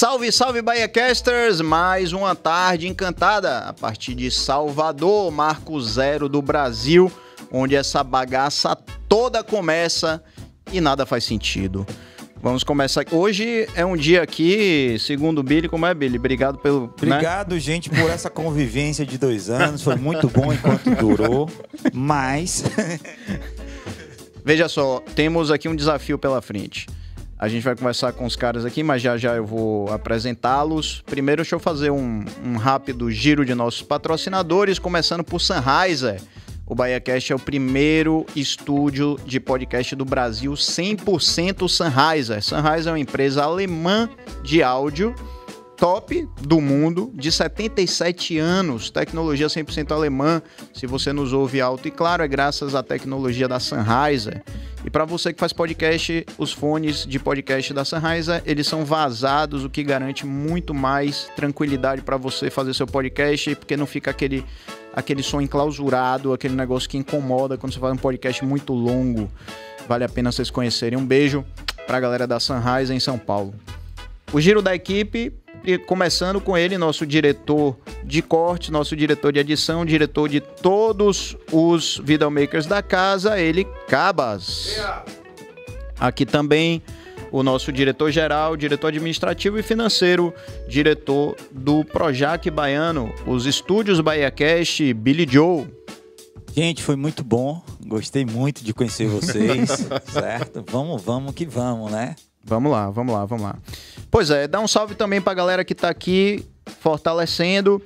Salve, salve Bahiacasters! Mais uma tarde encantada a partir de Salvador, Marco Zero do Brasil, onde essa bagaça toda começa e nada faz sentido. Vamos começar. Hoje é um dia aqui, segundo o Billy, como é, Billy? Obrigado pelo. Né? Obrigado, né? gente, por essa convivência de dois anos. Foi muito bom enquanto durou, mas. Veja só, temos aqui um desafio pela frente. A gente vai conversar com os caras aqui, mas já já eu vou apresentá-los. Primeiro, deixa eu fazer um, um, rápido giro de nossos patrocinadores, começando por Sunriser. O BahiaCast é o primeiro estúdio de podcast do Brasil 100% Sunriser. Sunriser é uma empresa alemã de áudio top do mundo, de 77 anos, tecnologia 100% alemã. Se você nos ouve alto e claro, é graças à tecnologia da Sennheiser. E para você que faz podcast, os fones de podcast da Sennheiser, eles são vazados, o que garante muito mais tranquilidade para você fazer seu podcast, porque não fica aquele aquele som enclausurado, aquele negócio que incomoda quando você faz um podcast muito longo. Vale a pena vocês conhecerem. Um beijo para a galera da Sunrise em São Paulo. O giro da equipe começando com ele, nosso diretor de corte, nosso diretor de edição, diretor de todos os video makers da casa, ele Cabas. Aqui também o nosso diretor geral, diretor administrativo e financeiro, diretor do Projac Baiano, os estúdios BahiaCast, Billy Joe. Gente, foi muito bom. Gostei muito de conhecer vocês, certo? Vamos, vamos que vamos, né? Vamos lá, vamos lá, vamos lá. Pois é, dá um salve também pra galera que tá aqui fortalecendo.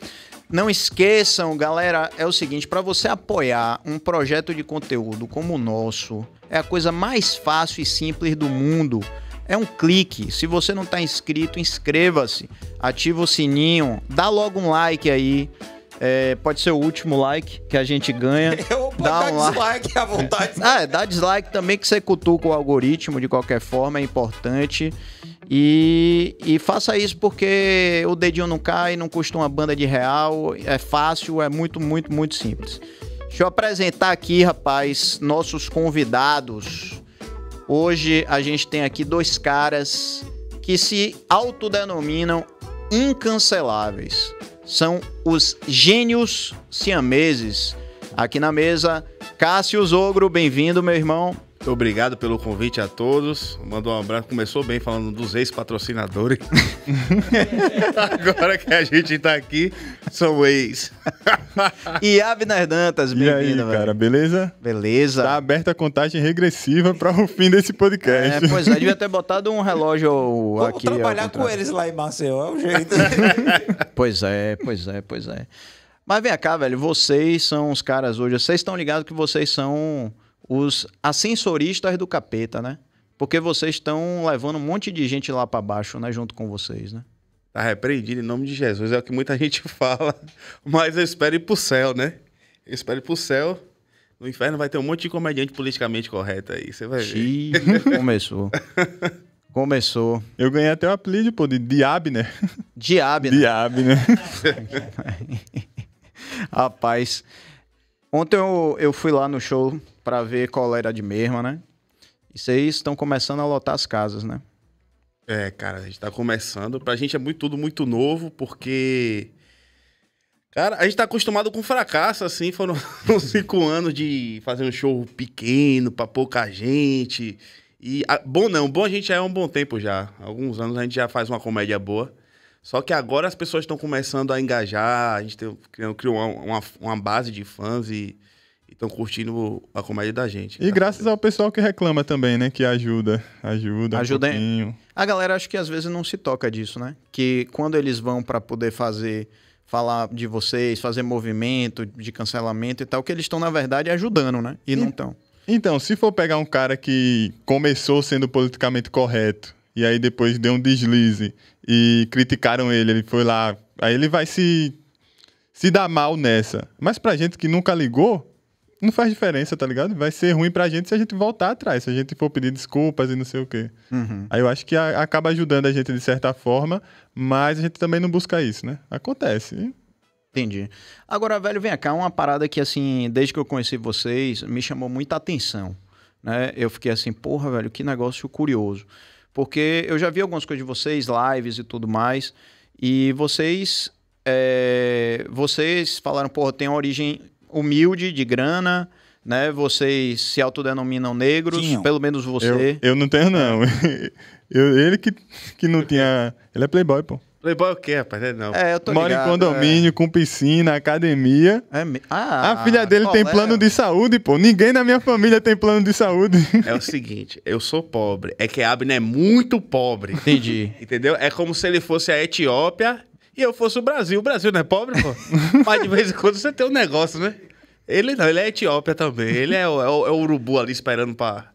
Não esqueçam, galera, é o seguinte, para você apoiar um projeto de conteúdo como o nosso, é a coisa mais fácil e simples do mundo. É um clique. Se você não está inscrito, inscreva-se, ativa o sininho, dá logo um like aí. É, pode ser o último like que a gente ganha. Opa, dá, dá um dislike like. à vontade. ah, é, dá dislike também que você cutuca o algoritmo de qualquer forma, é importante. E, e, faça isso porque o dedinho não cai, não custa uma banda de real, é fácil, é muito, muito, muito simples. Deixa eu apresentar aqui, rapaz, nossos convidados. Hoje a gente tem aqui dois caras que se autodenominam incanceláveis são os gênios siameses. Aqui na mesa, Cássio Zogro, bem-vindo, meu irmão obrigado pelo convite a todos. Mandou um abraço. Começou bem falando dos ex-patrocinadores. Agora que a gente tá aqui, são ex. e Abner Dantas, bem-vindo, cara. Beleza? Beleza. Tá aberta a contagem regressiva para o fim desse podcast. É, pois é, devia ter botado um relógio Vamos aqui. Vamos trabalhar com eles lá em Maceió, é o jeito. pois é, pois é, pois é. Mas vem cá, velho. Vocês são os caras hoje. Vocês estão ligados que vocês são os ascensoristas do capeta, né? Porque vocês estão levando um monte de gente lá para baixo, né? Junto com vocês, né? Tá repreendido em nome de Jesus, é o que muita gente fala. Mas eu espero ir pro céu, né? Eu espero ir pro céu. No inferno vai ter um monte de comediante politicamente correto aí, você vai Xiii, ver. começou. Começou. Eu ganhei até o apelido, pô, de Diabner. Né? Diabner. Né? Diabner. Né? Rapaz, Ontem eu, eu fui lá no show para ver qual era de mesma, né? E vocês estão começando a lotar as casas, né? É, cara, a gente tá começando. Pra gente é muito, tudo muito novo, porque. Cara, a gente tá acostumado com fracasso, assim. Foram cinco anos de fazer um show pequeno, pra pouca gente. E. A, bom, não, bom a gente já é um bom tempo já. alguns anos a gente já faz uma comédia boa. Só que agora as pessoas estão começando a engajar, a gente tem, criou, criou uma, uma, base de fãs e estão curtindo a comédia da gente. E graças ao pessoal que reclama também, né? Que ajuda, ajuda, ajuda um A galera acho que às vezes não se toca disso, né? Que quando eles vão para poder fazer falar de vocês, fazer movimento de cancelamento e tal, que eles estão, na verdade, ajudando, né? E, e não estão. Então, se for pegar um cara que começou sendo politicamente correto e aí depois deu um deslize e criticaram ele. Ele foi lá. Aí ele vai se, se dar mal nessa. Mas pra gente que nunca ligou, não faz diferença, tá ligado? Vai ser ruim pra gente se a gente voltar atrás, se a gente for pedir desculpas e não sei o quê. Uhum. Aí eu acho que a, acaba ajudando a gente de certa forma, mas a gente também não busca isso, né? Acontece. Entendi. Agora, velho, vem cá, uma parada que, assim, desde que eu conheci vocês, me chamou muita atenção. Né? Eu fiquei assim, porra, velho, que negócio curioso. Porque eu já vi algumas coisas de vocês, lives e tudo mais, e vocês. É, vocês falaram, porra, tem uma origem humilde de grana, né? Vocês se autodenominam negros, Tinham. pelo menos você. Eu, eu não tenho, não. É. Eu, ele que, que não tinha. Ele é playboy, pô. Playboy o quê, rapaz? Não. É, eu tô Mora ligado, em condomínio, é. com piscina, academia. É me... ah, a filha dele tem é? plano de saúde, pô. Ninguém na minha família tem plano de saúde. É o seguinte, eu sou pobre. É que a Abner é muito pobre. Entendi. Entendeu? É como se ele fosse a Etiópia e eu fosse o Brasil. O Brasil não é pobre, pô? Mas de vez em quando você tem um negócio, né? Ele não, ele é Etiópia também. Ele é o, é o, é o urubu ali esperando pra...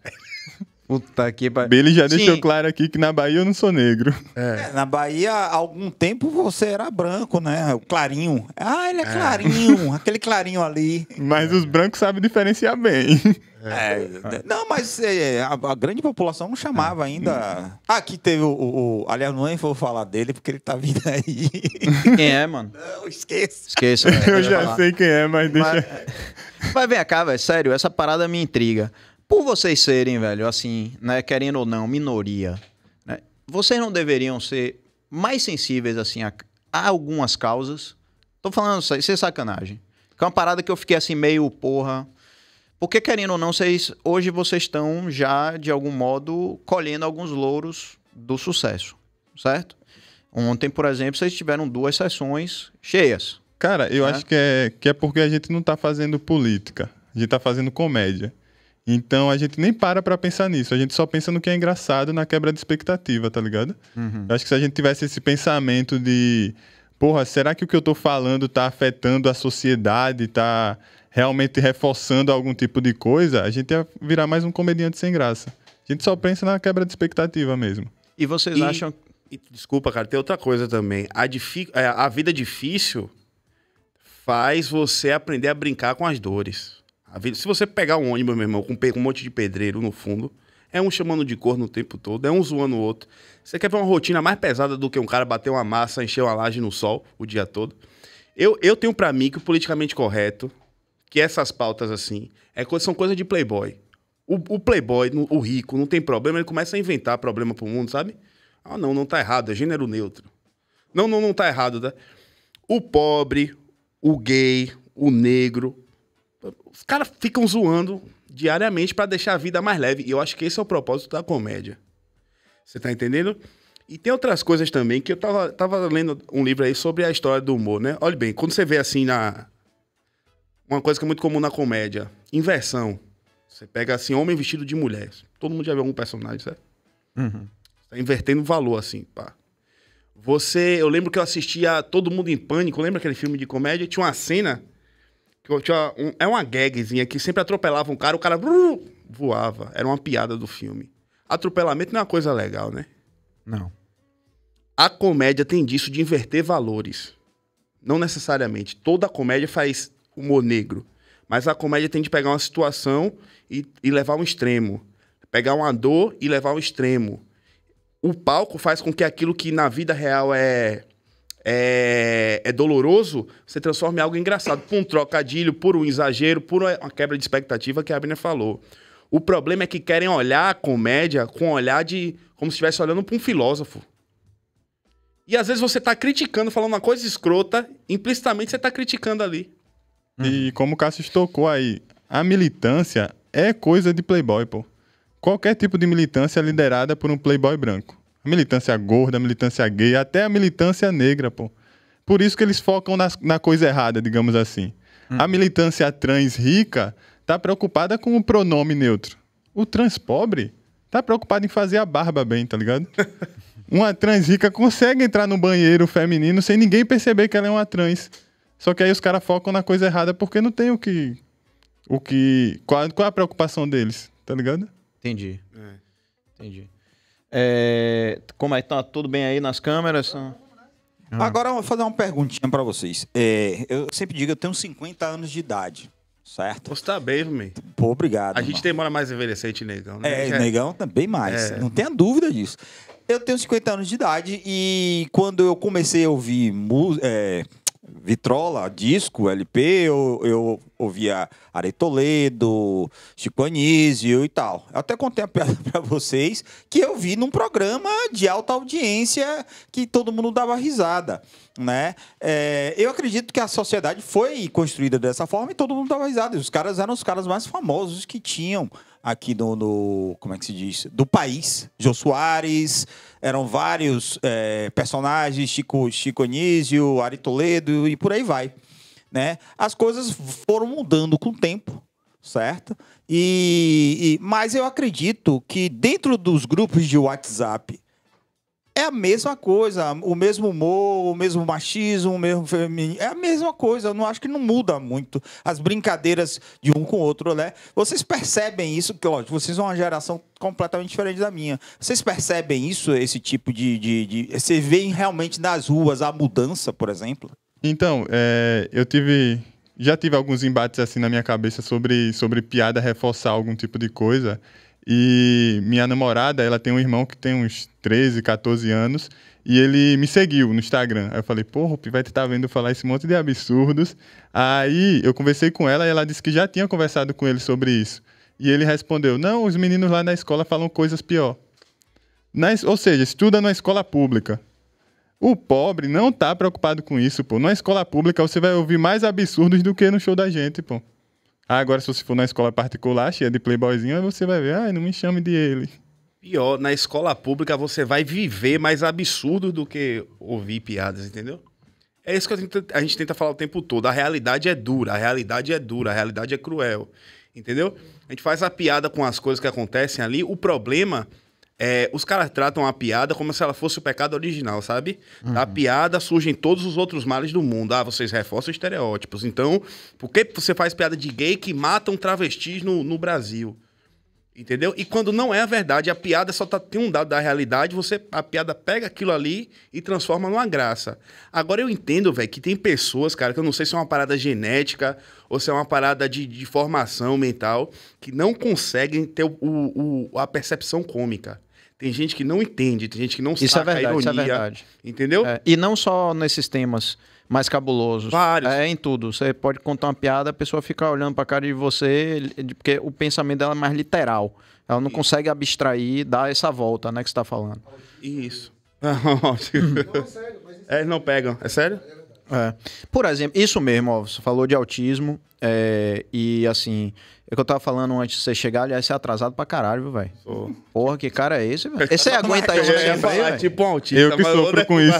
Puta que pariu. Ele já Sim. deixou claro aqui que na Bahia eu não sou negro. É. É, na Bahia, há algum tempo você era branco, né? O clarinho. Ah, ele é, é. clarinho, aquele clarinho ali. Mas os brancos sabem diferenciar bem. É, é, não, mas é, a, a, grande população não chamava ainda. aqui teve o, o, o. Aliás, não vou falar dele porque ele tá vindo aí. Quem é, mano? Não, esqueça. Esqueça. Eu já falar. sei quem é, mas, mas deixa. Mas vem cá, velho. Sério, essa parada me intriga por vocês serem, velho, assim, né, querendo ou não, minoria, né, vocês não deveriam ser mais sensíveis, assim, a, a algumas causas? Tô falando isso, aí, é sacanagem. Que é uma parada que eu fiquei assim, meio porra. Porque, querendo ou não, vocês, hoje vocês estão já, de algum modo, colhendo alguns louros do sucesso, certo? Ontem, por exemplo, vocês tiveram duas sessões cheias. Cara, eu né? acho que é, que é porque a gente não tá fazendo política. A gente tá fazendo comédia. Então a gente nem para pra pensar nisso, a gente só pensa no que é engraçado na quebra de expectativa, tá ligado? Uhum. Eu acho que se a gente tivesse esse pensamento de, porra, será que o que eu tô falando tá afetando a sociedade, tá realmente reforçando algum tipo de coisa, a gente ia virar mais um comediante sem graça. A gente só pensa na quebra de expectativa mesmo. E vocês e... acham. E, desculpa, cara, tem outra coisa também. A, dific... É, a vida difícil faz você aprender a brincar com as dores. Vida, se você pegar um ônibus, meu irmão, com, um monte de pedreiro no fundo, é um chamando de corno o tempo todo, é um zoando o outro. Você quer ver uma rotina mais pesada do que um cara bater uma massa, encher uma laje no sol o dia todo? Eu, eu tenho para mim que o politicamente correto, que essas pautas assim, é, são coisas de playboy. O, o playboy, o rico, não tem problema, ele começa a inventar problema pro mundo, sabe? Ah, não, não tá errado, é gênero neutro. Não, não, não tá errado, tá? O pobre, o gay, o negro, os caras ficam zoando diariamente para deixar a vida mais leve. E eu acho que esse é o propósito da comédia. Você tá entendendo? E tem outras coisas também que eu tava, tava lendo um livro aí sobre a história do humor, né? Olha bem, quando você vê assim na. Uma coisa que é muito comum na comédia: inversão. Você pega assim, homem vestido de mulher. Todo mundo já viu algum personagem, certo? Uhum. Tá invertendo o valor, assim, pá. Você. Eu lembro que eu assistia Todo Mundo em Pânico, lembra aquele filme de comédia? Tinha uma cena tinha um, é uma gagzinha que sempre atropelava um cara, o cara brrr, voava. Era uma piada do filme. Atropelamento não é uma coisa legal, né? Não. A comédia tem disso de inverter valores. Não necessariamente. Toda comédia faz humor negro. Mas a comédia tem de pegar uma situação e, e levar um extremo. Pegar uma dor e levar um extremo. O palco faz com que aquilo que na vida real é é, é doloroso, você transforma em algo engraçado. Por um trocadilho, por um exagero, por uma quebra de expectativa que a Abner falou. O problema é que querem olhar a comédia com um olhar de. como se estivesse olhando para um filósofo. E às vezes você tá criticando, falando uma coisa escrota, implicitamente você tá criticando ali. E uhum. como o Cássio estocou aí, a militância é coisa de playboy, pô. Qualquer tipo de militância é liderada por um playboy branco. A militância gorda, a militância gay, até a militância negra, pô. Por isso que eles focam na, na coisa errada, digamos assim. Hum. A uhum. militância trans rica tá preocupada com o pronome neutro. O trans pobre tá preocupado em fazer a barba bem, tá ligado? uma trans rica consegue entrar no banheiro feminino sem ninguém perceber que ela é uma trans. Só que aí os caras focam na coisa errada porque não tem o que. O que. Qual, qual é a preocupação deles, tá ligado? Entendi. É. Entendi. É, como é? Tá tudo bem aí nas câmeras? Ah. Agora eu vou fazer uma perguntinha para vocês. É, eu sempre digo, eu tenho 50 anos de idade, certo? Você tá bem, meu. Pô, obrigado. A irmão. gente demora mais envelhecente, negão, né? É, é. negão também tá mais. É. Não tenha dúvida disso. Eu tenho 50 anos de idade e quando eu comecei a ouvir música. É, vitrola, disco, LP, eu, eu ouvia Aretoledo, Chico Anísio e tal. Eu até contei a piada para vocês que eu vi num programa de alta audiência que todo mundo dava risada, né? É, eu acredito que a sociedade foi construída dessa forma e todo mundo dava risada. E os caras eram os caras mais famosos que tinham aqui no, como é que se diz do país Jô Soares eram vários é, personagens Chico Chico Anísio Ari Toledo e por aí vai né as coisas foram mudando com o tempo certo e, e mas eu acredito que dentro dos grupos de WhatsApp é a mesma coisa, o mesmo humor, o mesmo machismo, o mesmo feminino. É a mesma coisa, eu não acho que não muda muito as brincadeiras de um com o outro, né? Vocês percebem isso, que, lógico, vocês são uma geração completamente diferente da minha. Vocês percebem isso, esse tipo de. de, de... Vocês veem realmente nas ruas a mudança, por exemplo? Então, é, eu tive. Já tive alguns embates assim na minha cabeça sobre, sobre piada reforçar algum tipo de coisa. E minha namorada, ela tem um irmão que tem uns 13, 14 anos, e ele me seguiu no Instagram. Aí eu falei, porra, o Pivete tá vendo falar esse monte de absurdos. Aí eu conversei com ela e ela disse que já tinha conversado com ele sobre isso. E ele respondeu, não, os meninos lá na escola falam coisas pior. ou seja, estuda na escola pública. O pobre não tá preocupado com isso, pô. Na escola pública você vai ouvir mais absurdos do que no show da gente, pô. Ah, agora, se você for na escola particular, cheia de playboyzinho, aí você vai ver, ah, não me chame de ele. Pior, na escola pública você vai viver mais absurdo do que ouvir piadas, entendeu? É isso que a gente tenta falar o tempo todo. A realidade é dura, a realidade é dura, a realidade é cruel. Entendeu? A gente faz a piada com as coisas que acontecem ali. O problema é, os caras tratam a piada como se ela fosse o pecado original, sabe? Uhum. piada piada em todos os outros males do mundo. Ah, vocês reforçam estereótipos. Então, por que você faz piada de gay que matam travestis no, no Brasil? Entendeu? E quando não é a verdade, a piada só tá, tem um dado da realidade, você a piada pega aquilo ali e transforma numa graça. Agora eu entendo, velho, que tem pessoas, cara, que eu não sei se é uma parada genética ou se é uma parada de, de formação mental, que não conseguem ter o, o, o a percepção cômica. Tem gente que não entende, tem gente que não isso é verdade, a ironia. Isso é verdade. Entendeu? É, e não só nesses temas mais cabulosos. Vários. É em tudo. Você pode contar uma piada, a pessoa fica olhando para a cara de você, porque o pensamento dela é mais literal. Ela não e... consegue abstrair, dar essa volta, né, que você tá falando. Isso. é sério, é, não pegam. É sério? É. Por exemplo, isso mesmo, ó, você falou de autismo é, e assim, é que eu tava falando antes de você chegar, aliás, você é atrasado pra caralho, viu, velho? Porra, que cara é esse, velho? Esse é aguenta aí, é, tipo um autista. Eu que sofro é com isso.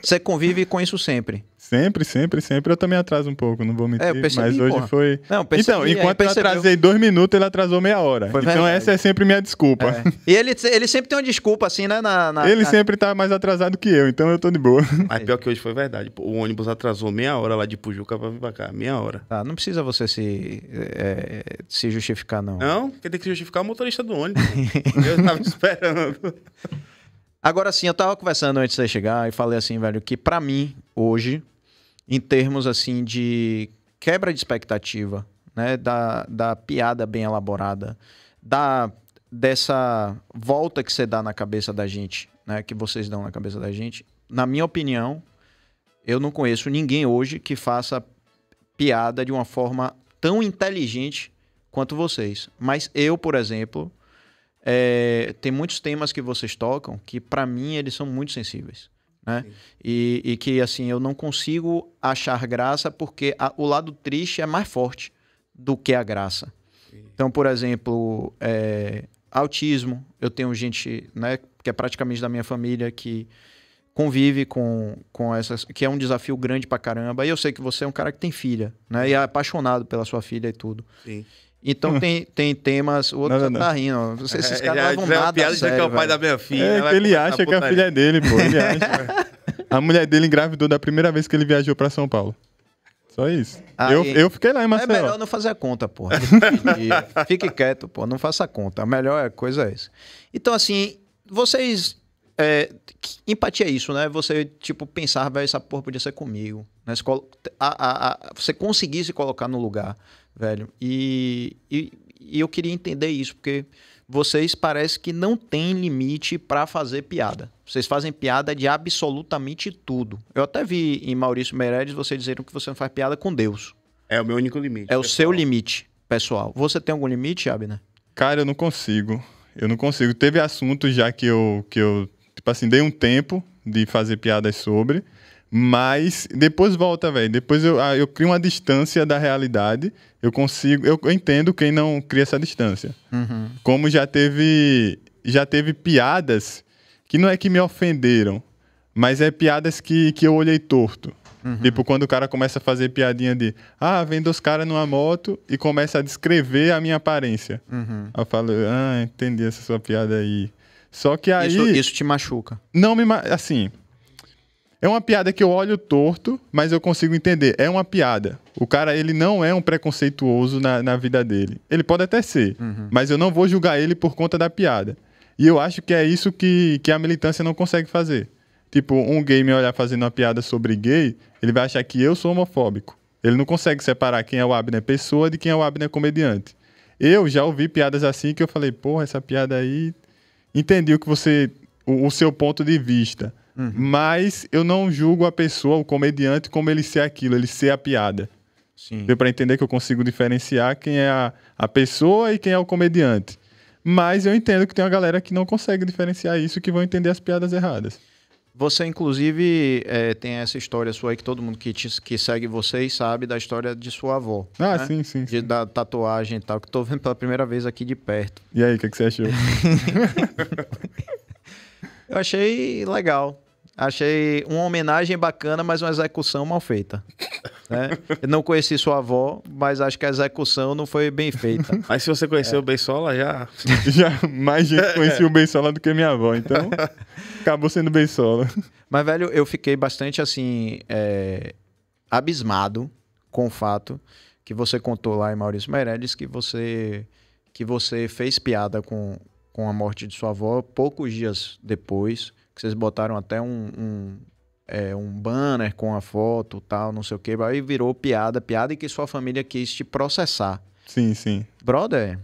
Você convive com isso sempre. Sempre, sempre, sempre eu também atraso um pouco, não vou mentir. É, eu percebi, mas hoje porra. foi. Não, percebi, então, é, enquanto eu atrasei dois minutos, ele atrasou meia hora. Foi então verdade. essa é sempre minha desculpa. É. E ele, ele sempre tem uma desculpa, assim, né? Na, na ele na... sempre tá mais atrasado que eu, então eu tô de boa. Mas pior que hoje foi verdade. O ônibus atrasou meia hora lá de Pujuca pra vir pra cá. Meia hora. Ah, não precisa você se, é, se justificar, não. Não, porque tem que se justificar o motorista do ônibus. eu tava esperando. Agora sim, eu tava conversando antes de você chegar e falei assim, velho, que para mim, hoje, em termos assim de quebra de expectativa, né, da, da piada bem elaborada, da dessa volta que você dá na cabeça da gente, né, que vocês dão na cabeça da gente, na minha opinião, eu não conheço ninguém hoje que faça piada de uma forma tão inteligente quanto vocês. Mas eu, por exemplo, é, tem muitos temas que vocês tocam que, para mim, eles são muito sensíveis. Né? E, e, que, assim, eu não consigo achar graça porque a, o lado triste é mais forte do que a graça. Sim. Então, por exemplo, é, autismo. Eu tenho gente né, que é praticamente da minha família que convive com, com essas... Que é um desafio grande pra caramba. E eu sei que você é um cara que tem filha, né? E é apaixonado pela sua filha e tudo. Sim. Então hum. tem, tem temas. O outro não, não, não. tá rindo. Vocês, esses é, caras não levam é nada. Piada sério, que é o pai da minha filha. É, ele acha que é a filha é dele, pô. Ele acha. a mulher dele engravidou da primeira vez que ele viajou para São Paulo. Só isso. Aí, eu, eu fiquei lá em Maceió. É melhor não fazer a conta, pô. Fique quieto, pô. Não faça a conta. A melhor coisa é isso. Então, assim, vocês. É, empatia é isso, né? Você, tipo, pensar, velho, essa porra podia ser comigo. Na escola, a, a, a, você conseguir se colocar no lugar velho. E, e, e eu queria entender isso, porque vocês parece que não tem limite para fazer piada. Vocês fazem piada de absolutamente tudo. Eu até vi em Maurício Meirelles vocês dizendo que você não faz piada com Deus. É o meu único limite. É pessoal. o seu limite, pessoal. Você tem algum limite, Abner? Cara, eu não consigo. Eu não consigo. Teve assuntos já que eu, que eu tipo assim, dei um tempo de fazer piadas sobre. Mas depois volta, velho. Depois eu, ah, eu crio uma distância da realidade. Eu consigo. Eu entendo quem não cria essa distância. Uhum. Como já teve. Já teve piadas que não é que me ofenderam, mas é piadas que, que eu olhei torto. Uhum. Tipo, quando o cara começa a fazer piadinha de ah, vem dois caras numa moto e começa a descrever a minha aparência. Uhum. Eu falo, ah, entendi essa sua piada aí. Só que aí. Isso, isso te machuca. Não me. Assim, é uma piada que eu olho torto, mas eu consigo entender. É uma piada. O cara, ele não é um preconceituoso na, na vida dele. Ele pode até ser, uhum. mas eu não vou julgar ele por conta da piada. E eu acho que é isso que, que a militância não consegue fazer. Tipo, um gay me olhar fazendo uma piada sobre gay, ele vai achar que eu sou homofóbico. Ele não consegue separar quem é o Abner pessoa de quem é o Abner comediante. Eu já ouvi piadas assim que eu falei, porra, essa piada aí. Entendi o que você. o, o seu ponto de vista. Uhum. Mas eu não julgo a pessoa, o comediante, como ele ser aquilo, ele ser a piada. Sim. Deu para entender que eu consigo diferenciar quem é a, a pessoa e quem é o comediante. Mas eu entendo que tem uma galera que não consegue diferenciar isso, que vão entender as piadas erradas. Você, inclusive, é, tem essa história sua aí que todo mundo que, te, que segue vocês sabe da história de sua avó. Ah, né? sim, sim, sim. De, da tatuagem e tal, que estou vendo pela primeira vez aqui de perto. E aí, o que, é que você achou? eu achei legal. Achei uma homenagem bacana, mas uma execução mal feita. Né? Eu não conheci sua avó, mas acho que a execução não foi bem feita. Mas se você conheceu é. o Beisola, já... já mais gente é. conhecia é. o Beisola do que minha avó, então acabou sendo Beisola. Mas, velho, eu fiquei bastante, assim, é... abismado com o fato que você contou lá em Maurício Meirelles que você, que você fez piada com, com a morte de sua avó poucos dias depois que vocês botaram até um, um, é, um banner com a foto tal, não sei o que, aí virou piada, piada e que sua família quis te processar. Sim, sim. Brother,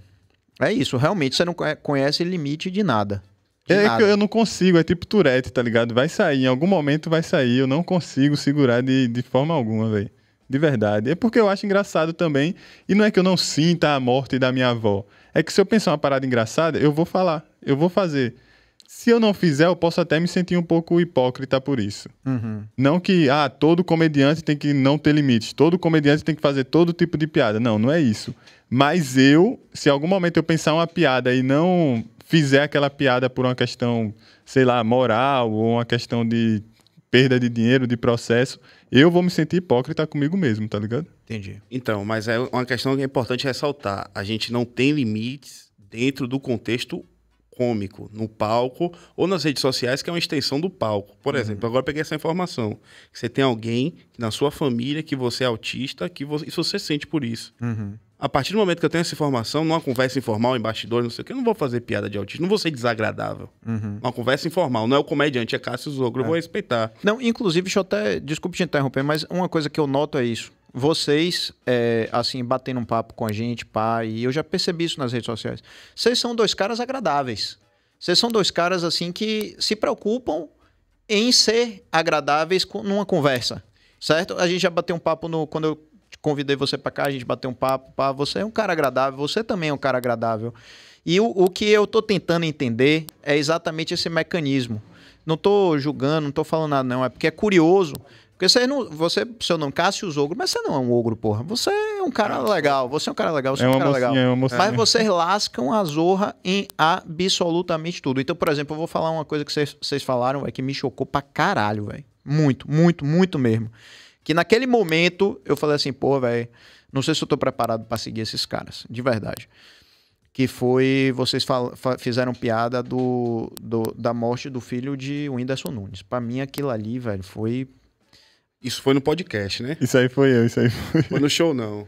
é isso, realmente você não conhece limite de nada. De é nada. que eu não consigo, é tipo Tourette, tá ligado? Vai sair, em algum momento vai sair, eu não consigo segurar de, de forma alguma, velho. De verdade. É porque eu acho engraçado também. E não é que eu não sinta a morte da minha avó. É que se eu pensar uma parada engraçada, eu vou falar, eu vou fazer. Se eu não fizer, eu posso até me sentir um pouco hipócrita por isso. Uhum. Não que, ah, todo comediante tem que não ter limites, todo comediante tem que fazer todo tipo de piada. Não, não é isso. Mas eu, se em algum momento eu pensar uma piada e não fizer aquela piada por uma questão, sei lá, moral ou uma questão de perda de dinheiro, de processo, eu vou me sentir hipócrita comigo mesmo, tá ligado? Entendi. Então, mas é uma questão que é importante ressaltar. A gente não tem limites dentro do contexto cômico no palco ou nas redes sociais, que é uma extensão do palco. Por uhum. exemplo, agora peguei essa informação. Você tem alguém na sua família que você é autista que você, você sente por isso. Uhum. A partir do momento que eu tenho essa informação, numa conversa informal, em bastidores, não sei o que, eu não vou fazer piada de autista não vou ser desagradável. Uhum. Uma conversa informal, não é o comediante, é Cássio Zogro, é. eu vou é. respeitar. Não, inclusive, deixa eu até. Desculpe te interromper, mas uma coisa que eu noto é isso vocês, é, assim, batendo um papo com a gente, pai, e eu já percebi isso nas redes sociais. Vocês são dois caras agradáveis. Vocês são dois caras, assim, que se preocupam em ser agradáveis numa conversa, certo? A gente já bateu um papo no. Quando eu convidei você para cá, a gente bateu um papo. Pá, você é um cara agradável, você também é um cara agradável. E o, o que eu tô tentando entender é exatamente esse mecanismo. Não tô julgando, não tô falando nada, não. É porque é curioso porque você não. Você, seu nome Cássio Ogro, mas você não é um ogro, porra. Você é um cara ah, legal. Você é um cara legal, você é, é um cara legal. É mas vocês lascam a zorra em absolutamente tudo. Então, por exemplo, eu vou falar uma coisa que vocês falaram, véio, que me chocou pra caralho, velho. Muito, muito, muito mesmo. Que naquele momento eu falei assim, pô, velho, não sei se eu tô preparado para seguir esses caras, de verdade. Que foi. Vocês fizeram piada do, do, da morte do filho de Whindersson Nunes. Pra mim, aquilo ali, velho, foi isso foi no podcast, né? Isso aí foi eu, isso aí foi. Foi no show, não.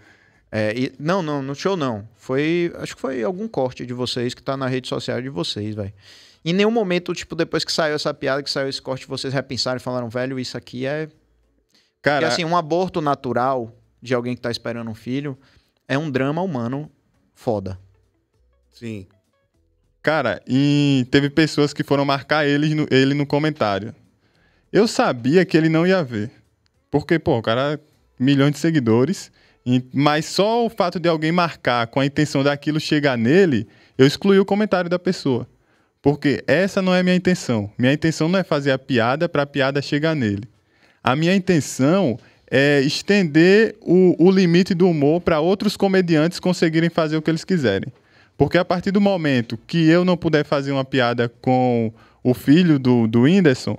É, e, não, não, no show não. Foi. Acho que foi algum corte de vocês que tá na rede social de vocês, velho. Em nenhum momento, tipo, depois que saiu essa piada, que saiu esse corte, vocês repensaram e falaram, velho, isso aqui é. Cara. Porque, assim, um aborto natural de alguém que tá esperando um filho é um drama humano foda. Sim. Cara, e teve pessoas que foram marcar ele no, ele no comentário. Eu sabia que ele não ia ver. Porque, pô, o cara, é milhões de seguidores, mas só o fato de alguém marcar com a intenção daquilo chegar nele, eu excluí o comentário da pessoa. Porque essa não é minha intenção. Minha intenção não é fazer a piada para a piada chegar nele. A minha intenção é estender o, o limite do humor para outros comediantes conseguirem fazer o que eles quiserem. Porque a partir do momento que eu não puder fazer uma piada com o filho do, do Whindersson,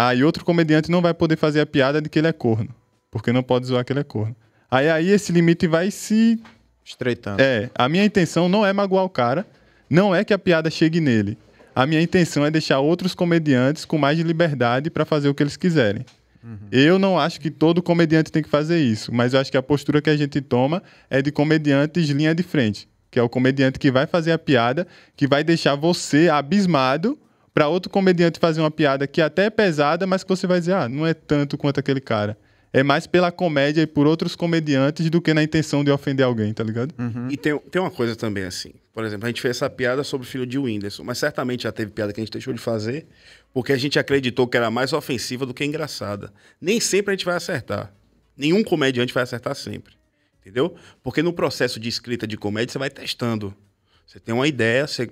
Aí outro comediante não vai poder fazer a piada de que ele é corno, porque não pode zoar que ele é corno. Aí, aí esse limite vai se. Estreitando. É, a minha intenção não é magoar o cara, não é que a piada chegue nele. A minha intenção é deixar outros comediantes com mais liberdade para fazer o que eles quiserem. Uhum. Eu não acho que todo comediante tem que fazer isso, mas eu acho que a postura que a gente toma é de comediantes linha de frente, que é o comediante que vai fazer a piada, que vai deixar você abismado para outro comediante fazer uma piada que até é pesada, mas que você vai dizer, ah, não é tanto quanto aquele cara. É mais pela comédia e por outros comediantes do que na intenção de ofender alguém, tá ligado? Uhum. E tem, tem uma coisa também assim. Por exemplo, a gente fez essa piada sobre o filho de Whindersson, mas certamente já teve piada que a gente deixou de fazer porque a gente acreditou que era mais ofensiva do que engraçada. Nem sempre a gente vai acertar. Nenhum comediante vai acertar sempre. Entendeu? Porque no processo de escrita de comédia você vai testando. Você tem uma ideia, você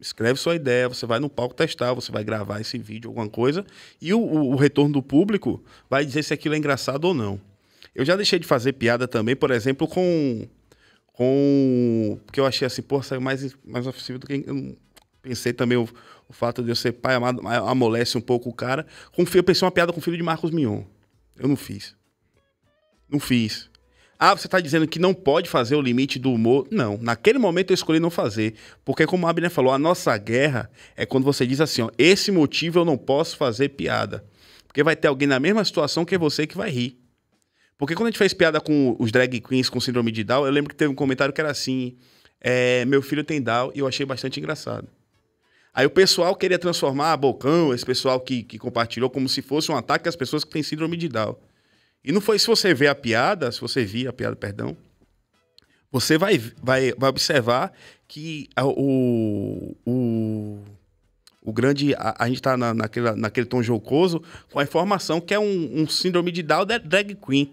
escreve sua ideia, você vai no palco testar, você vai gravar esse vídeo, alguma coisa, e o, o, o retorno do público vai dizer se aquilo é engraçado ou não. Eu já deixei de fazer piada também, por exemplo, com. com porque eu achei assim, pô, saiu mais, mais ofensivo do que. Eu pensei também o, o fato de eu ser pai amado, amolece um pouco o cara. Com, eu pensei uma piada com o filho de Marcos Mion. Eu não fiz. Não fiz. Ah, você está dizendo que não pode fazer o limite do humor. Não, naquele momento eu escolhi não fazer. Porque, como a Abner falou, a nossa guerra é quando você diz assim: ó, esse motivo eu não posso fazer piada. Porque vai ter alguém na mesma situação que você que vai rir. Porque quando a gente fez piada com os drag queens com síndrome de Down, eu lembro que teve um comentário que era assim: é, meu filho tem Down, e eu achei bastante engraçado. Aí o pessoal queria transformar a Bocão, esse pessoal que, que compartilhou, como se fosse um ataque às pessoas que têm síndrome de Down. E não foi se você vê a piada, se você via a piada, perdão, você vai, vai, vai observar que a, o, o, o grande. A, a gente está na, naquela, naquele tom jocoso com a informação que é um, um síndrome de Down drag queen.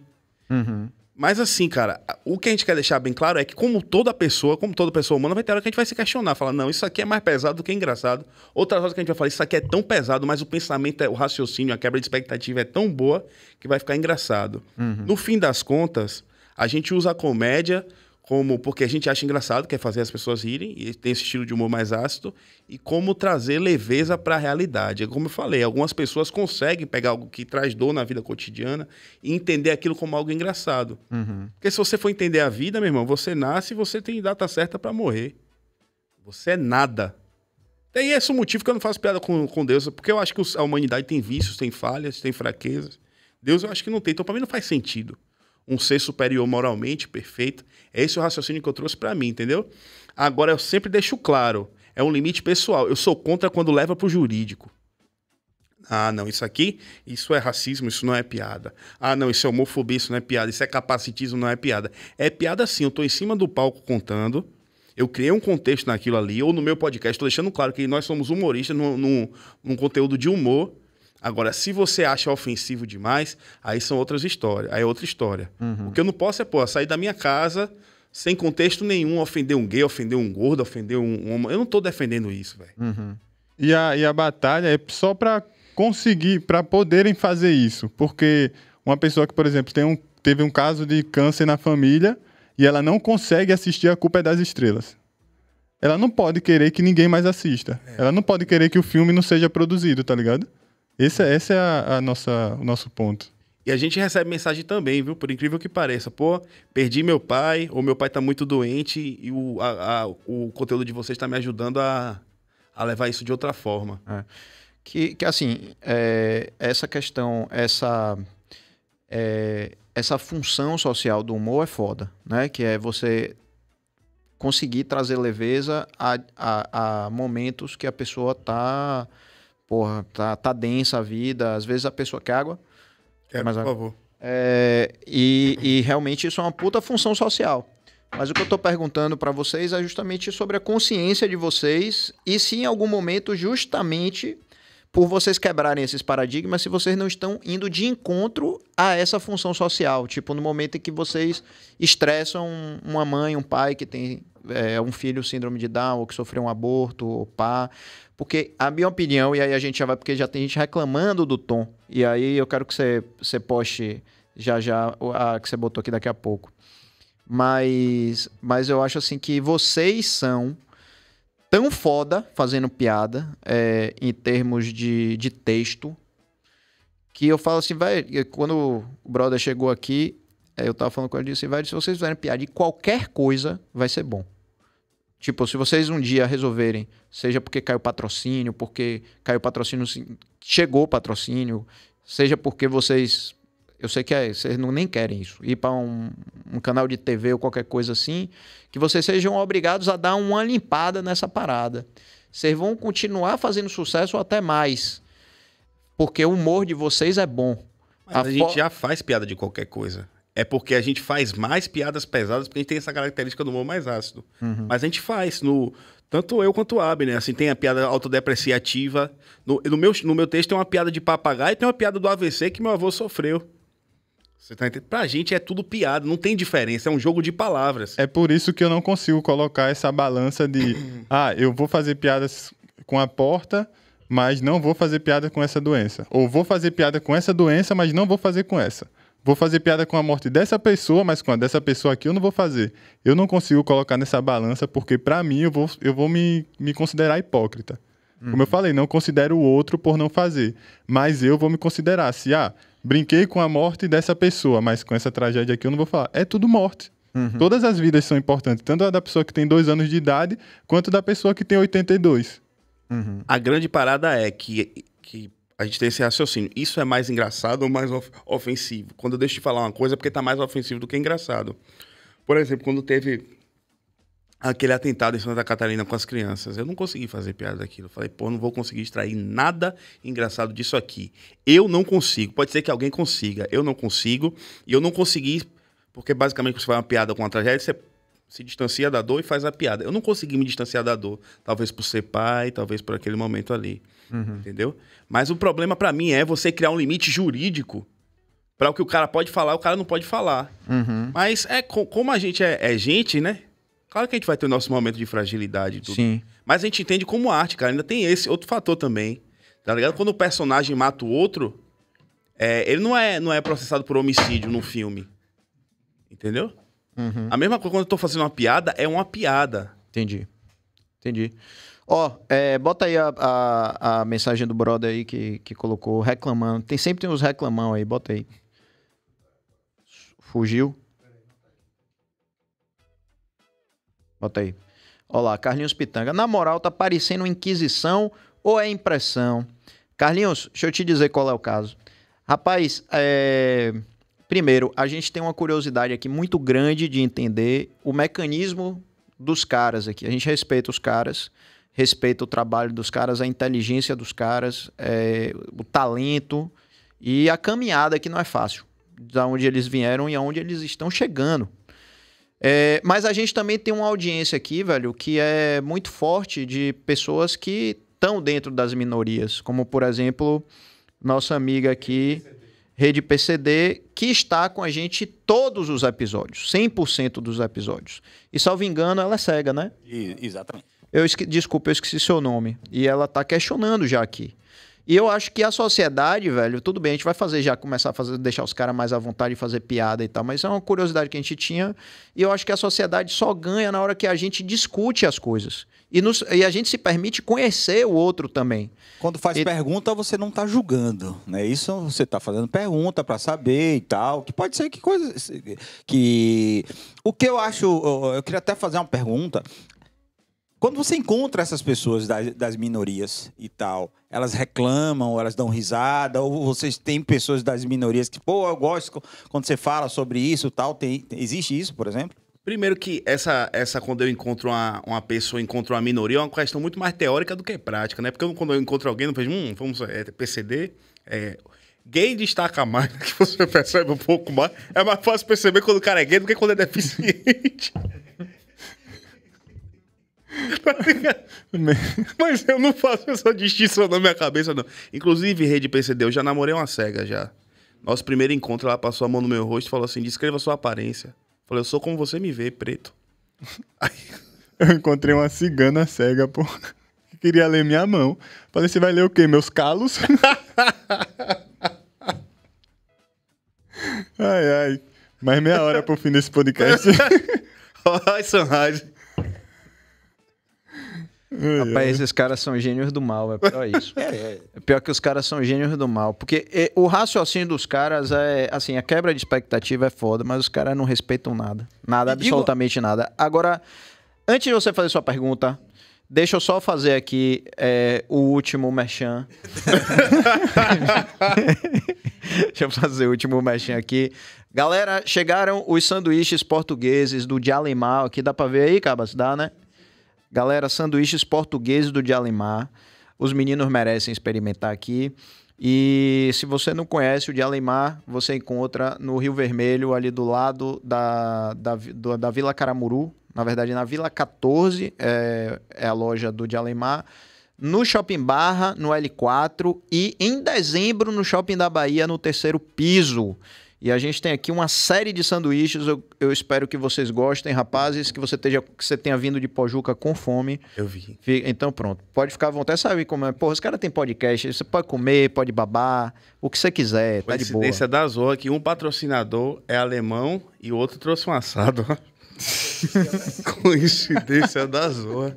Uhum. Mas assim, cara, o que a gente quer deixar bem claro é que, como toda pessoa, como toda pessoa humana, vai ter hora que a gente vai se questionar, falar, não, isso aqui é mais pesado do que engraçado. Outras horas que a gente vai falar, isso aqui é tão pesado, mas o pensamento, é, o raciocínio, a quebra de expectativa é tão boa que vai ficar engraçado. Uhum. No fim das contas, a gente usa a comédia como porque a gente acha engraçado, quer fazer as pessoas rirem, e tem esse estilo de humor mais ácido, e como trazer leveza para a realidade. É como eu falei, algumas pessoas conseguem pegar algo que traz dor na vida cotidiana e entender aquilo como algo engraçado. Uhum. Porque se você for entender a vida, meu irmão, você nasce e você tem data certa para morrer. Você é nada. E esse é o motivo que eu não faço piada com, com Deus, porque eu acho que a humanidade tem vícios, tem falhas, tem fraquezas. Deus eu acho que não tem, então para mim não faz sentido um ser superior moralmente perfeito. É esse o raciocínio que eu trouxe para mim, entendeu? Agora eu sempre deixo claro, é um limite pessoal. Eu sou contra quando leva para o jurídico. Ah, não, isso aqui, isso é racismo, isso não é piada. Ah, não, isso é homofobia, isso não é piada. Isso é capacitismo, não é piada. É piada sim, eu estou em cima do palco contando. Eu criei um contexto naquilo ali, ou no meu podcast, estou deixando claro que nós somos humoristas num, num, num conteúdo de humor Agora, se você acha ofensivo demais, aí são outras histórias, aí é outra história. Uhum. O que eu não posso é, pô, sair da minha casa sem contexto nenhum, ofender um gay, ofender um gordo, ofender um homem. Eu não tô defendendo isso, velho. Uhum. E, a, e a batalha é só para conseguir, para poderem fazer isso. Porque uma pessoa que, por exemplo, tem um, teve um caso de câncer na família e ela não consegue assistir A Culpa é das Estrelas. Ela não pode querer que ninguém mais assista. É. Ela não pode querer que o filme não seja produzido, tá ligado? Esse, é, esse é a, a nossa, o nosso ponto. E a gente recebe mensagem também, viu? Por incrível que pareça. Pô, perdi meu pai, ou meu pai tá muito doente e o, a, a, o conteúdo de vocês tá me ajudando a, a levar isso de outra forma. É. Que, que, assim, é, essa questão, essa, é, essa função social do humor é foda, né? Que é você conseguir trazer leveza a, a, a momentos que a pessoa tá porra, tá, tá densa a vida, às vezes a pessoa quer água. Quer, mas, por favor. É, e, e realmente isso é uma puta função social. Mas o que eu estou perguntando para vocês é justamente sobre a consciência de vocês e se em algum momento, justamente por vocês quebrarem esses paradigmas se vocês não estão indo de encontro a essa função social. Tipo, no momento em que vocês estressam uma mãe, um pai que tem é, um filho síndrome de Down, ou que sofreu um aborto, ou pá. Porque a minha opinião, e aí a gente já vai, porque já tem gente reclamando do tom. E aí eu quero que você, você poste já já a que você botou aqui daqui a pouco. Mas, mas eu acho assim que vocês são tão foda fazendo piada é, em termos de, de texto que eu falo assim, vai. Quando o brother chegou aqui, é, eu tava falando com ele, disse, vai, se vocês fizerem piada de qualquer coisa, vai ser bom. Tipo, se vocês um dia resolverem, seja porque caiu patrocínio, porque caiu patrocínio, chegou patrocínio, seja porque vocês eu sei que é, vocês não, nem querem isso. Ir para um, um, canal de TV ou qualquer coisa assim, que vocês sejam obrigados a dar uma limpada nessa parada. Vocês vão continuar fazendo sucesso ou até mais. Porque o humor de vocês é bom. Mas a, a gente já faz piada de qualquer coisa. É porque a gente faz mais piadas pesadas, porque a gente tem essa característica do humor mais ácido. Uhum. Mas a gente faz no, tanto eu quanto o Abner, né? assim, tem a piada autodepreciativa. No, no, meu, no meu texto tem uma piada de papagaio e tem uma piada do AVC que meu avô sofreu. Você tá entendendo? Pra gente é tudo piada, não tem diferença, é um jogo de palavras. É por isso que eu não consigo colocar essa balança de, ah, eu vou fazer piadas com a porta, mas não vou fazer piada com essa doença. Ou vou fazer piada com essa doença, mas não vou fazer com essa. Vou fazer piada com a morte dessa pessoa, mas com a dessa pessoa aqui eu não vou fazer. Eu não consigo colocar nessa balança, porque para mim eu vou, eu vou me, me considerar hipócrita. Como eu uhum. falei, não considero o outro por não fazer. Mas eu vou me considerar. Se, ah, brinquei com a morte dessa pessoa, mas com essa tragédia aqui eu não vou falar. É tudo morte. Uhum. Todas as vidas são importantes, tanto a da pessoa que tem dois anos de idade, quanto da pessoa que tem 82. Uhum. A grande parada é que, que a gente tem esse raciocínio. Isso é mais engraçado ou mais ofensivo? Quando eu deixo de falar uma coisa, é porque tá mais ofensivo do que engraçado. Por exemplo, quando teve aquele atentado em Santa Catarina com as crianças. Eu não consegui fazer piada daquilo. Eu falei, pô, não vou conseguir extrair nada engraçado disso aqui. Eu não consigo. Pode ser que alguém consiga. Eu não consigo. E eu não consegui, porque basicamente você faz uma piada com uma tragédia, você se distancia da dor e faz a piada. Eu não consegui me distanciar da dor. Talvez por ser pai, talvez por aquele momento ali. Uhum. Entendeu? Mas o problema para mim é você criar um limite jurídico para o que o cara pode falar, o cara não pode falar. Uhum. Mas é como a gente é, é gente, né? Claro que a gente vai ter o nosso momento de fragilidade e tudo. Sim. Mas a gente entende como arte, cara. Ainda tem esse outro fator também. Tá ligado? Quando o personagem mata o outro, é, ele não é, não é processado por homicídio no filme. Entendeu? Uhum. A mesma coisa quando eu tô fazendo uma piada, é uma piada. Entendi. Entendi. Ó, oh, é, bota aí a, a, a, mensagem do brother aí que, que colocou, reclamando. Tem sempre tem uns reclamão aí, bota aí. Fugiu. Bota aí. Olá, Carlinhos Pitanga. Na moral, tá parecendo Inquisição ou é impressão? Carlinhos, deixa eu te dizer qual é o caso. Rapaz, é... primeiro, a gente tem uma curiosidade aqui muito grande de entender o mecanismo dos caras aqui. A gente respeita os caras, respeita o trabalho dos caras, a inteligência dos caras, é... o talento e a caminhada que não é fácil, da onde eles vieram e aonde eles estão chegando. É, mas a gente também tem uma audiência aqui, velho, que é muito forte de pessoas que estão dentro das minorias, como por exemplo, nossa amiga aqui, Rede PCD, que está com a gente todos os episódios, 100% dos episódios. E salvo engano, ela é cega, né? E, exatamente. Eu esque... Desculpa, eu esqueci seu nome. E ela está questionando já aqui. E eu acho que a sociedade, velho, tudo bem, a gente vai fazer já, começar a fazer, deixar os caras mais à vontade de fazer piada e tal, mas é uma curiosidade que a gente tinha. E eu acho que a sociedade só ganha na hora que a gente discute as coisas. E, nos, e a gente se permite conhecer o outro também. Quando faz e... pergunta, você não está julgando, né? Isso você está fazendo pergunta para saber e tal. Que pode ser que coisa. Que. O que eu acho. Eu queria até fazer uma pergunta quando você encontra essas pessoas das, das minorias e tal, elas reclamam, ou elas dão risada, ou vocês têm pessoas das minorias que, pô, eu gosto quando você fala sobre isso tal. Tem, existe isso, por exemplo? Primeiro que essa, essa quando eu encontro uma, uma pessoa, encontro uma minoria, é uma questão muito mais teórica do que prática, né? Porque eu, quando eu encontro alguém, eu vejo, hum, vamos, é, PCD, é, gay destaca mais, que você percebe um pouco mais. É mais fácil perceber quando o cara é gay do que quando é deficiente. Mas eu não faço essa distinção na minha cabeça, não. Inclusive, rede PCD, eu já namorei uma cega já. Nosso primeiro encontro, ela passou a mão no meu rosto e falou assim: descreva sua aparência. Eu falei, eu sou como você me vê, preto. Aí... Eu encontrei uma cigana cega, pô. Que queria ler minha mão. Falei, você vai ler o quê? Meus calos? ai, ai. Mais meia hora pro fim desse podcast. Ai, Sunrise. Rapaz, esses caras são gênios do mal, é pior isso. É, é. é, pior que os caras são gênios do mal. Porque o raciocínio dos caras é. Assim, a quebra de expectativa é foda, mas os caras não respeitam nada. Nada, e absolutamente digo... nada. Agora, antes de você fazer sua pergunta, Deixa eu só fazer aqui é, o último merchan. Deixa eu fazer o último merchan aqui. Galera, chegaram os sanduíches portugueses do Dialemal aqui. Dá pra ver aí, Cabas? Dá, né? Galera, sanduíches portugueses do Dialimar. Os meninos merecem experimentar aqui. E se você não conhece o Dialimar, você encontra no Rio Vermelho, ali do lado da, da, da Vila Caramuru. Na verdade, na Vila 14 é, é a loja do Dialimar. No Shopping Barra, no L4. E em dezembro, no Shopping da Bahia, no terceiro piso. E a gente tem aqui uma série de sanduíches. Eu, eu espero que vocês gostem, rapazes, que você, esteja, que você tenha vindo de Pojuca com fome. Eu vi. Fica, então pronto. Pode ficar à vontade. Sabe como é? Porra, os caras têm podcast. Você pode comer, pode babar, o que você quiser. Tá de boa. Coincidência da Zorra que um patrocinador é alemão e o outro trouxe um assado. Coincidência da Zorra.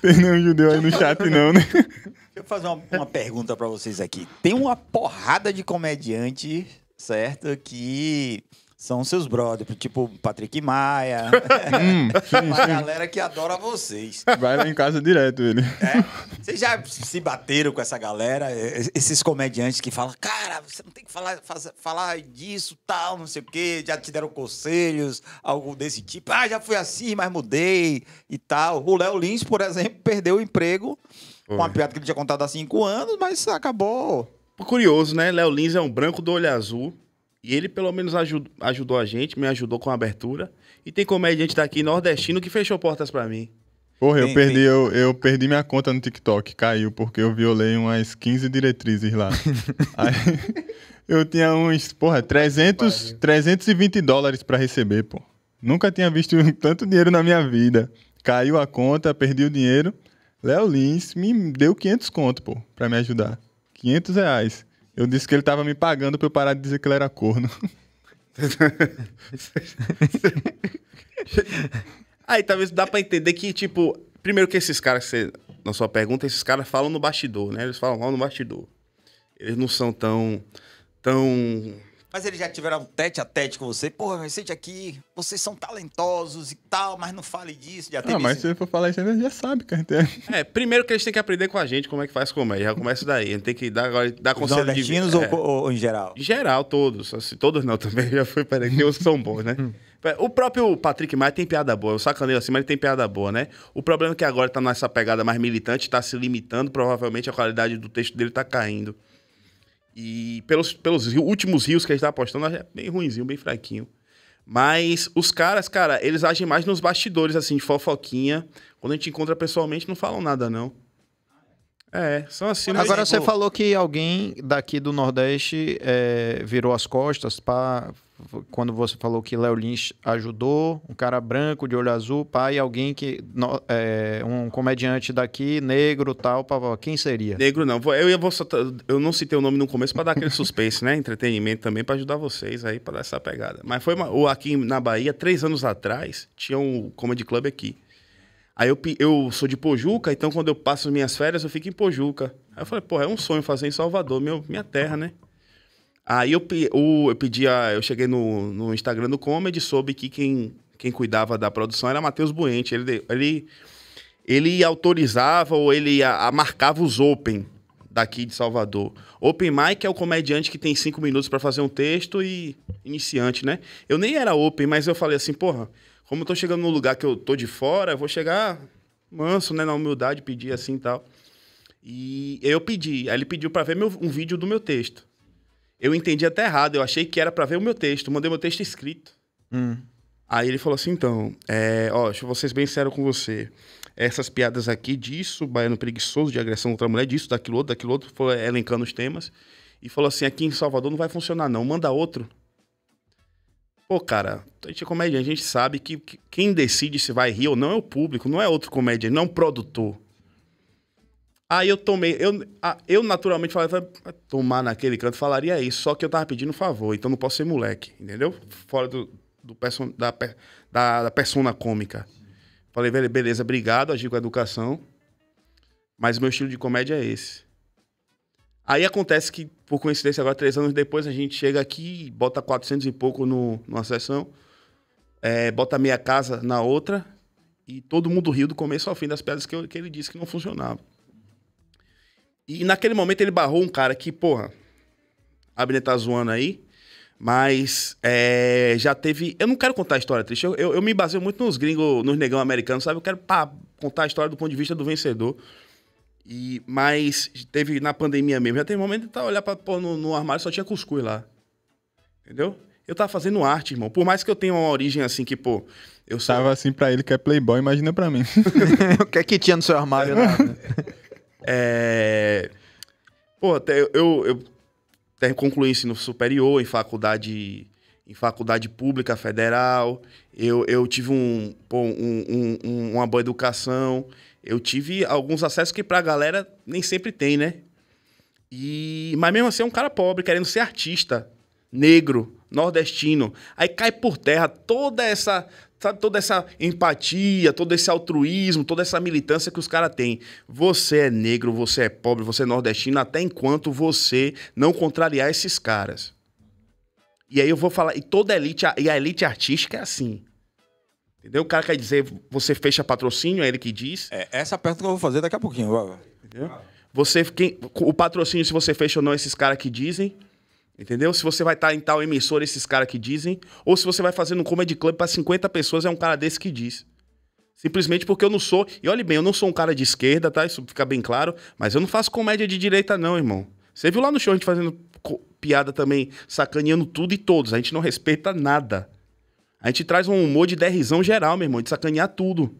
Tem nenhum judeu aí no chat, não, né? Deixa eu fazer uma, uma pergunta para vocês aqui. Tem uma porrada de comediante certo? Que são seus brothers, tipo Patrick Maia, hum, uma galera que adora vocês. Vai lá em casa direto ele. É? Vocês já se bateram com essa galera, esses comediantes que falam, cara, você não tem que falar, faz, falar disso, tal, não sei o quê, já te deram conselhos, algo desse tipo. Ah, já fui assim, mas mudei e tal. O Léo Lins, por exemplo, perdeu o emprego. Uma piada que ele tinha contado há cinco anos, mas acabou Curioso, né? Léo Lins é um branco do olho azul. E ele, pelo menos, ajudou, ajudou a gente, me ajudou com a abertura. E tem comediante daqui, nordestino, que fechou portas para mim. Porra, eu tem, perdi, tem. Eu, eu perdi minha conta no TikTok, caiu, porque eu violei umas 15 diretrizes lá. Aí, eu tinha uns, porra, 300, 320 dólares para receber, pô. Nunca tinha visto tanto dinheiro na minha vida. Caiu a conta, perdi o dinheiro. Léo Lins me deu 500 conto, pô, pra me ajudar. 500 reais. Eu disse que ele tava me pagando pra eu parar de dizer que ele era corno. Aí talvez dá pra entender que, tipo, primeiro que esses caras, que na sua pergunta, esses caras falam no bastidor, né? Eles falam mal no bastidor. Eles não são tão. tão mas eles já tiveram um tete a tete com você. Porra, mas sente aqui, vocês são talentosos e tal, mas não fale disso. Já não, ah, mas isso. se for falar isso, ele já sabe, cara. É. é, primeiro que eles têm que aprender com a gente como é que faz comédia. Já começa daí. A gente tem que dar, dar Os conselho de vida. Ou, é. ou, em geral? Em geral, todos. Assim, todos não também. Já foi, peraí, nem os são bons, né? Hum. O próprio Patrick Maia tem piada boa. Eu sacaneio assim, mas ele tem piada boa, né? O problema é que agora tá nessa pegada mais militante, tá se limitando. Provavelmente a qualidade do texto dele tá caindo. E pelos, pelos rios, últimos rios que a gente tá apostando, é bem ruimzinho, bem fraquinho. Mas os caras, cara, eles agem mais nos bastidores, assim, de fofoquinha. Quando a gente encontra pessoalmente, não falam nada, não. É, são assim. Né? Agora você falou que alguém daqui do Nordeste é, virou as costas para quando você falou que Léo Lynch ajudou, um cara branco, de olho azul, pai, alguém que. No, é, um comediante daqui, negro, tal, papá, quem seria? Negro não. Eu, eu, vou, eu não citei o nome no começo para dar aquele suspense, né? Entretenimento também, para ajudar vocês aí, para dar essa pegada. Mas foi uma, aqui na Bahia, três anos atrás, tinha um comedy club aqui. Aí eu, eu sou de Pojuca, então quando eu passo minhas férias, eu fico em Pojuca. Aí eu falei, pô, é um sonho fazer em Salvador, meu, minha terra, né? Aí eu, eu, eu pedi, a, eu cheguei no, no Instagram do Comedy, soube que quem, quem cuidava da produção era Matheus Buente. Ele, ele, ele autorizava ou ele a, a marcava os open daqui de Salvador. Open mic é o comediante que tem cinco minutos para fazer um texto e iniciante, né? Eu nem era open, mas eu falei assim, porra, como eu tô chegando num lugar que eu tô de fora, eu vou chegar manso, né, na humildade, pedir assim e tal. E eu pedi. Aí ele pediu para ver meu, um vídeo do meu texto. Eu entendi até errado, eu achei que era para ver o meu texto, mandei meu texto escrito. Hum. Aí ele falou assim: então, é, ó, deixa eu ser bem sério com você. Essas piadas aqui disso, baiano preguiçoso, de agressão contra a mulher, disso, daquilo outro, daquilo outro, foi elencando os temas. E falou assim: aqui em Salvador não vai funcionar, não, manda outro. Pô, cara, a gente é comédia, a gente sabe que, que quem decide se vai rir ou não é o público, não é outro comédia, não é um produtor. Aí eu tomei, eu, eu naturalmente falava, ah, tomar naquele canto, falaria isso, só que eu tava pedindo um favor, então não posso ser moleque, entendeu? Fora do, do person, da, da, da persona cômica. Falei, velho, beleza, obrigado, agi com a educação, mas o meu estilo de comédia é esse. Aí acontece que, por coincidência, agora três anos depois, a gente chega aqui, bota 400 e pouco no, numa sessão, é, bota meia casa na outra, e todo mundo riu do começo ao fim das pedras que, que ele disse que não funcionava. E naquele momento ele barrou um cara que, porra, a Abner tá zoando aí, mas é, já teve. Eu não quero contar a história triste. Eu, eu, eu me baseio muito nos gringos, nos negão americanos, sabe? Eu quero pá, contar a história do ponto de vista do vencedor. E, mas teve na pandemia mesmo. Já teve um momento de tá, olhar pra, pô, no, no, armário só tinha cuscuz lá. Entendeu? Eu tava fazendo arte, irmão. Por mais que eu tenha uma origem assim que, pô. Eu sou... Tava assim pra ele que é playboy, imagina pra mim. o que é que tinha no seu armário? Lá, né? É... Pô, até eu, eu, eu até concluí ensino superior em faculdade em faculdade pública federal. Eu, eu tive um, um, um uma boa educação. Eu tive alguns acessos que pra galera nem sempre tem, né? E, mas mesmo assim é um cara pobre, querendo ser artista, negro, nordestino. Aí cai por terra toda essa sabe, toda essa empatia, todo esse altruísmo, toda essa militância que os caras têm. Você é negro, você é pobre, você é nordestino, até enquanto você não contrariar esses caras. E aí eu vou falar, e toda elite, e a elite artística é assim. Entendeu? O cara quer dizer, você fecha patrocínio, é ele que diz. É, essa é pergunta que eu vou fazer daqui a pouquinho. Entendeu? Você, quem, o patrocínio, se você fecha ou não, esses caras que dizem. Entendeu? Se você vai estar tá em tal emissora, esses caras que dizem, ou se você vai fazer um comedy club para 50 pessoas, é um cara desse que diz. Simplesmente porque eu não sou. E olhe bem, eu não sou um cara de esquerda, tá? Isso fica bem claro. Mas eu não faço comédia de direita, não, irmão. Você viu lá no show a gente fazendo piada também, sacaneando tudo e todos. A gente não respeita nada. A gente traz um humor de derrisão geral, meu irmão, de sacanear tudo.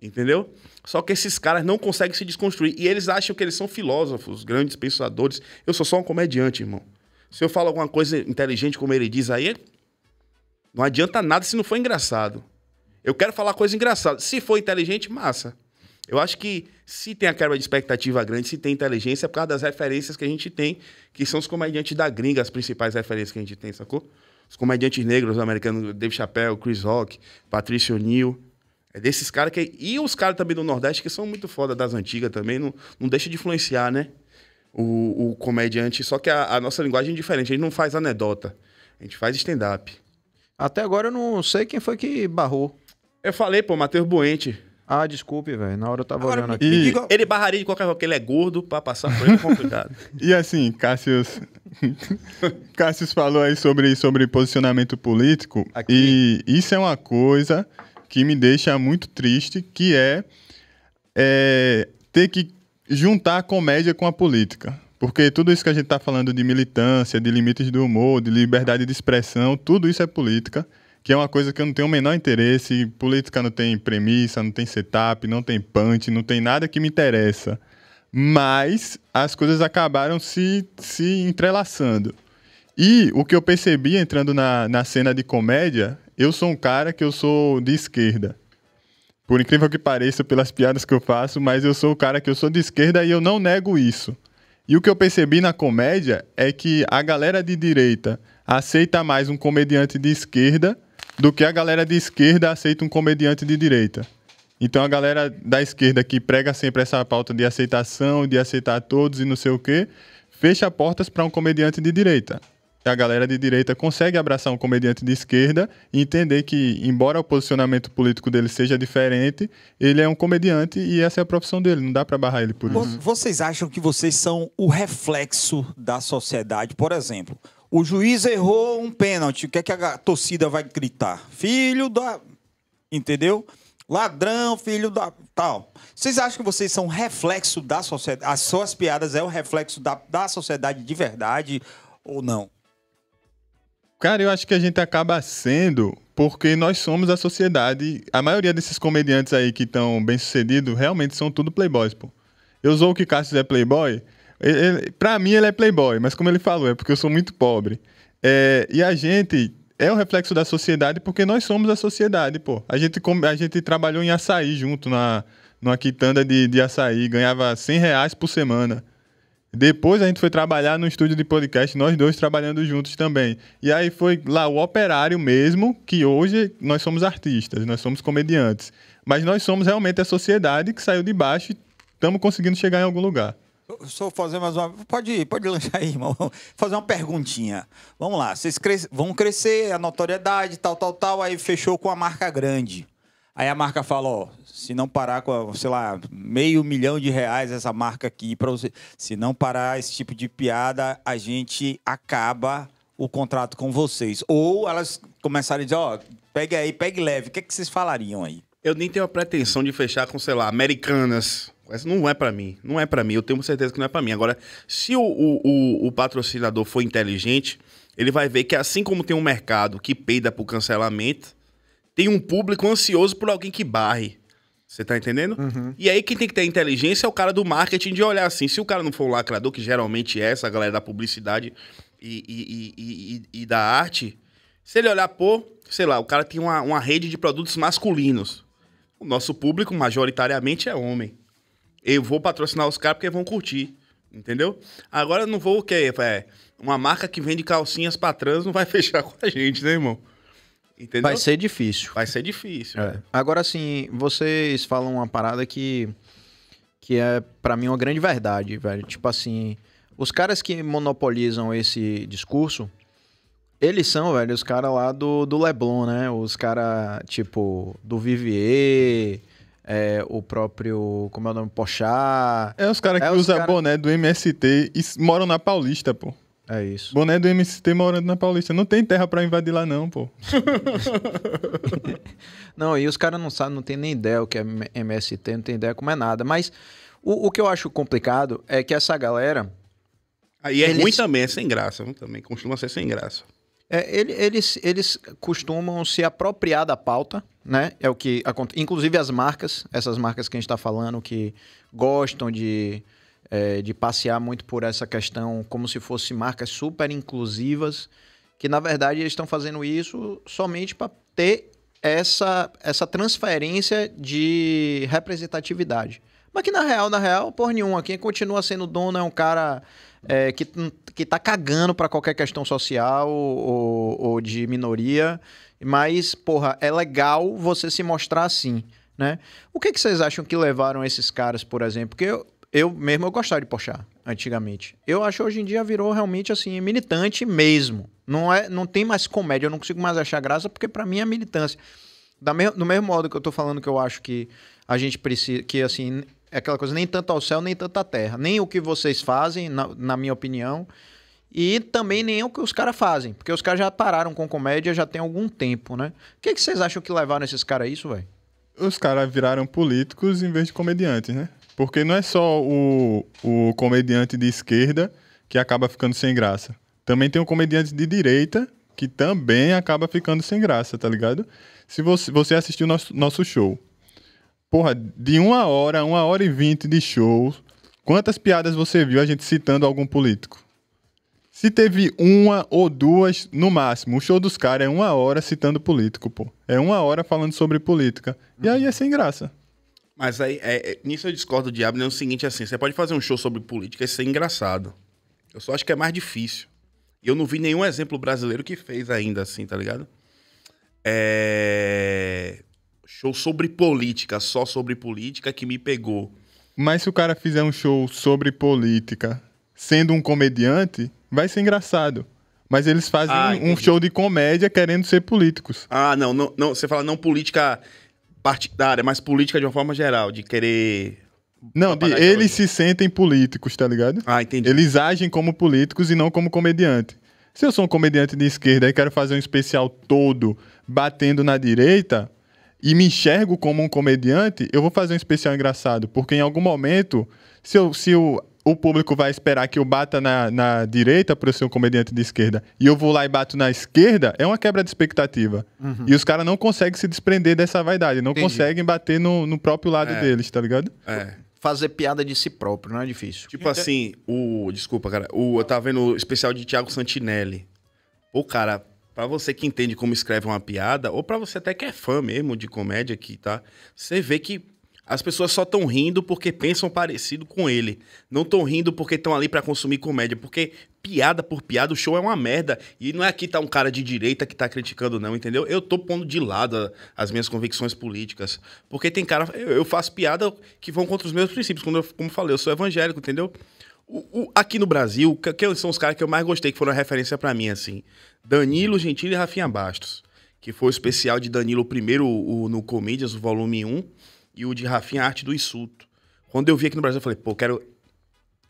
Entendeu? Só que esses caras não conseguem se desconstruir. E eles acham que eles são filósofos, grandes pensadores. Eu sou só um comediante, irmão. Se eu falo alguma coisa inteligente, como ele diz aí, não adianta nada se não for engraçado. Eu quero falar coisa engraçada. Se for inteligente, massa. Eu acho que se tem a quebra de expectativa grande, se tem inteligência, é por causa das referências que a gente tem, que são os comediantes da gringa, as principais referências que a gente tem, sacou? Os comediantes negros americanos, Dave Chappelle, Chris Rock, Patrício O'Neill. É desses caras que. E os caras também do Nordeste, que são muito foda das antigas também, não, não deixa de influenciar, né? o, o comediante. Só que a, a, nossa linguagem é diferente. A gente não faz anedota. A gente faz stand-up. Até agora eu não sei quem foi que barrou. Eu falei, pô, Matheus Buente. Ah, desculpe, velho. Na hora eu tava agora, olhando aqui. E... Ele barraria de qualquer forma, porque ele é gordo, pra passar por ele é complicado. e assim, Cássius. Cássius falou aí sobre, sobre posicionamento político. Aqui. E isso é uma coisa que me deixa muito triste, que é, é ter que juntar a comédia com a política. Porque tudo isso que a gente está falando de militância, de limites do humor, de liberdade de expressão, tudo isso é política, que é uma coisa que eu não tenho o menor interesse. Política não tem premissa, não tem setup, não tem punch, não tem nada que me interessa. Mas as coisas acabaram se, se entrelaçando. E o que eu percebi entrando na, na cena de comédia, eu sou um cara que eu sou de esquerda. Por incrível que pareça, pelas piadas que eu faço, mas eu sou o cara que eu sou de esquerda e eu não nego isso. E o que eu percebi na comédia é que a galera de direita aceita mais um comediante de esquerda do que a galera de esquerda aceita um comediante de direita. Então a galera da esquerda que prega sempre essa pauta de aceitação, de aceitar todos e não sei o quê, fecha portas para um comediante de direita a galera de direita consegue abraçar um comediante de esquerda e entender que, embora o posicionamento político dele seja diferente, ele é um comediante e essa é a profissão dele, não dá para barrar ele por isso. Vocês acham que vocês são o reflexo da sociedade? Por exemplo, o juiz errou um pênalti, o que é que a torcida vai gritar? Filho da. Entendeu? Ladrão, filho da. tal. Vocês acham que vocês são reflexo da sociedade? As suas piadas é o reflexo da, da sociedade de verdade ou não? Cara, eu acho que a gente acaba sendo porque nós somos a sociedade. A maioria desses comediantes aí que estão bem-sucedidos realmente são tudo playboys, pô. Eu sou o que Cássio é playboy. Ele, ele, pra mim, ele é playboy, mas como ele falou, é porque eu sou muito pobre. É, e a gente é o reflexo da sociedade porque nós somos a sociedade, pô. A gente, a gente trabalhou em açaí junto na, numa quitanda de, de açaí, ganhava 100 reais por semana. Depois a gente foi trabalhar no estúdio de podcast, nós dois trabalhando juntos também. E aí foi lá o operário mesmo, que hoje nós somos artistas, nós somos comediantes. Mas nós somos realmente a sociedade que saiu de baixo e estamos conseguindo chegar em algum lugar. Só fazer mais uma. Pode ir, pode lanchar aí, irmão. Fazer uma perguntinha. Vamos lá. Vocês cres... vão crescer, a notoriedade, tal, tal, tal. Aí fechou com a marca grande. Aí a marca fala: ó, se não parar com, sei lá, meio milhão de reais essa marca aqui para você, se não parar esse tipo de piada, a gente acaba o contrato com vocês. Ou elas começarem a dizer, ó, oh, pegue aí, pegue leve. O que, é que vocês falariam aí? Eu nem tenho a pretensão de fechar com, sei lá, americanas. Essa não é para mim. Não é para mim. Eu tenho certeza que não é para mim. Agora, se o, o, o, o patrocinador for inteligente, ele vai ver que assim como tem um mercado que peida por cancelamento, tem um público ansioso por alguém que barre. Você tá entendendo? Uhum. E aí quem tem que ter inteligência é o cara do marketing de olhar assim. Se o cara não for um lacrador, que geralmente é essa galera da publicidade e, e, e, e da arte, se ele olhar, pô, sei lá, o cara tem uma, uma rede de produtos masculinos. O nosso público majoritariamente é homem. Eu vou patrocinar os caras porque vão curtir. Entendeu? Agora eu não vou o quê? É, uma marca que vende calcinhas pra trans não vai fechar com a gente, né, irmão? Entendeu? Vai ser difícil. Vai ser difícil. É. Né? Agora, assim, vocês falam uma parada que, que é, para mim, uma grande verdade, velho. Tipo assim, os caras que monopolizam esse discurso, eles são, velho, os caras lá do, do Leblon, né? Os caras, tipo, do Vivier... É, o próprio. Como é o nome? Pochá. É os caras que é usam cara... boné do MST e moram na Paulista, pô. É isso. Boné do MST morando na Paulista. Não tem terra para invadir lá, não, pô. não, e os caras não sabem, não tem nem ideia o que é MST, não tem ideia como é nada. Mas o, o que eu acho complicado é que essa galera. Aí é eles... ruim também, é sem graça, também costuma ser sem graça. É, eles, eles costumam se apropriar da pauta, né? É o que acontece. Inclusive as marcas, essas marcas que a gente está falando, que gostam de é, de passear muito por essa questão como se fossem marcas super inclusivas, que na verdade eles estão fazendo isso somente para ter essa, essa transferência de representatividade. Mas que na real, na real, por nenhuma. Quem continua sendo dono é um cara é, que, que tá cagando para qualquer questão social ou, ou de minoria. Mas, porra, é legal você se mostrar assim. Né? O que, que vocês acham que levaram esses caras, por exemplo? Porque eu mesmo eu gostava de pochar antigamente. Eu acho que hoje em dia virou realmente assim militante mesmo. Não é, não tem mais comédia, eu não consigo mais achar graça porque para mim é militância. Da me, do mesmo modo que eu tô falando que eu acho que a gente precisa que assim é aquela coisa nem tanto ao céu nem tanto à terra, nem o que vocês fazem, na, na minha opinião, e também nem o que os caras fazem, porque os caras já pararam com comédia já tem algum tempo, né? O que, que vocês acham que levaram esses caras a isso, velho? Os caras viraram políticos em vez de comediantes, né? Porque não é só o, o comediante de esquerda que acaba ficando sem graça. Também tem o comediante de direita que também acaba ficando sem graça, tá ligado? Se você, você assistiu nosso, nosso show, porra, de uma hora, uma hora e vinte de show, quantas piadas você viu a gente citando algum político? Se teve uma ou duas, no máximo. O show dos caras é uma hora citando político, pô. É uma hora falando sobre política. E aí é sem graça. Mas aí, é, é, nisso eu discordo do Diabo, é o seguinte assim, você pode fazer um show sobre política e ser engraçado. Eu só acho que é mais difícil. eu não vi nenhum exemplo brasileiro que fez ainda assim, tá ligado? É... Show sobre política, só sobre política que me pegou. Mas se o cara fizer um show sobre política, sendo um comediante, vai ser engraçado. Mas eles fazem ah, um show de comédia querendo ser políticos. Ah, não, não, não você fala não política partidária, mas política de uma forma geral, de querer. Não, de, eles se sentem políticos, tá ligado? Ah, entendi. Eles agem como políticos e não como comediante. Se eu sou um comediante de esquerda e quero fazer um especial todo batendo na direita e me enxergo como um comediante, eu vou fazer um especial engraçado, porque em algum momento, se eu, se eu o público vai esperar que eu bata na, na direita para eu ser um comediante de esquerda e eu vou lá e bato na esquerda, é uma quebra de expectativa. Uhum. E os caras não conseguem se desprender dessa vaidade, não Entendi. conseguem bater no, no próprio lado é. deles, tá ligado? É. Fazer piada de si próprio, não é difícil. Tipo assim, o. Desculpa, cara. O, eu tava vendo o especial de Tiago Santinelli. O cara, para você que entende como escreve uma piada, ou para você até que é fã mesmo de comédia aqui, tá? Você vê que as pessoas só estão rindo porque pensam parecido com ele. Não estão rindo porque estão ali para consumir comédia, porque piada por piada o show é uma merda. E não é aqui tá um cara de direita que tá criticando não, entendeu? Eu tô pondo de lado as minhas convicções políticas, porque tem cara, eu, faço piada que vão contra os meus princípios, como eu, como falei, eu sou evangélico, entendeu? O, o, aqui no Brasil, que são os caras que eu mais gostei, que foram a referência para mim, assim. Danilo Gentili e Rafinha Bastos, que foi o especial de Danilo primeiro o, no Comedians, o volume 1 e o de Rafinha, arte do insulto. Quando eu vi aqui no Brasil, eu falei, pô, quero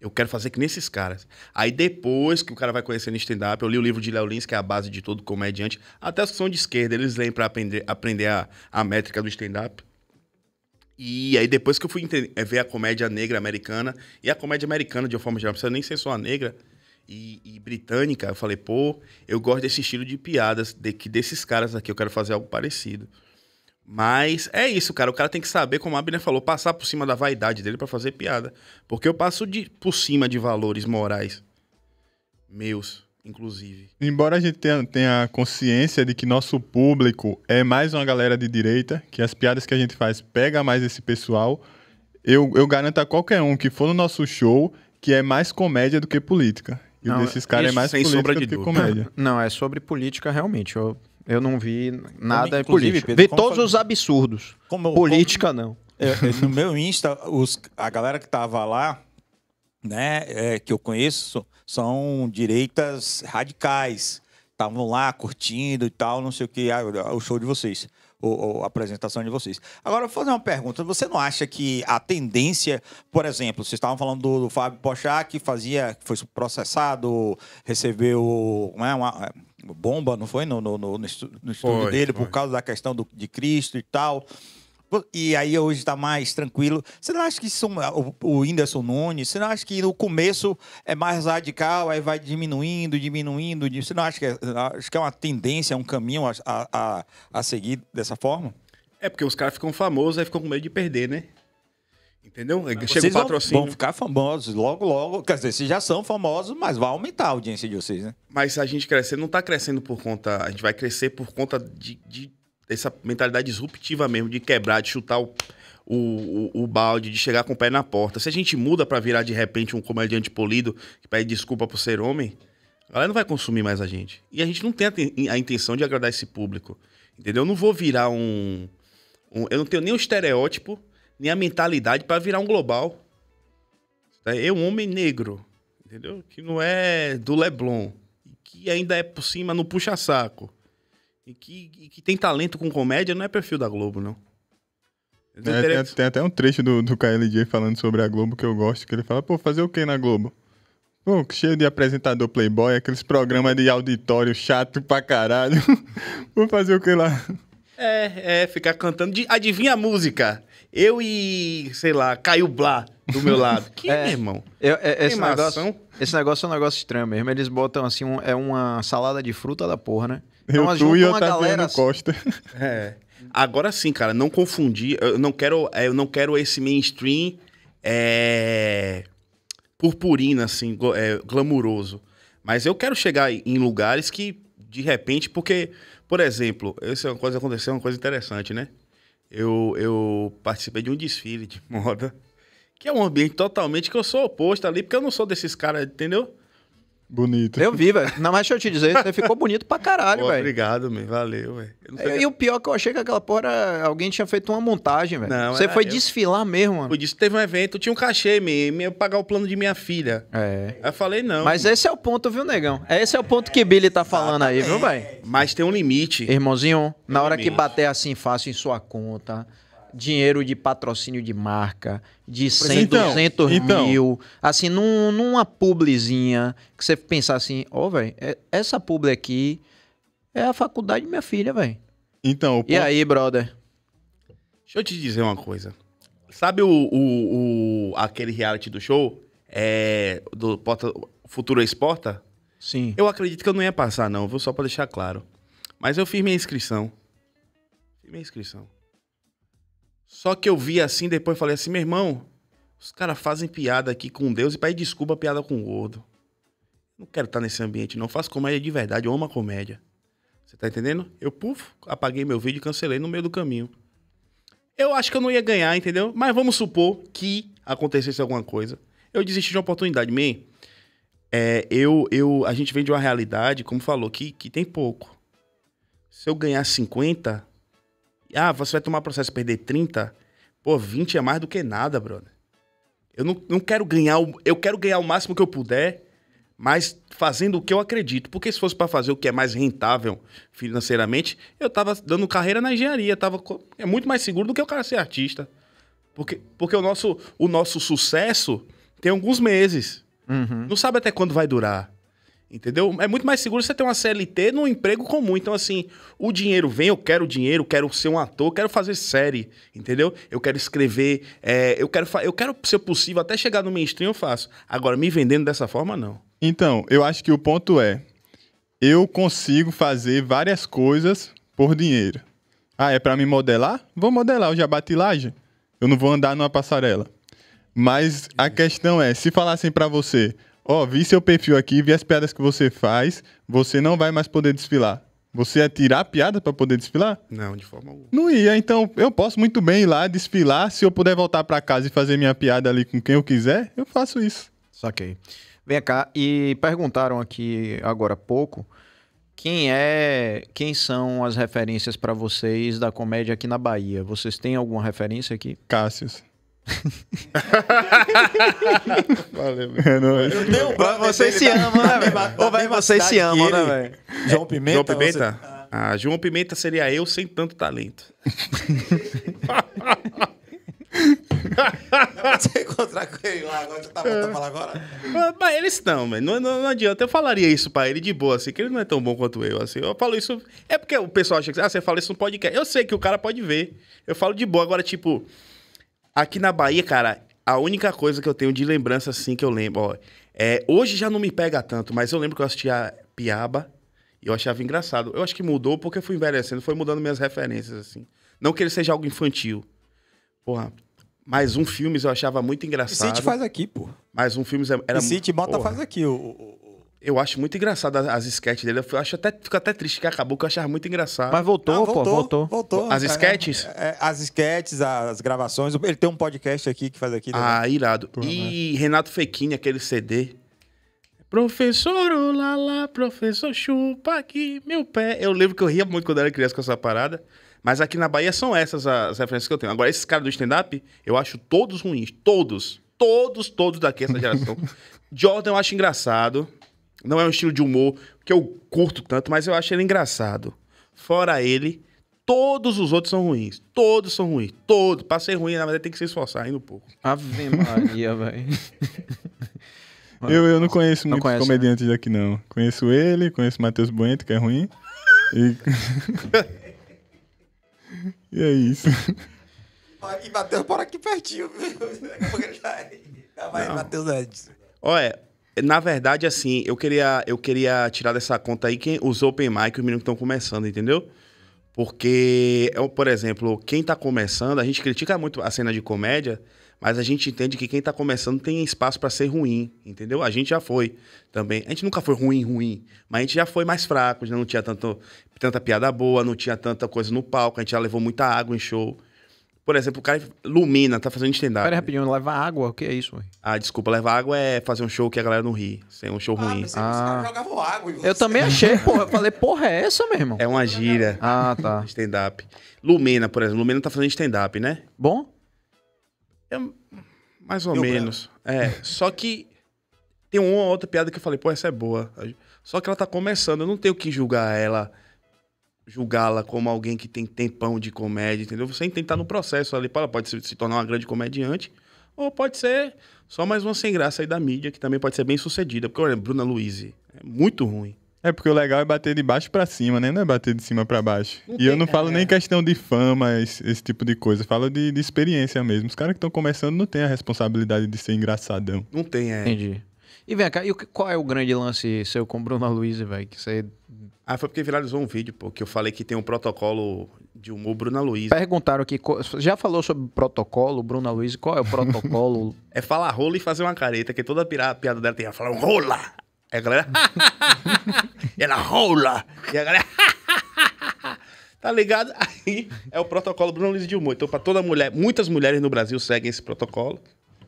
eu quero fazer que nesses caras. Aí depois que o cara vai conhecendo stand-up, eu li o livro de Léo Lins, que é a base de todo comediante, até os que são de esquerda, eles leem para aprender, aprender a, a métrica do stand-up. E aí depois que eu fui eh, ver a comédia negra americana, e a comédia americana de uma forma geral, não precisa nem ser só a negra, e, e, britânica, eu falei, pô, eu gosto desse estilo de piadas, de que desses caras aqui eu quero fazer algo parecido. Mas é isso, cara. O cara tem que saber, como a Abner falou, passar por cima da vaidade dele para fazer piada. Porque eu passo de, por cima de valores morais. Meus, inclusive. Embora a gente tenha, tenha consciência de que nosso público é mais uma galera de direita, que as piadas que a gente faz pega mais esse pessoal, eu, eu garanto a qualquer um que for no nosso show que é mais comédia do que política. E Não, o desses caras é mais sem política do que dúvida. comédia. Não, é sobre política realmente. Eu eu não vi nada como, político. Pedro, vi todos foi... os absurdos. Como, Política, como... não. É, é, no meu Insta, os, a galera que tava lá, né, é, que eu conheço, são direitas radicais. Estavam lá curtindo e tal, não sei o que, ah, o show de vocês, ou, ou, a apresentação de vocês. Agora, vou fazer uma pergunta. Você não acha que a tendência, por exemplo, vocês estavam falando do, do Fábio Pochá, que fazia, foi processado, recebeu é, uma, bomba, não foi? No, no, no, no estúdio foi, dele, foi. por causa da questão do, de Cristo e tal. E aí hoje está mais tranquilo. Você não acha que é é, o, o Whindersson Nunes, você não acha que no começo é mais radical, aí vai diminuindo, diminuindo? Você não acha que é, acho que é uma tendência, é um caminho a, a, a seguir dessa forma? É porque os caras ficam famosos, aí ficam com medo de perder, né? Entendeu? Chega vocês o patrocínio. Vão, vão ficar famosos logo, logo. Quer dizer, vocês já são famosos, mas vai aumentar a audiência de vocês, né? Mas a gente crescer, não está crescendo por conta. A gente vai crescer por conta de, de essa mentalidade disruptiva mesmo, de quebrar, de chutar o, o, o, o, balde, de chegar com o pé na porta. Se a gente muda para virar de repente um comediante polido que pede desculpa por ser homem, ela não vai consumir mais a gente. E a gente não tem a, a intenção de agradar esse público. Entendeu? Eu não vou virar um, um. Eu não tenho nem um estereótipo nem a mentalidade para virar um global. Né? Eu, um homem negro, entendeu? Que não é do Leblon, que ainda é por cima no puxa-saco, e que, e que tem talento com comédia, não é perfil da Globo, não. É, tem, tem, até um trecho do, do KLJ falando sobre a Globo que eu gosto, que ele fala, pô, fazer o que na Globo? Pô, cheio de apresentador playboy, aqueles programas de auditório chato pra caralho. Vou fazer o que lá? É, é, ficar cantando. De, adivinha a música? Eu e, sei lá, Caio Blá do meu lado. Que, é, irmão? Eu, é, é, esse, negócio, esse negócio é um negócio estranho mesmo. Eles botam assim, um, é uma salada de fruta da porra, né? Então, eu, tu e eu tá galera assim. Costa. É. Agora sim, cara, não confundir. Eu não quero, é, eu não quero esse mainstream é, purpurina, assim, é, glamuroso. Mas eu quero chegar em lugares que, de repente, porque por exemplo, isso é uma coisa aconteceu, uma coisa interessante, né? Eu, eu participei de um desfile de moda, que é um ambiente totalmente que eu sou oposto ali, porque eu não sou desses caras, entendeu? Bonito. Eu vi, velho. Não, mas deixa eu te dizer, você ficou bonito pra caralho, velho. Obrigado, meu. Valeu, velho. E o pior que eu achei que aquela porra alguém tinha feito uma montagem, velho. Você é, foi eu. desfilar mesmo, mano. Por isso teve um evento, tinha um cachê me ia pagar o plano de minha filha. É. Aí eu falei, não. Mas mano. esse é o ponto, viu, negão? É, esse é o ponto que Billy tá falando aí, viu, velho? Mas tem um limite. Irmãozinho, tem na hora limite. que bater assim fácil em sua conta dinheiro de patrocínio de marca, de 100, então, 200 então. mil. Assim, num, numa publizinha que você pensar assim, ó, oh, velho, é, essa publi aqui é a faculdade de minha filha, velho. Então, E aí, brother? Deixa eu te dizer uma coisa. Sabe o, o, o aquele reality do show? É, do Porta, Futuro Exporta? Sim. Eu acredito que eu não ia passar, não, viu? Só pra deixar claro. Mas eu fiz minha inscrição. Fiz minha inscrição. Só que eu vi assim, depois falei assim, meu irmão, os caras fazem piada aqui com Deus e pai desculpa a piada com o gordo. Não quero estar nesse ambiente, não. Faço comédia de verdade, eu amo a comédia. Você tá entendendo? Eu, puf, apaguei meu vídeo e cancelei no meio do caminho. Eu acho que eu não ia ganhar, entendeu? Mas vamos supor que acontecesse alguma coisa. Eu desisti de uma oportunidade. Man, é, eu, eu, a gente vem de uma realidade, como falou, que, que tem pouco. Se eu ganhar 50, ah, você vai tomar processo e perder 30? Pô, 20 é mais do que nada, brother. Eu não, não quero ganhar. O, eu quero ganhar o máximo que eu puder, mas fazendo o que eu acredito. Porque se fosse para fazer o que é mais rentável financeiramente, eu tava dando carreira na engenharia. Tava, é muito mais seguro do que o cara ser artista. Porque, porque o, nosso, o nosso sucesso tem alguns meses. Uhum. Não sabe até quando vai durar. Entendeu? É muito mais seguro você ter uma CLT num emprego comum. Então, assim, o dinheiro vem, eu quero dinheiro, quero ser um ator, quero fazer série, entendeu? Eu quero escrever, é, eu, quero eu quero, se possível, até chegar no mainstream eu faço. Agora, me vendendo dessa forma, não. Então, eu acho que o ponto é: eu consigo fazer várias coisas por dinheiro. Ah, é para me modelar? Vou modelar, eu já bati laje. Eu não vou andar numa passarela. Mas a questão é: se falassem para você, Ó, oh, vi seu perfil aqui, vi as piadas que você faz, você não vai mais poder desfilar. Você ia é tirar a piada para poder desfilar? Não, de forma alguma. Não ia, então eu posso muito bem ir lá desfilar. Se eu puder voltar para casa e fazer minha piada ali com quem eu quiser, eu faço isso. Saquei. Vem cá, e perguntaram aqui agora há pouco quem é, quem são as referências para vocês da comédia aqui na Bahia? Vocês têm alguma referência aqui? Cássius. Valeu, é nóis. vocês tá? né, se amam, né, né, velho? Ou vai, vocês se amam, né, velho? João Pimenta? João Pimenta? Você... Ah, João Pimenta seria eu sem tanto talento. Você encontrar com ele lá agora, tá voltando agora? Mas eles não, não, não, não, adianta. Eu falaria isso pra ele de boa, assim, que ele não é tão bom quanto eu, assim. Eu falo isso. É porque o pessoal acha que ah, você fala isso no podcast. Eu sei que o cara pode ver. Eu falo de boa. Agora, tipo, Aqui na Bahia, cara, a única coisa que eu tenho de lembrança, assim, que eu lembro, ó. É, hoje já não me pega tanto, mas eu lembro que eu assistia Piaba e eu achava engraçado. Eu acho que mudou porque eu fui envelhecendo, foi mudando minhas referências, assim. Não que ele seja algo infantil. Porra, mais um filmes eu achava muito engraçado. E City faz aqui, pô. Mais um filmes é, era... E City bota porra. faz aqui o, o, eu acho muito engraçado as sketches dele. Eu acho até, fico até triste que acabou, que eu achava muito engraçado. Mas voltou, ah, voltou, pô, voltou. voltou. As é, é, sketches? É, as sketches, as gravações. Ele tem um podcast aqui que faz aqui. Também. Ah, irado. Pô, e né? Renato Fequini, aquele CD. Professor Olala, professor chupa aqui meu pé. Eu lembro que eu ria muito quando era criança com essa parada. Mas aqui na Bahia são essas as referências que eu tenho. Agora, esses caras do stand-up, eu acho todos ruins. Todos. Todos, todos daqui, essa geração. Jordan eu acho engraçado. Não é um estilo de humor que eu curto tanto, mas eu acho ele engraçado. Fora ele, todos os outros são ruins. Todos são ruins. Todos. Pra ser ruim, na verdade, tem que se esforçar ainda um pouco. Ave Maria, velho. Eu, eu não conheço não muitos comediantes né? daqui, não. Conheço ele, conheço Matheus Bueno, que é ruim. E... e é isso. E Matheus bora aqui pertinho. Já vai Matheus antes. Olha, na verdade, assim, eu queria, eu queria tirar dessa conta aí quem, os open mic, os meninos que estão começando, entendeu? Porque, eu, é por exemplo, quem está começando, a gente critica muito a cena de comédia, mas a gente entende que quem está começando tem espaço para ser ruim, entendeu? A gente já foi também. A gente nunca foi ruim, ruim, mas a gente já foi mais fraco, já não tinha tanto, tanta piada boa, não tinha tanta coisa no palco, a gente já levou muita água em show. Por exemplo, o cara ilumina, tá fazendo stand-up. Peraí, rapidinho, leva água, o que é isso? Ué? Ah, desculpa, levar água é fazer um show que a galera não ri. sem um show ah, ruim. Ah, jogavam água Eu também achei, porra. Eu falei, porra, é essa, mesmo É uma gíria. Ah, tá. stand-up. Lumena, por exemplo. Lumena tá fazendo stand-up, né? Bom? É, mais ou Meu menos. Branco. É. Só que tem uma outra piada que eu falei, pô, essa é boa. Só que ela tá começando, eu não tenho que julgar ela julgá-la como alguém que tem tempão de comédia, entendeu? Você tem que estar no processo ali, ela pode se, tornar uma grande comediante, ou pode ser só mais uma sem graça aí da mídia, que também pode ser bem sucedida. Porque, olha, Bruna Luiz é muito ruim. É porque o legal é bater de baixo para cima, né? Não é bater de cima para baixo. Não e eu não falo é. nem questão de fama, esse, esse tipo de coisa. Eu falo de, de, experiência mesmo. Os caras que estão começando não têm a responsabilidade de ser engraçadão. Não tem, é. Entendi. E vem cá, e qual é o grande lance seu com Bruna Luiz, velho? Que você ah, foi porque viralizou um vídeo, pô, que eu falei que tem um protocolo de humor Bruna Luiz. Perguntaram aqui, já falou sobre protocolo, Bruna Luiz, qual é o protocolo? é falar rola e fazer uma careta, que toda piada dela tem, ela fala rola! É a galera... ela rola! E a galera... tá ligado? Aí é o protocolo Bruna Luiz de humor. Então, pra toda mulher, muitas mulheres no Brasil seguem esse protocolo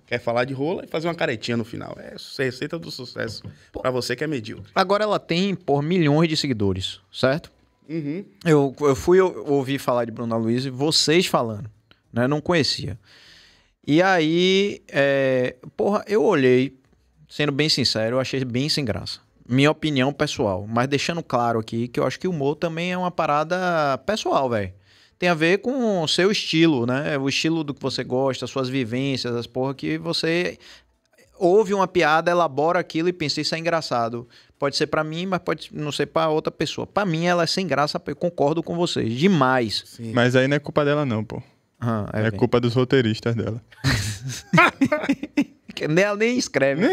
quer falar de rola e fazer uma caretinha no final. É receita do sucesso para você que é medíocre. Agora ela tem, por milhões de seguidores, certo? Uhum. Eu, eu fui ouvir falar de Bruna Luiz e vocês falando, né? Não conhecia. E aí, é, porra, eu olhei, sendo bem sincero, eu achei bem sem graça. Minha opinião pessoal, mas deixando claro aqui que eu acho que o humor também é uma parada pessoal, velho tem a ver com o seu estilo, né? É o estilo do que você gosta, suas vivências, as porra que você ouve uma piada, elabora aquilo e pensa isso é engraçado. Pode ser para mim, mas pode não ser para outra pessoa. Para mim ela é sem graça, eu concordo com vocês demais. Sim. Mas aí não é culpa dela não, pô. Ah, é, é culpa dos roteiristas dela. nela nem escreve.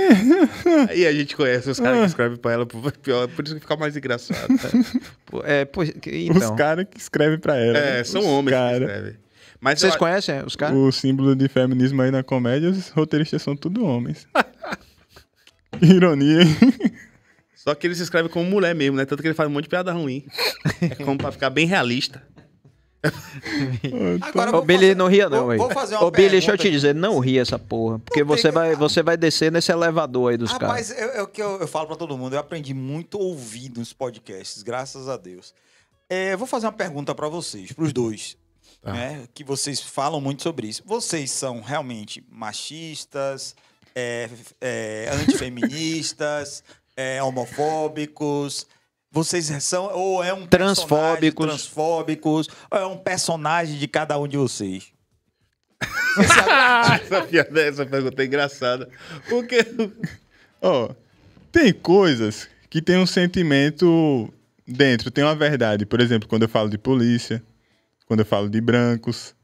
e a gente conhece os caras que escrevem pra ela, por, é por isso que fica mais engraçado. Né? É, então. Os caras que escrevem pra ela. É, né? são os homens cara... que escrevem. Mas Vocês eu... conhecem os caras? O símbolo de feminismo aí na comédia, os roteiristas são tudo homens. Ironia, hein? Só que ele se escreve como mulher mesmo, né? Tanto que ele faz um monte de piada ruim. é como pra ficar bem realista. Agora tá. o Billy fazer... não ria, não, velho. O Billy, deixa eu te dizer, não ria essa porra. Porque você, vai, você vai descer nesse elevador aí dos caras. Rapaz, é o que eu, falo pra todo mundo. Eu aprendi muito ouvindo nos podcasts, graças a Deus. É, vou fazer uma pergunta para vocês, pros dois. Tá. Né, que vocês falam muito sobre isso. Vocês são realmente machistas, é, é, antifeministas, é, homofóbicos. Vocês são ou é um transfóbicos, transfóbicos, ou é um personagem de cada um de vocês. essa, piada, essa pergunta é engraçada. Porque, ó, oh, tem coisas que tem um sentimento dentro, tem uma verdade. Por exemplo, quando eu falo de polícia, quando eu falo de brancos.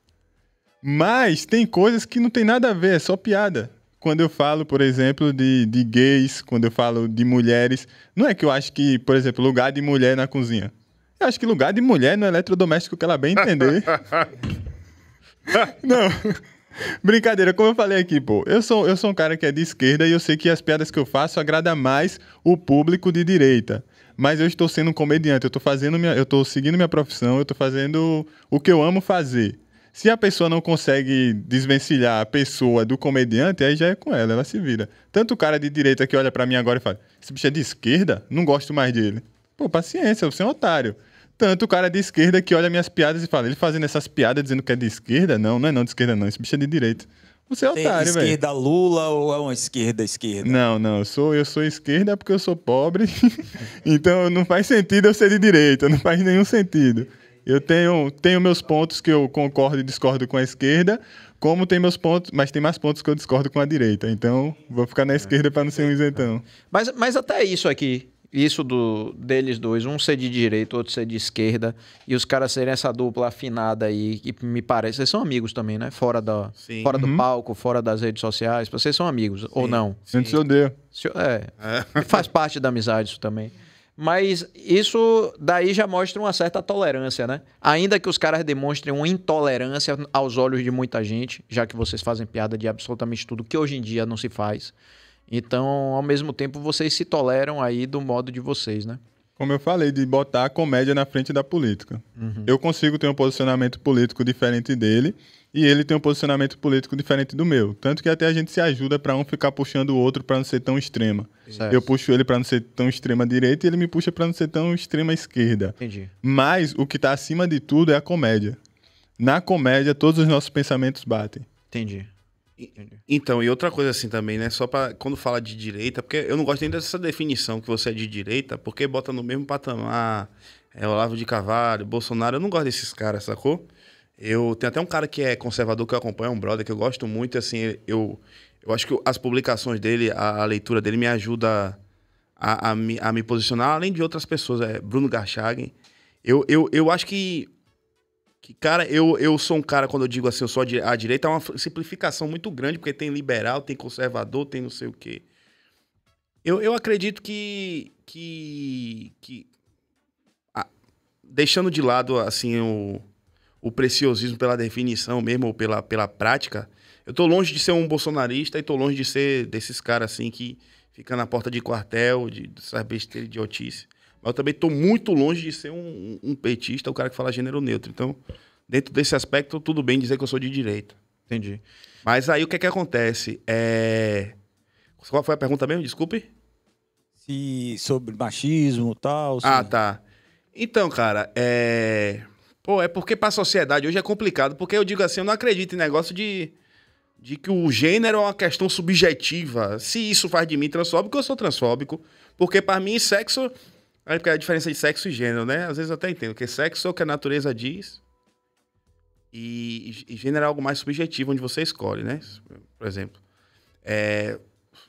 Mas tem coisas que não tem nada a ver, é só piada quando eu falo, por exemplo, de, de gays, quando eu falo de mulheres, não é que eu acho que, por exemplo, lugar de mulher na cozinha. Eu acho que lugar de mulher no eletrodoméstico que ela bem entender. não. Brincadeira, como eu falei aqui, pô, eu sou, eu sou um cara que é de esquerda e eu sei que as piadas que eu faço agrada mais o público de direita. Mas eu estou sendo um comediante, eu estou fazendo minha, eu estou seguindo minha profissão, eu estou fazendo o que eu amo fazer. Se a pessoa não consegue desvencilhar a pessoa do comediante, aí já é com ela, ela se vira. Tanto o cara de direita que olha para mim agora e fala: esse bicho é de esquerda, não gosto mais dele. Pô, paciência, você é um otário. Tanto o cara de esquerda que olha minhas piadas e fala: ele fazendo essas piadas dizendo que é de esquerda? Não, não é não de esquerda, não. Esse bicho é de direita. Você é Tem otário, velho. Esquerda véio. Lula ou é uma esquerda esquerda? Não, não. Eu sou, eu sou esquerda porque eu sou pobre. então não faz sentido eu ser de direita. Não faz nenhum sentido. Eu tenho, tenho meus pontos que eu concordo e discordo com a esquerda, como tem meus pontos, mas tem mais pontos que eu discordo com a direita. Então, vou ficar na é. esquerda para não ser um isentão. É. Mas, mas até isso aqui, isso do deles dois, um ser de direita, outro ser de esquerda, e os caras serem essa dupla afinada aí, que me parece, vocês são amigos também, né? Fora, da, fora uhum. do palco, fora das redes sociais, vocês são amigos, Sim. ou não? Sim. A gente se odeia. É. é, faz parte da amizade isso também. Mas isso daí já mostra uma certa tolerância, né? Ainda que os caras demonstrem uma intolerância aos olhos de muita gente, já que vocês fazem piada de absolutamente tudo que hoje em dia não se faz. Então, ao mesmo tempo, vocês se toleram aí do modo de vocês, né? Como eu falei, de botar a comédia na frente da política. Uhum. Eu consigo ter um posicionamento político diferente dele, e ele tem um posicionamento político diferente do meu. Tanto que até a gente se ajuda para um ficar puxando o outro para não ser tão extrema. Certo. Eu puxo ele para não ser tão extrema direita e ele me puxa para não ser tão extrema esquerda. Entendi. Mas o que está acima de tudo é a comédia. Na comédia, todos os nossos pensamentos batem. Entendi. Então, e outra coisa assim também, né? Só para quando fala de direita, porque eu não gosto nem dessa definição que você é de direita, porque bota no mesmo patamar é Olavo de Carvalho, Bolsonaro, eu não gosto desses caras, sacou? Eu tenho até um cara que é conservador que eu acompanho, é um brother que eu gosto muito, assim, eu, eu acho que as publicações dele, a, a leitura dele me ajuda a, a, me, a me posicionar, além de outras pessoas, é Bruno Garchagen. Eu, eu, eu acho que, que cara, eu, eu sou um cara, quando eu digo assim, eu sou a direita, é uma simplificação muito grande, porque tem liberal, tem conservador, tem não sei o quê. Eu, eu acredito que, que, que a, deixando de lado, assim, o o preciosismo pela definição mesmo, ou pela, pela prática, eu tô longe de ser um bolsonarista e tô longe de ser desses caras assim que fica na porta de quartel, de dessas besteiras de otice. Mas eu também tô muito longe de ser um, um petista, o um cara que fala gênero neutro. Então, dentro desse aspecto, tudo bem dizer que eu sou de direita. Entendi. Mas aí o que é que acontece? É... Qual foi a pergunta mesmo? Desculpe. Se sobre machismo e tal. Ah, tá. Então, cara, é Pô, é porque pra sociedade hoje é complicado, porque eu digo assim, eu não acredito em negócio de, de que o gênero é uma questão subjetiva. Se isso faz de mim transfóbico, eu sou transfóbico. Porque para mim, sexo. É porque a diferença de sexo e gênero, né? Às vezes eu até entendo, porque sexo é o que a natureza diz. E, e gênero é algo mais subjetivo, onde você escolhe, né? Por exemplo. É,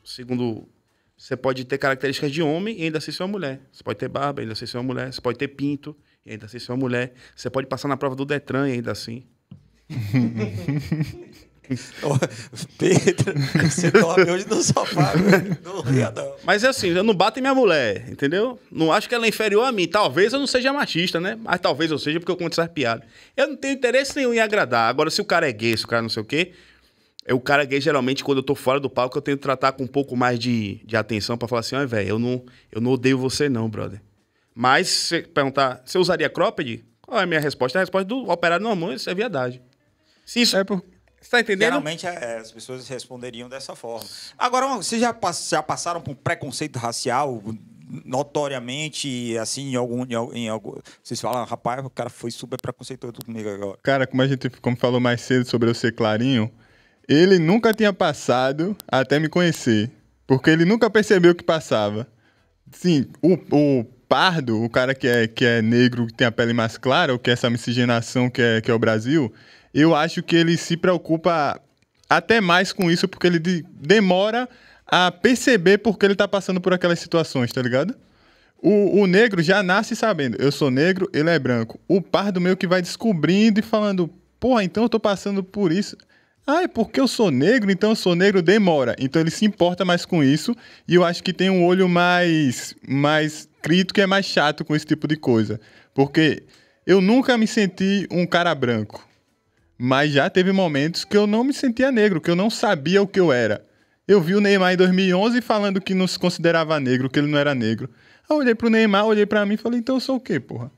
segundo você pode ter características de homem e ainda ser uma mulher. Você pode ter barba, ainda ser uma mulher. Você pode ter pinto. E ainda assim, se é uma mulher, você pode passar na prova do Detran ainda assim. Pedro, você dorme hoje no sofá, não não. Mas é assim, eu não bato em minha mulher, entendeu? Não acho que ela é inferior a mim. Talvez eu não seja machista, né? Mas talvez eu seja porque eu conto essas piadas. Eu não tenho interesse nenhum em agradar. Agora, se o cara é gay, se o cara não sei o quê, é o cara é gay, geralmente, quando eu tô fora do palco, eu tento tratar com um pouco mais de, de atenção para falar assim, ó, oh, velho, eu não, eu não odeio você não, brother. Mas se perguntar, você usaria cropped? Qual é a minha resposta? A resposta do operário normal isso é verdade. sim isso é por... Você tá entendendo? Geralmente é, as pessoas responderiam dessa forma. Agora, vocês já, pass já passaram por um preconceito racial notoriamente, assim, em algum, em algum, em algum, Vocês falam, rapaz, o cara foi super preconceituoso comigo agora. Cara, como a gente como falou mais cedo sobre eu ser clarinho, ele nunca tinha passado até me conhecer. Porque ele nunca percebeu que passava. Sim, o, o pardo, o cara que é, que é negro, que tem a pele mais clara, ou que é essa miscigenação que é, que é o Brasil, eu acho que ele se preocupa até mais com isso, porque ele de, demora a perceber porque ele tá passando por aquelas situações, tá ligado? O, o, negro já nasce sabendo, eu sou negro, ele é branco. O pardo meio que vai descobrindo e falando, porra, então eu tô passando por isso. Ah, é porque eu sou negro, então eu sou negro demora. Então ele se importa mais com isso e eu acho que tem um olho mais mais crítico e é mais chato com esse tipo de coisa. Porque eu nunca me senti um cara branco. Mas já teve momentos que eu não me sentia negro, que eu não sabia o que eu era. Eu vi o Neymar em 2011 falando que não se considerava negro, que ele não era negro. Eu olhei pro Neymar, olhei para mim e falei, então eu sou o quê, porra?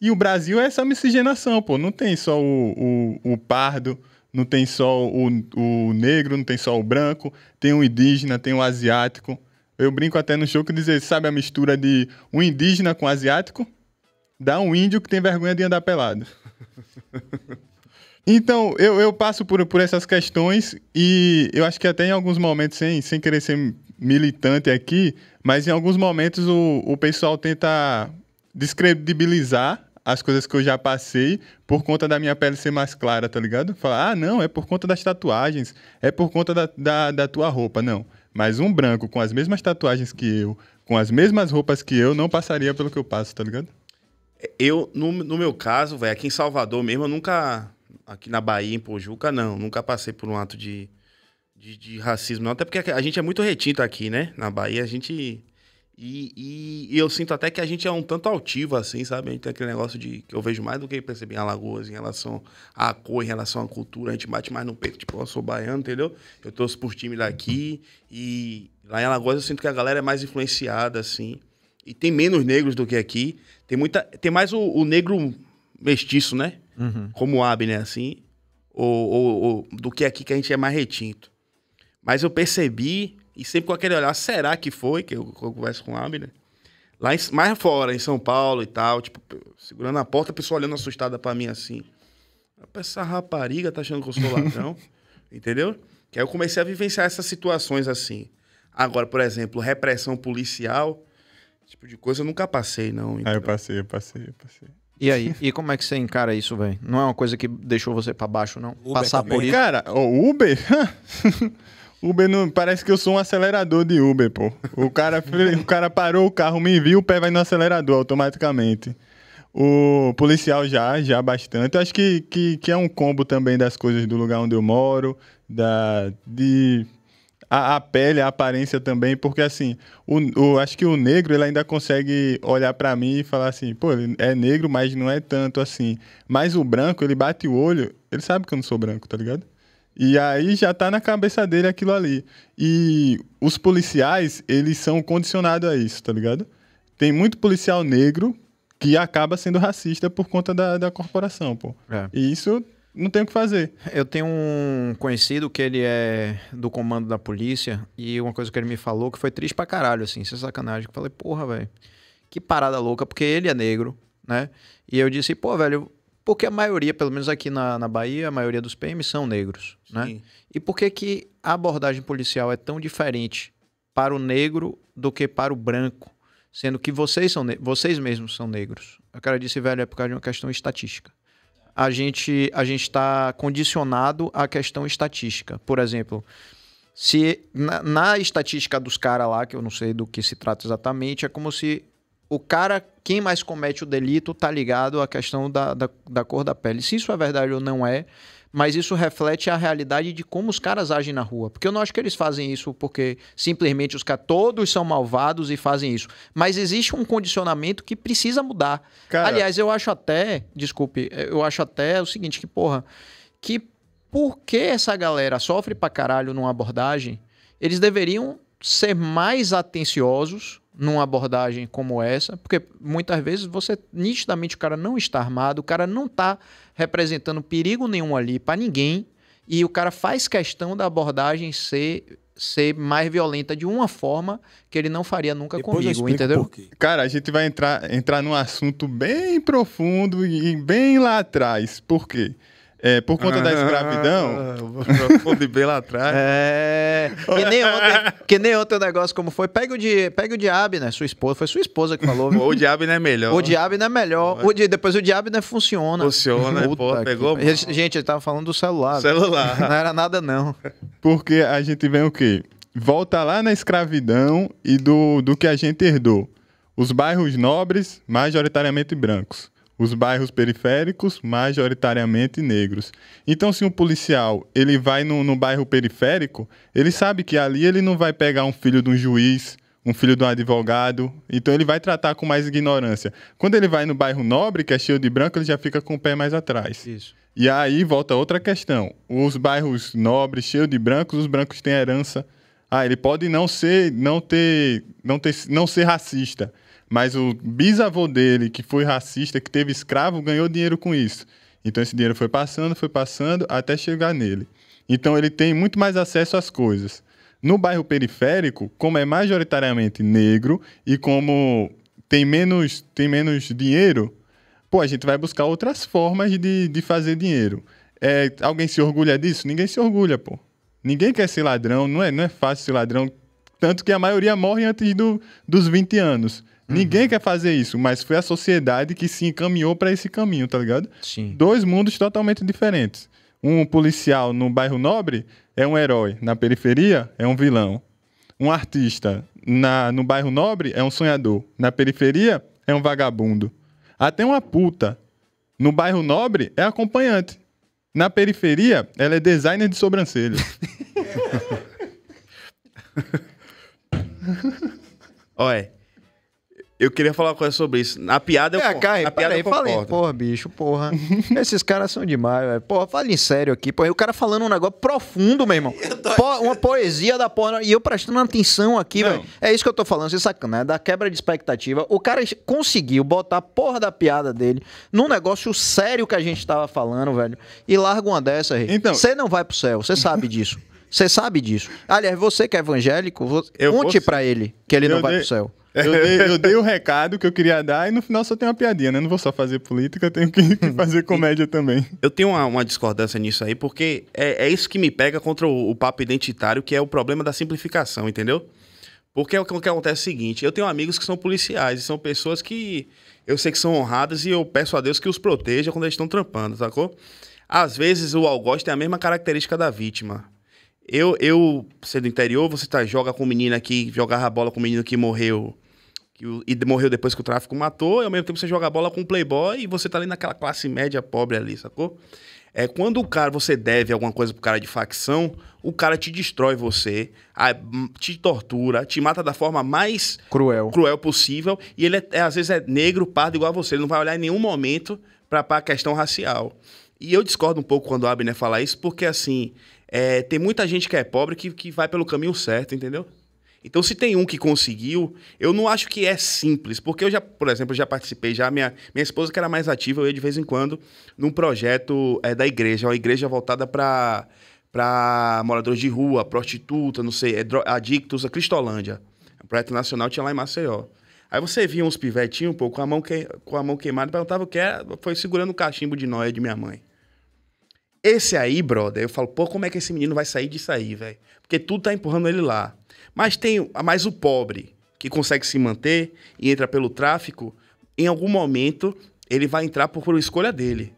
E o Brasil é essa miscigenação, pô. Não tem só o, o, o pardo, não tem só o, o negro, não tem só o branco, tem o indígena, tem o asiático. Eu brinco até no show que dizer, sabe a mistura de um indígena com asiático? Dá um índio que tem vergonha de andar pelado. Então, eu, eu passo por, por essas questões e eu acho que até em alguns momentos, sem, sem querer ser militante aqui, mas em alguns momentos o, o pessoal tenta descredibilizar as coisas que eu já passei por conta da minha pele ser mais clara, tá ligado? Falar, ah, não, é por conta das tatuagens, é por conta da, da, da tua roupa. Não. Mas um branco com as mesmas tatuagens que eu, com as mesmas roupas que eu, não passaria pelo que eu passo, tá ligado? Eu, no, no meu caso, velho, aqui em Salvador mesmo, eu nunca. Aqui na Bahia, em Pojuca, não. Nunca passei por um ato de, de, de racismo, não. Até porque a gente é muito retinto aqui, né? Na Bahia, a gente e, e, e, eu sinto até que a gente é um tanto altivo, assim, sabe? A gente tem aquele negócio de que eu vejo mais do que percebi em Alagoas em relação à cor, em relação à cultura. A gente bate mais no peito, tipo, eu sou baiano, entendeu? Eu torço por time daqui. E lá em Alagoas eu sinto que a galera é mais influenciada, assim. E tem menos negros do que aqui. Tem muita. Tem mais o, o negro mestiço, né? Uhum. Como o né? Assim. Ou, ou, ou do que aqui que a gente é mais retinto. Mas eu percebi e sempre com aquele olhar, será que foi? Que eu, eu converso com o Abner. Lá em, mais fora, em São Paulo e tal, tipo, segurando a porta, a pessoa olhando assustada para mim assim. Essa rapariga tá achando que eu sou ladrão. entendeu? Que aí eu comecei a vivenciar essas situações assim. Agora, por exemplo, repressão policial, esse tipo de coisa eu nunca passei, não. Ah, eu passei, eu passei, eu passei. E aí, e como é que você encara isso, velho? Não é uma coisa que deixou você para baixo, não? Uber Passar também. por isso. Cara, o Uber? Uber não, parece que eu sou um acelerador de Uber, pô. O cara, o cara parou o carro, me viu, o pé vai no acelerador automaticamente. O policial já, já bastante. Eu acho que, que, que é um combo também das coisas do lugar onde eu moro, da, de a, a, pele, a aparência também, porque assim, o, o, acho que o negro ele ainda consegue olhar para mim e falar assim, pô, ele é negro, mas não é tanto assim. Mas o branco, ele bate o olho, ele sabe que eu não sou branco, tá ligado? E aí já tá na cabeça dele aquilo ali. E os policiais, eles são condicionados a isso, tá ligado? Tem muito policial negro que acaba sendo racista por conta da, da corporação, pô. É. E isso não tem o que fazer. Eu tenho um conhecido que ele é do comando da polícia e uma coisa que ele me falou que foi triste pra caralho, assim, sem sacanagem. Eu falei, porra, velho, que parada louca, porque ele é negro, né? E eu disse, pô, velho, porque a maioria, pelo menos aqui na, na Bahia, a maioria dos PMs são negros, né? Sim. né? E por que, que a abordagem policial é tão diferente para o negro do que para o branco? Sendo que vocês, são vocês mesmos são negros. A cara disse, velho, é por causa de uma questão estatística. A gente a está condicionado à questão estatística. Por exemplo, se na, na estatística dos caras lá, que eu não sei do que se trata exatamente, é como se o cara, quem mais comete o delito, tá ligado à questão da, da, da cor da pele. Se isso é verdade ou não é, mas isso reflete a realidade de como os caras agem na rua. Porque eu não acho que eles fazem isso porque simplesmente os caras todos são malvados e fazem isso. Mas existe um condicionamento que precisa mudar. Cara... Aliás, eu acho até, desculpe, eu acho até o seguinte, que porra, que por que essa galera sofre pra caralho numa abordagem, eles deveriam ser mais atenciosos numa abordagem como essa, porque muitas vezes você nitidamente o cara não está armado, o cara não está representando perigo nenhum ali para ninguém, e o cara faz questão da abordagem ser ser mais violenta de uma forma que ele não faria nunca Depois comigo, entendeu? Cara, a gente vai entrar entrar num assunto bem profundo e bem lá atrás. Por quê? É, por conta ah, da escravidão, vou bem lá atrás. É. Que nem, ontem, que nem ontem o negócio como foi. Pega o de, pega o de Abner, né, sua esposa. Foi sua esposa que falou. o de Abner é melhor. O de Abner é melhor. O de, depois o de Abner funciona. Funciona, pô, pegou. Que... Gente, ele tava falando do celular. Celular. Não era nada, não. Porque a gente vem o quê? Volta lá na escravidão e do, do que a gente herdou. Os bairros nobres, majoritariamente brancos os bairros periféricos majoritariamente negros. Então, se um policial ele vai no, no bairro periférico, ele sabe que ali ele não vai pegar um filho de um juiz, um filho de um advogado, então ele vai tratar com mais ignorância. Quando ele vai no bairro nobre, que é cheio de branco, ele já fica com o pé mais atrás. Isso. E aí volta outra questão. Os bairros nobres, cheios de brancos, os brancos têm herança. Ah, ele pode não ser, não ter, não ter, não ser racista, mas o bisavô dele, que foi racista, que teve escravo, ganhou dinheiro com isso. Então esse dinheiro foi passando, foi passando até chegar nele. Então ele tem muito mais acesso às coisas. No bairro periférico, como é majoritariamente negro e como tem menos, tem menos dinheiro, pô, a gente vai buscar outras formas de, de fazer dinheiro. É, alguém se orgulha disso? Ninguém se orgulha, pô. Ninguém quer ser ladrão, não é, não é fácil ser ladrão. Tanto que a maioria morre antes do, dos 20 anos. Uhum. Ninguém quer fazer isso, mas foi a sociedade que se encaminhou para esse caminho, tá ligado? Sim. Dois mundos totalmente diferentes. Um policial no bairro nobre é um herói, na periferia é um vilão. Um artista na, no bairro nobre é um sonhador, na periferia é um vagabundo. Até uma puta no bairro nobre é acompanhante. Na periferia, ela é designer de sobrancelha. Olha, eu queria falar uma coisa sobre isso. Na piada eu é, a piada aí, eu falei, porra, bicho, porra. Esses caras são demais, velho. Porra, fala em sério aqui, porra. E o cara falando um negócio profundo, meu irmão. Po uma poesia da porra. E eu prestando atenção aqui, velho. É isso que eu tô falando, você sacana, né? da quebra de expectativa. O cara conseguiu botar a porra da piada dele num negócio sério que a gente tava falando, velho. E larga uma dessa aí. Então, você não vai pro céu, você sabe disso. Você sabe disso. Aliás, você que é evangélico, conte para ele que ele não vai de... pro céu. Eu dei, eu dei, o recado que eu queria dar e no final só tem uma piadinha, né? Eu não vou só fazer política, tenho que, fazer uhum. comédia também. Eu tenho uma, uma, discordância nisso aí, porque é, é isso que me pega contra o, o papo identitário, que é o problema da simplificação, entendeu? Porque é o que acontece é o seguinte: eu tenho amigos que são policiais e são pessoas que eu sei que são honradas e eu peço a Deus que os proteja quando eles estão trampando, sacou? Às vezes o algoz tem a mesma característica da vítima. Eu, eu sendo interior, você tá, joga com menino aqui, jogava bola com menino que morreu e, morreu depois que o tráfico matou, e ao mesmo tempo você joga bola com um playboy e você tá ali naquela classe média pobre ali, sacou? É quando o cara você deve alguma coisa pro cara de facção, o cara te destrói você, a, te tortura, te mata da forma mais cruel, cruel possível, e ele é, é, às vezes é negro, pardo igual a você, ele não vai olhar em nenhum momento para a questão racial. E eu discordo um pouco quando o Abner fala isso, porque assim, é, tem muita gente que é pobre que, que vai pelo caminho certo, entendeu? Então, se tem um que conseguiu, eu não acho que é simples, porque eu já, por exemplo, já participei, já minha, minha esposa que era mais ativa, eu ia de vez em quando num projeto é, da igreja, uma igreja voltada para para moradores de rua, prostituta, não sei, é, adictos, a Cristolândia. O projeto nacional tinha lá em Maceió. Aí você via uns pivetinhos, pô, com a mão, que, com a mão queimada, perguntava o que era, é, foi segurando o cachimbo de nóia de minha mãe. Esse aí, brother, eu falo, pô, como é que esse menino vai sair disso aí, velho? Porque tudo tá empurrando ele lá. Mas tem mais o pobre que consegue se manter e entra pelo tráfico, em algum momento ele vai entrar por escolha dele.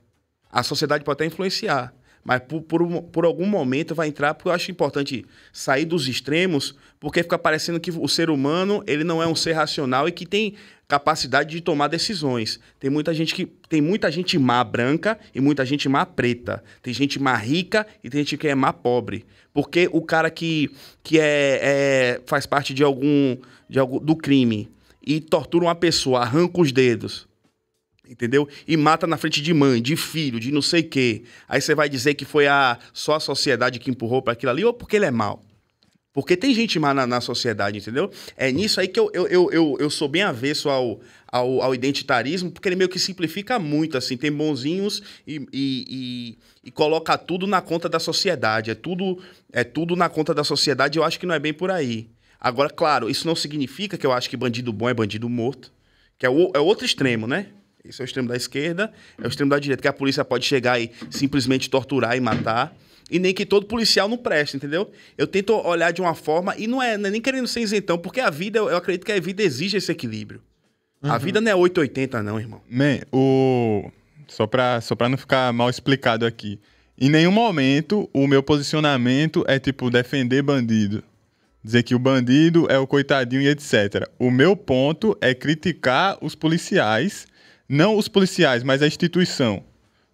A sociedade pode até influenciar, mas por, por, por, algum momento vai entrar, porque eu acho importante sair dos extremos, porque fica parecendo que o ser humano ele não é um ser racional e que tem capacidade de tomar decisões. Tem muita gente que tem muita gente má branca e muita gente má preta. Tem gente má rica e tem gente que é má pobre. Porque o cara que, que é, é faz parte de algum, de algum do crime e tortura uma pessoa, arranca os dedos Entendeu? E mata na frente de mãe, de filho, de não sei o quê. Aí você vai dizer que foi a, só a sociedade que empurrou para aquilo ali ou porque ele é mal. Porque tem gente má na, na, sociedade, entendeu? É nisso aí que eu, eu, eu, eu, eu sou bem avesso ao, ao, ao, identitarismo, porque ele meio que simplifica muito, assim, tem bonzinhos e, e, e, e, coloca tudo na conta da sociedade. É tudo, é tudo na conta da sociedade, eu acho que não é bem por aí. Agora, claro, isso não significa que eu acho que bandido bom é bandido morto, que é o, é outro extremo, né? Esse é o extremo da esquerda, é o extremo da direita, que a polícia pode chegar e simplesmente torturar e matar. E nem que todo policial não preste, entendeu? Eu tento olhar de uma forma, e não é, não é nem querendo ser isentão, porque a vida, eu, acredito que a vida exige esse equilíbrio. Uhum. A vida não é 880, não, irmão. Man, o... só, pra, só pra não ficar mal explicado aqui. Em nenhum momento o meu posicionamento é tipo defender bandido. Dizer que o bandido é o coitadinho e etc. O meu ponto é criticar os policiais não os policiais, mas a instituição,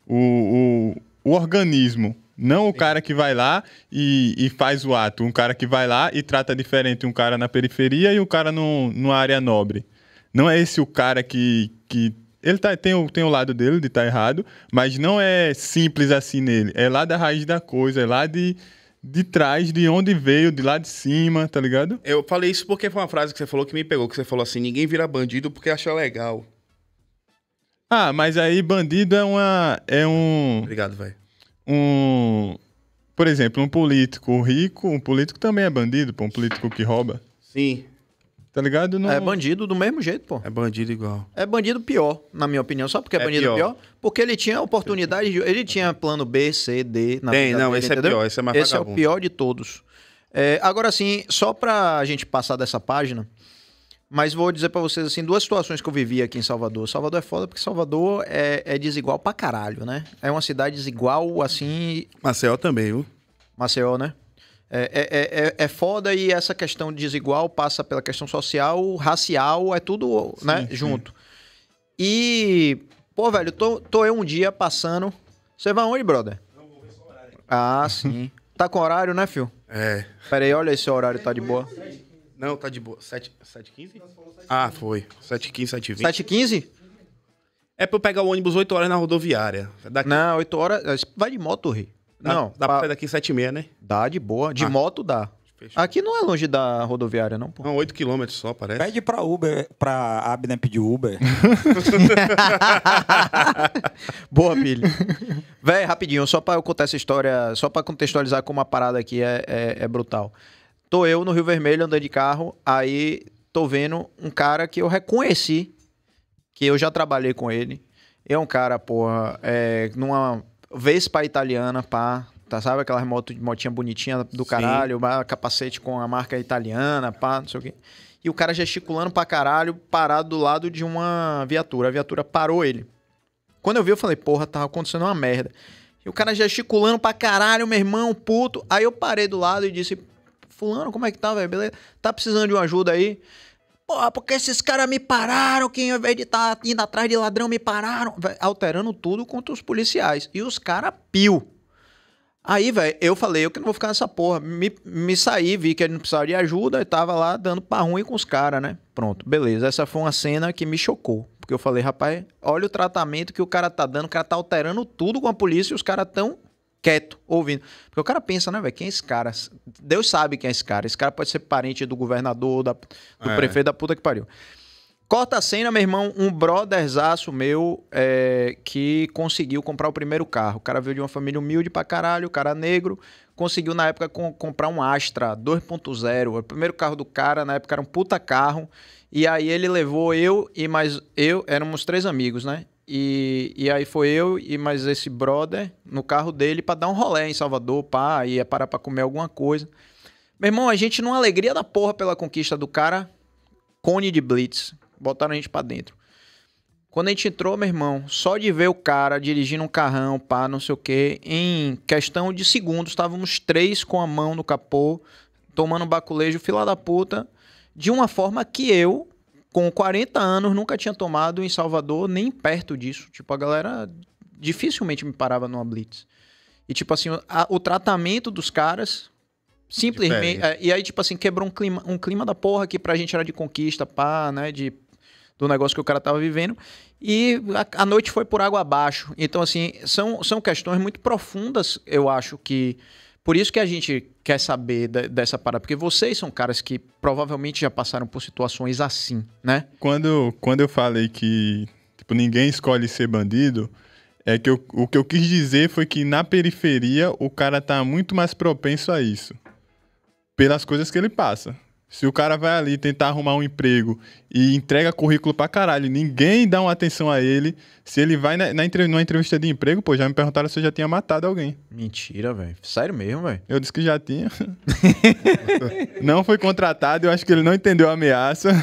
o, o, o organismo. Não o cara que vai lá e, e, faz o ato. Um cara que vai lá e trata diferente um cara na periferia e um cara no, numa área nobre. Não é esse o cara que. que ele tá, tem, o, tem o lado dele de estar tá errado, mas não é simples assim nele. É lá da raiz da coisa, é lá de, de trás, de onde veio, de lá de cima, tá ligado? Eu falei isso porque foi uma frase que você falou que me pegou, que você falou assim, ninguém vira bandido porque acha legal. Ah, mas aí bandido é uma. É um. Obrigado, velho. Um. Por exemplo, um político rico, um político também é bandido, pô, um político que rouba. Sim. Tá ligado? Não... É bandido do mesmo jeito, pô. É bandido igual. É bandido pior, na minha opinião. só porque é, é bandido pior. pior? Porque ele tinha oportunidade, de... ele tinha plano B, C, D. Na Tem, não, esse é entendeu? é pior, esse é mais Esse vagabundo. é o pior de todos. É, agora sim, só pra gente passar dessa página, mas vou dizer para vocês, assim, duas situações que eu vivi aqui em Salvador. Salvador é foda porque Salvador é, é desigual pra caralho, né? É uma cidade desigual, assim. Maceió também, viu? Maceió, né? É, é, é, é, é, foda e essa questão desigual passa pela questão social, racial, é tudo sim, né, sim. junto. E, pô, velho, tô, tô eu um dia passando. Você vai onde, brother? Não, vou ver seu horário. Ah, sim. tá com horário, né, filho? É. Peraí, olha esse horário, tá de boa. Não, tá de boa. 7h15? Ah, foi. 7h15, 7h20. 7h15? É pra eu pegar o ônibus 8 horas na rodoviária. É daqui... Não, 8 horas. É, vai de moto, Rui. Não. Dá pra, sair daqui 7h30, né? Dá de boa. De ah. moto dá. Fechou. Aqui não é longe da rodoviária, não, pô. Não, 8 km só, parece. Pede pra Uber, pra Abner né, pedir Uber. boa, Billy. Véi, rapidinho, só pra eu contar essa história, só pra contextualizar como a parada aqui é, é, é brutal tô eu no Rio Vermelho andando de carro, aí tô vendo um cara que eu reconheci, que eu já trabalhei com ele. É um cara, porra, é, numa Vespa italiana, pá, tá, sabe? Aquelas moto, motinha bonitinha do caralho, Sim. capacete com a marca italiana, pá, não sei o quê. E o cara gesticulando pra caralho, parado do lado de uma viatura. A viatura parou ele. Quando eu vi, eu falei, porra, tá acontecendo uma merda. E o cara gesticulando pra caralho, meu irmão, puto. Aí eu parei do lado e disse, Fulano, como é que tá, velho? Beleza? Tá precisando de uma ajuda aí? Porra, porque esses caras me pararam, que ao invés de estar tá indo atrás de ladrão, me pararam. Véio, alterando tudo contra os policiais. E os caras pio. Aí, velho, eu falei, eu que não vou ficar nessa porra. Me, me saí, vi que ele não precisava de ajuda e tava lá dando pra ruim com os caras, né? Pronto, beleza. Essa foi uma cena que me chocou. Porque eu falei, rapaz, olha o tratamento que o cara tá dando, o cara tá alterando tudo com a polícia e os caras tão quieto, ouvindo. Porque o cara pensa, né, velho? Quem é esse cara? Deus sabe quem é esse cara. Esse cara pode ser parente do governador, da, do é. prefeito, da puta que pariu. Corta a cena, meu irmão, um brotherzaço meu é, que conseguiu comprar o primeiro carro. O cara veio de uma família humilde pra caralho, o cara negro. Conseguiu, na época, com, comprar um Astra 2.0. O primeiro carro do cara, na época, era um puta carro. E aí ele levou eu e mais... Eu, éramos três amigos, né? E, e aí foi eu e mais esse brother no carro dele para dar um rolé em Salvador, pá, ia é parar pra comer alguma coisa. Meu irmão, a gente numa alegria da porra pela conquista do cara, cone de blitz. Botaram a gente para dentro. Quando a gente entrou, meu irmão, só de ver o cara dirigindo um carrão, pá, não sei o quê, em questão de segundos, estávamos três com a mão no capô, tomando um baculejo, fila da puta, de uma forma que eu com 40 anos, nunca tinha tomado em Salvador nem perto disso. Tipo, a galera dificilmente me parava numa blitz. E, tipo assim, a, o tratamento dos caras simplesmente. É, e aí, tipo assim, quebrou um clima, um clima da porra que pra gente era de conquista, pá, né? De, do negócio que o cara tava vivendo. E a, a noite foi por água abaixo. Então, assim, são, são questões muito profundas, eu acho, que por isso que a gente quer saber de, dessa parada, porque vocês são caras que provavelmente já passaram por situações assim, né? Quando, quando eu falei que tipo, ninguém escolhe ser bandido, é que eu, o que eu quis dizer foi que na periferia o cara tá muito mais propenso a isso. Pelas coisas que ele passa. Se o cara vai ali tentar arrumar um emprego e entrega currículo pra caralho, ninguém dá uma atenção a ele. Se ele vai na, na numa entrevista de emprego, pô, já me perguntaram se eu já tinha matado alguém. Mentira, velho. Sério mesmo, velho? Eu disse que já tinha. não foi contratado, eu acho que ele não entendeu a ameaça.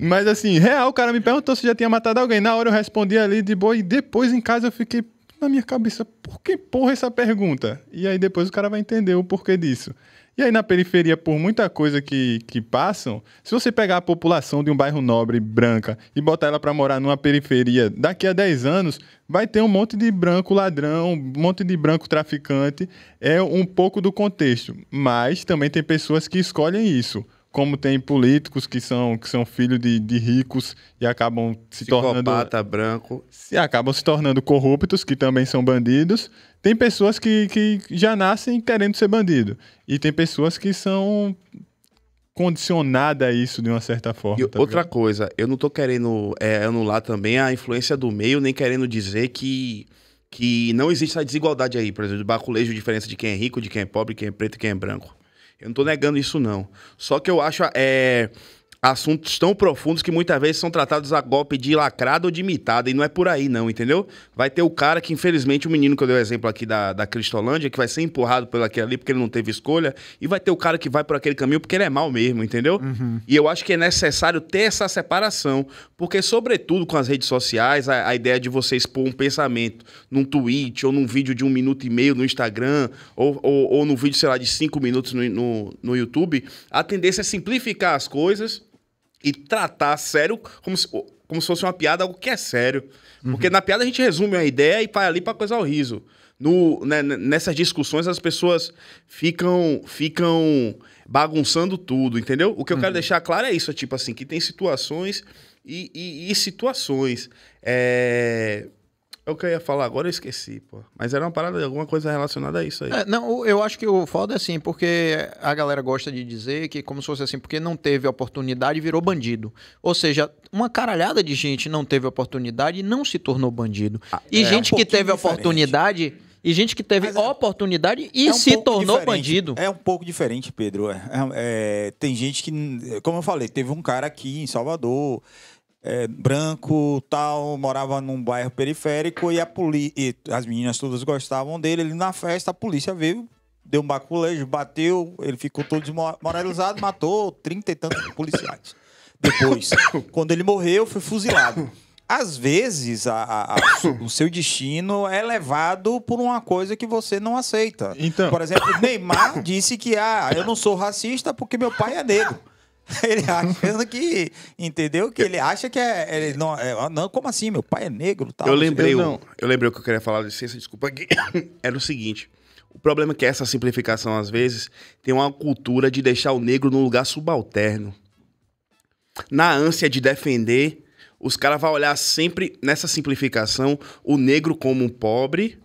Mas assim, real, o cara me perguntou se já tinha matado alguém. Na hora eu respondi ali de boa e depois em casa eu fiquei na minha cabeça, por que porra essa pergunta? E aí depois o cara vai entender o porquê disso. E aí na periferia, por muita coisa que, que passam, se você pegar a população de um bairro nobre branca e botar ela para morar numa periferia, daqui a 10 anos vai ter um monte de branco ladrão, um monte de branco traficante, é um pouco do contexto, mas também tem pessoas que escolhem isso. Como tem políticos que são, que são filhos de, de ricos e acabam se Psicopata tornando. branco. Se, acabam se tornando corruptos, que também são bandidos tem pessoas que, que já nascem querendo ser bandido. E tem pessoas que são condicionada a isso de uma certa forma. Tá outra coisa, eu não tô querendo é, anular também a influência do meio, nem querendo dizer que, que não existe essa desigualdade aí, por exemplo, de baculejo, diferença de quem é rico, de quem é pobre, quem é preto e quem é branco. Eu não tô negando isso, não. Só que eu acho. É, assuntos tão profundos que muitas vezes são tratados a golpe de lacrado ou de imitado, e não é por aí não, entendeu? Vai ter o cara que, infelizmente, o menino que eu dei o exemplo aqui da, da Cristolândia, que vai ser empurrado por aquele ali porque ele não teve escolha, e vai ter o cara que vai por aquele caminho porque ele é mal mesmo, entendeu? Uhum. E eu acho que é necessário ter essa separação, porque, sobretudo com as redes sociais, a, a ideia de você expor um pensamento num tweet ou num vídeo de um minuto e meio no Instagram, ou, ou, ou num vídeo, sei lá, de cinco minutos no, no, no YouTube, a tendência é simplificar as coisas e tratar sério como se, como se fosse uma piada, algo que é sério. Uhum. Porque na piada a gente resume uma ideia e vai ali para coisa ao riso. No, né, nessas discussões as pessoas ficam ficam bagunçando tudo, entendeu? O que eu uhum. quero deixar claro é isso, é tipo assim, que tem situações e, e, e situações. É... É o que eu ia falar agora, eu esqueci, pô. Mas era uma parada de alguma coisa relacionada a isso aí. É, não, eu acho que o foda é assim, porque a galera gosta de dizer que, como se fosse assim, porque não teve oportunidade, virou bandido. Ou seja, uma caralhada de gente não teve oportunidade e não se tornou bandido. Ah, e é, gente um que teve diferente. oportunidade. E gente que teve é, oportunidade e é um se tornou diferente. bandido. É um pouco diferente, Pedro. É. É, é, tem gente que, como eu falei, teve um cara aqui em Salvador é, branco, tal, morava num bairro periférico e, a poli e as meninas todas gostavam dele. Ele na festa, a polícia veio, deu um baculejo, bateu, ele ficou todo desmoralizado, matou trinta e tantos policiais. Depois, quando ele morreu, foi fuzilado. Às vezes, a, a, a, o seu destino é levado por uma coisa que você não aceita. Então... Por exemplo, Neymar disse que ah, eu não sou racista porque meu pai é negro. Ele achando que. Entendeu? Que ele acha que é. Ele não, é, ah, não, como assim? Meu pai é negro tal. Eu lembrei, eu, não, eu lembrei o que eu queria falar, licença, desculpa. Aqui. Era o seguinte. O problema é que essa simplificação, às vezes, tem uma cultura de deixar o negro num lugar subalterno. Na ânsia de defender, os caras vão olhar sempre, nessa simplificação, o negro como um pobre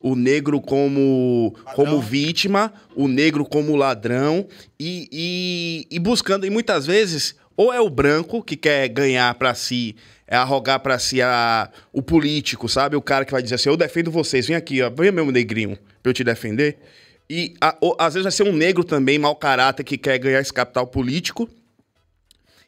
o negro como, como vítima, o negro como ladrão e, e, e, buscando. E muitas vezes, ou é o branco que quer ganhar para si, é arrogar para si a, o político, sabe? O cara que vai dizer assim: eu defendo vocês, vem aqui, ó, vem meu negrinho pra eu te defender. E a, ou, às vezes vai ser um negro também, mau caráter, que quer ganhar esse capital político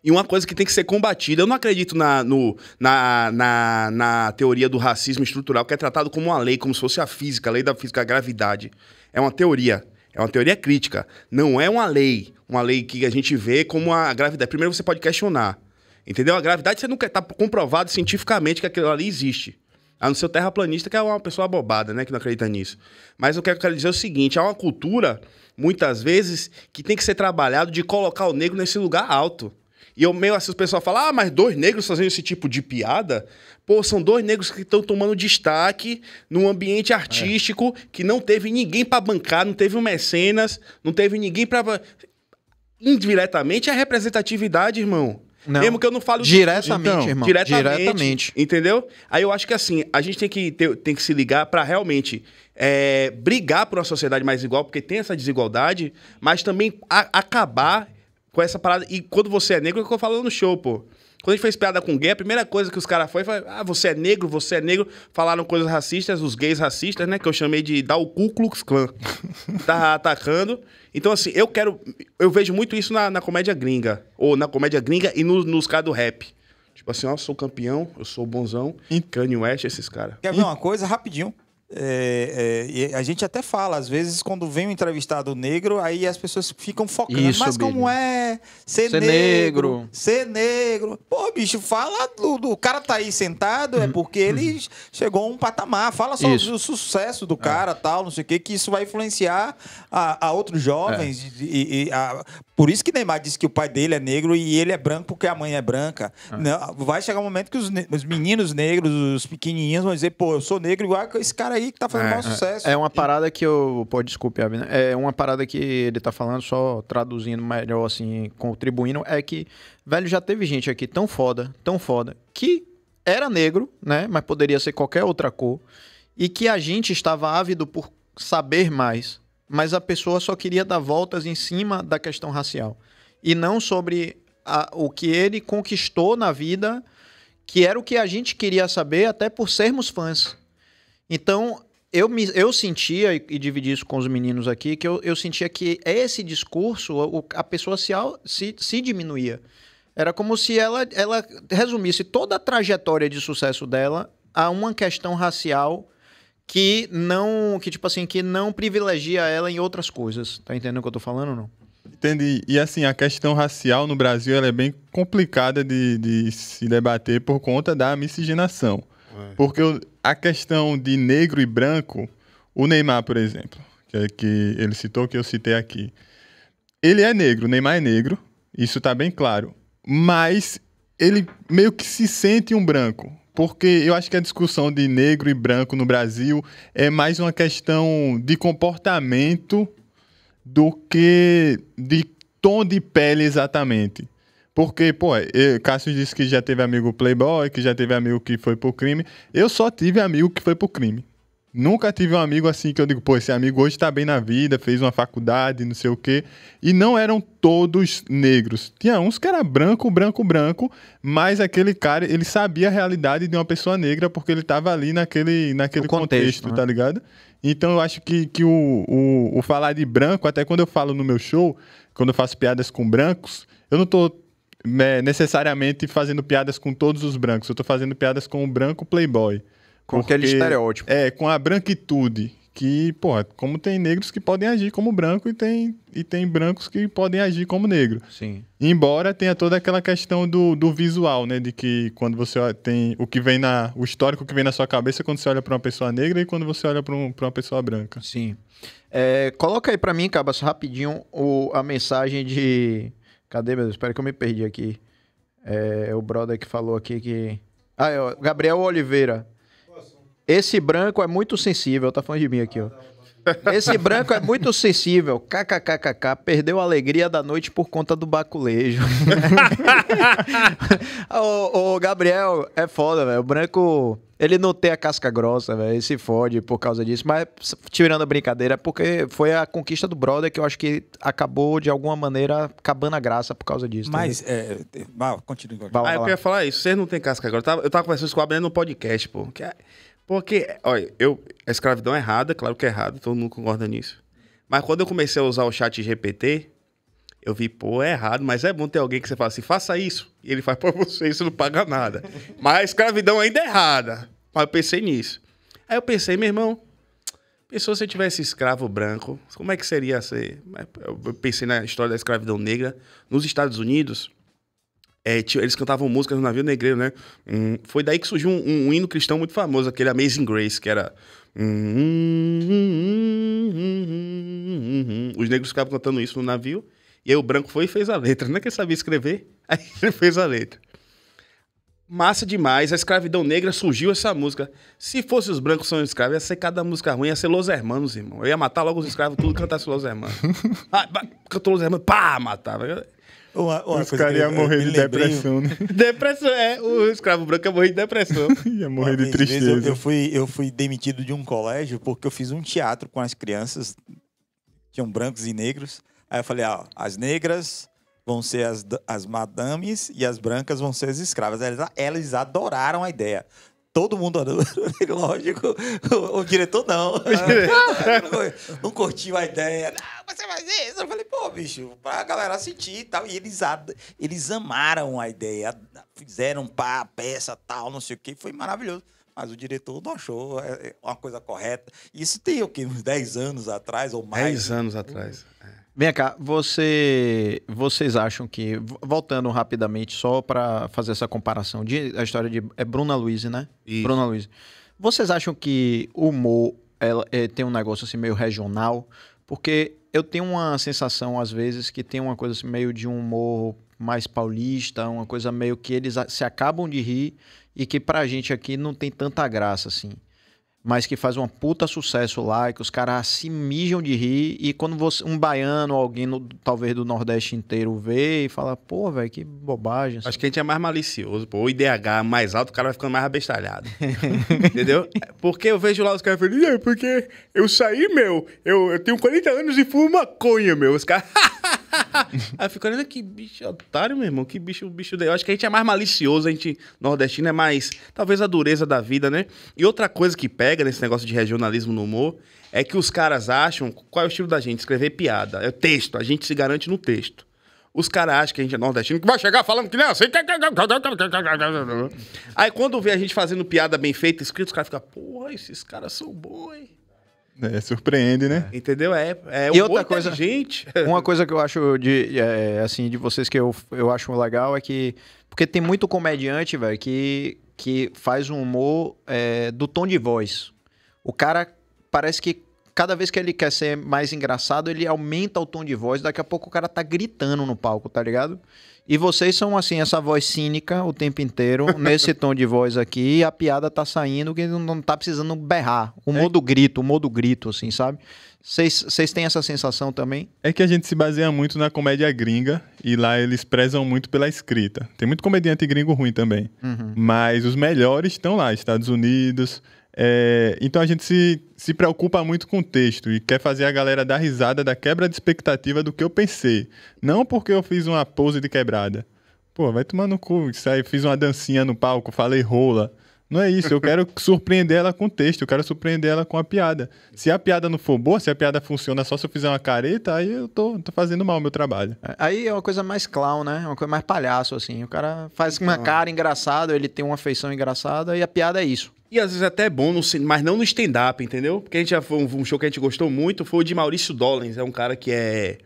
e uma coisa que tem que ser combatida. Eu não acredito na, no, na, na, na teoria do racismo estrutural, que é tratado como uma lei, como se fosse a física, a lei da física, a gravidade. É uma teoria. É uma teoria crítica. Não é uma lei. Uma lei que a gente vê como a gravidade. Primeiro você pode questionar. Entendeu? A gravidade você nunca está comprovado cientificamente que aquilo ali existe. A não ser o terraplanista, que é uma pessoa bobada né? Que não acredita nisso. Mas o que eu quero dizer é o seguinte: há uma cultura, muitas vezes, que tem que ser trabalhado de colocar o negro nesse lugar alto. E eu meio assim, o pessoal fala, ah, mas dois negros fazendo esse tipo de piada? Pô, são dois negros que estão tomando destaque num ambiente é. artístico é. que não teve ninguém para bancar, não teve um mecenas, não teve ninguém para Indiretamente é representatividade, irmão. Não. Mesmo que eu não falo diretamente, então, irmão. Diretamente, diretamente, Entendeu? Aí eu acho que assim, a gente tem que, ter, tem que se ligar para realmente é, brigar por uma sociedade mais igual, porque tem essa desigualdade, mas também a, acabar com essa parada. E quando você é negro, é o que eu falo no show, pô. Quando a gente fez piada com gay, a primeira coisa que os caras foi foi: ah, você é negro, você é negro. Falaram coisas racistas, os gays racistas, né? Que eu chamei de dar o Ku Klux Klan. tá atacando. Então, assim, eu quero. Eu vejo muito isso na, na comédia gringa. Ou na comédia gringa e no, nos caras do rap. Tipo assim, ó, eu sou campeão, eu sou bonzão. Kanye West, esses caras. Quer ver uma coisa? Rapidinho. É, é, a gente até fala, às vezes, quando vem um entrevistado negro, aí as pessoas ficam focando. Isso, mas como é ser, ser negro, negro, Ser negro. Pô, bicho, fala do. do o cara tá aí sentado, é uhum. porque ele chegou a um patamar. Fala sobre o sucesso do é. cara, é. tal, não sei o quê, que isso vai influenciar a, a outros jovens. É. E, e a, por isso que Neymar disse que o pai dele é negro e ele é branco porque a mãe é branca. É. Não, vai chegar um momento que os, os meninos negros, os pequenininhos, vão dizer, pô, eu sou negro igual esse cara aí aí que tá fazendo é, maior é. sucesso. É uma parada que eu. Pô, desculpe, Abner. Né? É uma parada que ele tá falando, só traduzindo melhor, assim, contribuindo. É que, velho, já teve gente aqui tão foda, tão foda, que era negro, né? Mas poderia ser qualquer outra cor. E que a gente estava ávido por saber mais. Mas a pessoa só queria dar voltas em cima da questão racial. E não sobre a, o que ele conquistou na vida, que era o que a gente queria saber, até por sermos fãs. Então, eu, me, eu sentia, e dividi isso com os meninos aqui, que eu, eu sentia que esse discurso, a pessoa se, se, se diminuía. Era como se ela, ela resumisse toda a trajetória de sucesso dela a uma questão racial que não, que tipo assim, que não privilegia ela em outras coisas. Tá entendendo o que eu tô falando ou não? Entendi. E assim, a questão racial no Brasil ela é bem complicada de, de se debater por conta da miscigenação. É. Porque eu, a questão de negro e branco, o Neymar, por exemplo, que, é que ele citou, que eu citei aqui. Ele é negro, o Neymar é negro, isso está bem claro. Mas ele meio que se sente um branco. Porque eu acho que a discussão de negro e branco no Brasil é mais uma questão de comportamento do que de tom de pele exatamente. Porque, pô, Cássio disse que já teve amigo playboy, que já teve amigo que foi pro crime. Eu só tive amigo que foi pro crime. Nunca tive um amigo assim que eu digo, pô, esse amigo hoje tá bem na vida, fez uma faculdade, não sei o quê. E não eram todos negros. Tinha uns que era branco, branco, branco, mas aquele cara, ele sabia a realidade de uma pessoa negra porque ele tava ali naquele, naquele contexto, contexto né? tá ligado? Então eu acho que, que o, o, o falar de branco, até quando eu falo no meu show, quando eu faço piadas com brancos, eu não tô né, necessariamente fazendo piadas com todos os brancos. Eu tô fazendo piadas com o branco playboy. Com porque, aquele estereótipo. É, com a branquitude. Que, porra, como tem negros que podem agir como branco e tem, e tem brancos que podem agir como negro. Sim. Embora tenha toda aquela questão do, do visual, né? De que quando você tem o que vem na. o histórico que vem na sua cabeça quando você olha para uma pessoa negra e quando você olha para um, uma pessoa branca. Sim. É, coloca aí para mim, Cabas, rapidinho o, a mensagem de Cadê, meu Deus? Espero que eu me perdi aqui. É, é, o brother que falou aqui que. Ah, é, o Gabriel Oliveira. É Esse branco é muito sensível, tá falando de mim aqui, ó. Ah, tá. Esse branco é muito sensível. KKKKK. Perdeu a alegria da noite por conta do baculejo. o, o, Gabriel é foda, velho. O branco. Ele não tem a casca grossa, velho. Ele se fode por causa disso. Mas, tirando a brincadeira, é porque foi a conquista do brother que eu acho que acabou, de alguma maneira, acabando a graça por causa disso. Mas, é, é... Vai, continua. ah, eu queria falar isso. Vocês não têm casca grossa. Eu tava, conversando com o Gabriel no podcast, pô. Que é... Porque, olha, eu, a escravidão é errada, claro que é errada, todo mundo concorda nisso. Mas quando eu comecei a usar o chat GPT, eu vi, pô, é errado, mas é bom ter alguém que você fala assim, faça isso. E ele faz pra você, isso não paga nada. mas a escravidão ainda é errada. Mas eu pensei nisso. Aí eu pensei, meu irmão, pensou se eu tivesse escravo branco, como é que seria ser? Eu pensei na história da escravidão negra nos Estados Unidos. É, tipo, eles cantavam músicas no navio negreiro, né? Hum, foi daí que surgiu um, um, um, hino cristão muito famoso, aquele Amazing Grace, que era. Hum, hum, hum, os negros ficavam cantando isso no navio. E aí o branco foi e fez a letra. Não é que ele sabia escrever, aí ele fez a letra. Massa demais, a escravidão negra surgiu essa música. Se fosse os brancos são escravos, ia ser cada música ruim, ia ser Los Hermanos, irmão. Eu ia matar logo os escravos, tudo cantasse Los Hermanos. ah, catolicismo, pá, matava. Uma, uma os caras iam morrer de depressão, né? Depressão, é. O escravo branco ia morrer de depressão. ia morrer de tristeza. Eu, eu, fui, eu fui demitido de um colégio porque eu fiz um teatro com as crianças. Tinham brancos e negros. Aí eu falei, ó, as negras vão ser as, as madames e as brancas vão ser as escravas. Elas, elas adoraram a ideia todo mundo adora. Lógico, o, o, diretor não. não, é. não curtiu a ideia. Não, você faz isso. Eu falei, pô, bicho, pra galera sentir e tal. E eles, eles amaram a ideia, fizeram pá, peça, tal, não sei o que. Foi maravilhoso. Mas o diretor não achou é, é, uma coisa correta. Isso tem o quê? Uns 10 anos atrás ou mais? 10 né? anos atrás. É. Vem cá, você, vocês acham que, voltando rapidamente, só para fazer essa comparação, de, a história de. É Bruna Luiz, né? Isso. Bruna Luiz. Vocês acham que o humor é, tem um negócio assim meio regional? Porque eu tenho uma sensação, às vezes, que tem uma coisa assim, meio de um humor mais paulista, uma coisa meio que eles se acabam de rir e que pra gente aqui não tem tanta graça, assim mas que faz um puta sucesso lá, e que os caras se mijam de rir, e quando você, um baiano, alguém no, talvez do Nordeste inteiro vê e fala, pô, velho, que bobagem. Acho que a gente é mais malicioso, pô, o IDH mais alto, o cara vai ficando mais abestalhado, entendeu? Porque eu vejo lá os caras falando, é, porque eu saí, meu, eu, eu tenho 40 anos e fumo maconha, meu, os caras... Aí fico olhando que bicho otário, meu irmão. Que bicho, bicho deu. Eu acho que a gente é mais malicioso, a gente nordestino é mais. Talvez a dureza da vida, né? E outra coisa que pega nesse negócio de regionalismo no humor é que os caras acham. Qual é o estilo da gente? Escrever piada. É texto. A gente se garante no texto. Os caras acham que a gente é nordestino, que vai chegar falando que não, assim. Aí quando vê a gente fazendo piada bem feita, escrito, os caras ficam, porra, esses caras são bons, hein? É, surpreende, né? É. Entendeu? É, é e outra coisa, gente. uma coisa que eu acho de é, assim de vocês que eu, eu acho legal é que porque tem muito comediante, velho, que que faz um humor é, do tom de voz. O cara parece que cada vez que ele quer ser mais engraçado, ele aumenta o tom de voz. Daqui a pouco o cara tá gritando no palco, tá ligado? E vocês são assim, essa voz cínica o tempo inteiro, nesse tom de voz aqui, e a piada tá saindo que não tá precisando berrar. O humor é. grito, o modo grito, assim, sabe? Vocês têm essa sensação também? É que a gente se baseia muito na comédia gringa e lá eles prezam muito pela escrita. Tem muito comediante gringo ruim também. Uhum. Mas os melhores estão lá, Estados Unidos, é, então a gente se, se preocupa muito com o texto e quer fazer a galera dar risada da quebra de expectativa do que eu pensei. Não porque eu fiz uma pose de quebrada. Pô, vai tomar no cu, isso aí. fiz uma dancinha no palco, falei rola. Não é isso. Eu quero surpreender ela com texto, eu quero surpreender ela com a piada. Se a piada não for boa, se a piada funciona só se eu fizer uma careta, aí eu tô, tô fazendo mal o meu trabalho. É, aí é uma coisa mais clown, né? Uma coisa mais palhaço, assim. O cara faz uma cara engraçada, ele tem uma feição engraçada e a piada é isso. E às vezes até é bom, mas não no stand-up, entendeu? Porque a gente já foi um show que a gente gostou muito, foi o de Maurício Dollens. É um cara que é,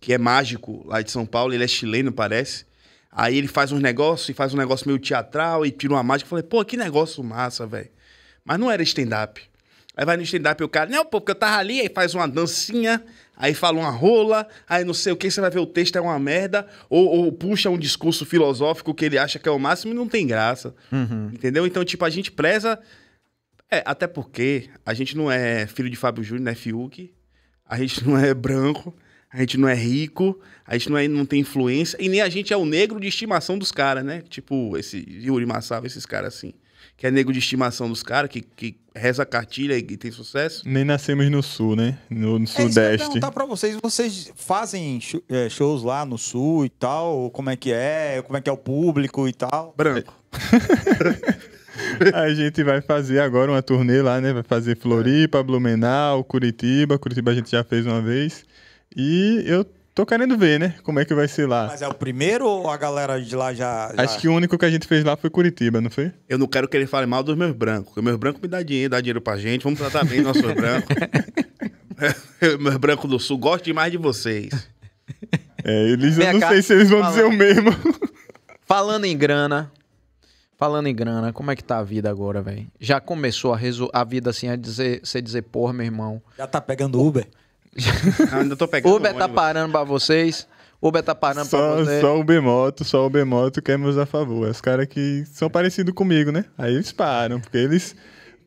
que é mágico lá de São Paulo, ele é chileno, parece. Aí ele faz uns negócios e faz um negócio meio teatral e tira uma mágica. Eu falei, pô, que negócio massa, velho. Mas não era stand-up. Aí vai no stand-up e o cara, não, pô, porque eu tava ali, aí faz uma dancinha, aí fala uma rola, aí não sei o que, você vai ver o texto é uma merda, ou, ou puxa um discurso filosófico que ele acha que é o máximo e não tem graça. Uhum. Entendeu? Então, tipo, a gente preza. É, até porque a gente não é filho de Fábio Júnior, né, Fiuk? A gente não é branco a gente não é rico, a gente não, é, não tem influência, e nem a gente é o negro de estimação dos caras, né? Tipo esse Yuri Massava, esses caras assim. Que é negro de estimação dos caras, que, que reza a cartilha e, e tem sucesso. Nem nascemos no sul, né? No, no é, sudeste. Eu ia perguntar pra vocês, vocês fazem é, shows lá no sul e tal? Como é que é? Como é que é o público e tal? Branco. a gente vai fazer agora uma turnê lá, né? Vai fazer Floripa, Blumenau, Curitiba. Curitiba a gente já fez uma vez. E eu tô querendo ver, né? Como é que vai ser lá. Mas é o primeiro ou a galera de lá já, já... Acho que o único que a gente fez lá foi Curitiba, não foi? Eu não quero que ele fale mal dos meus brancos. Porque meus brancos me dá dinheiro, dá dinheiro pra gente. Vamos tratar bem nossos brancos. É, meus brancos do Sul, gostam demais de vocês. É, eles, eu não cara, sei se eles vão falando, dizer o mesmo. Falando em grana, Falando em grana, como é que tá a vida agora, velho? Já começou a, a vida assim, a dizer, você dizer, porra, meu irmão. Já tá pegando Uber? ainda tô pegando. Uber tá parando pra vocês. Uber tá parando só, pra vocês. Só o Bemoto, só o Bemoto que é meus a favor. os caras que são parecidos comigo, né? Aí eles param, porque eles.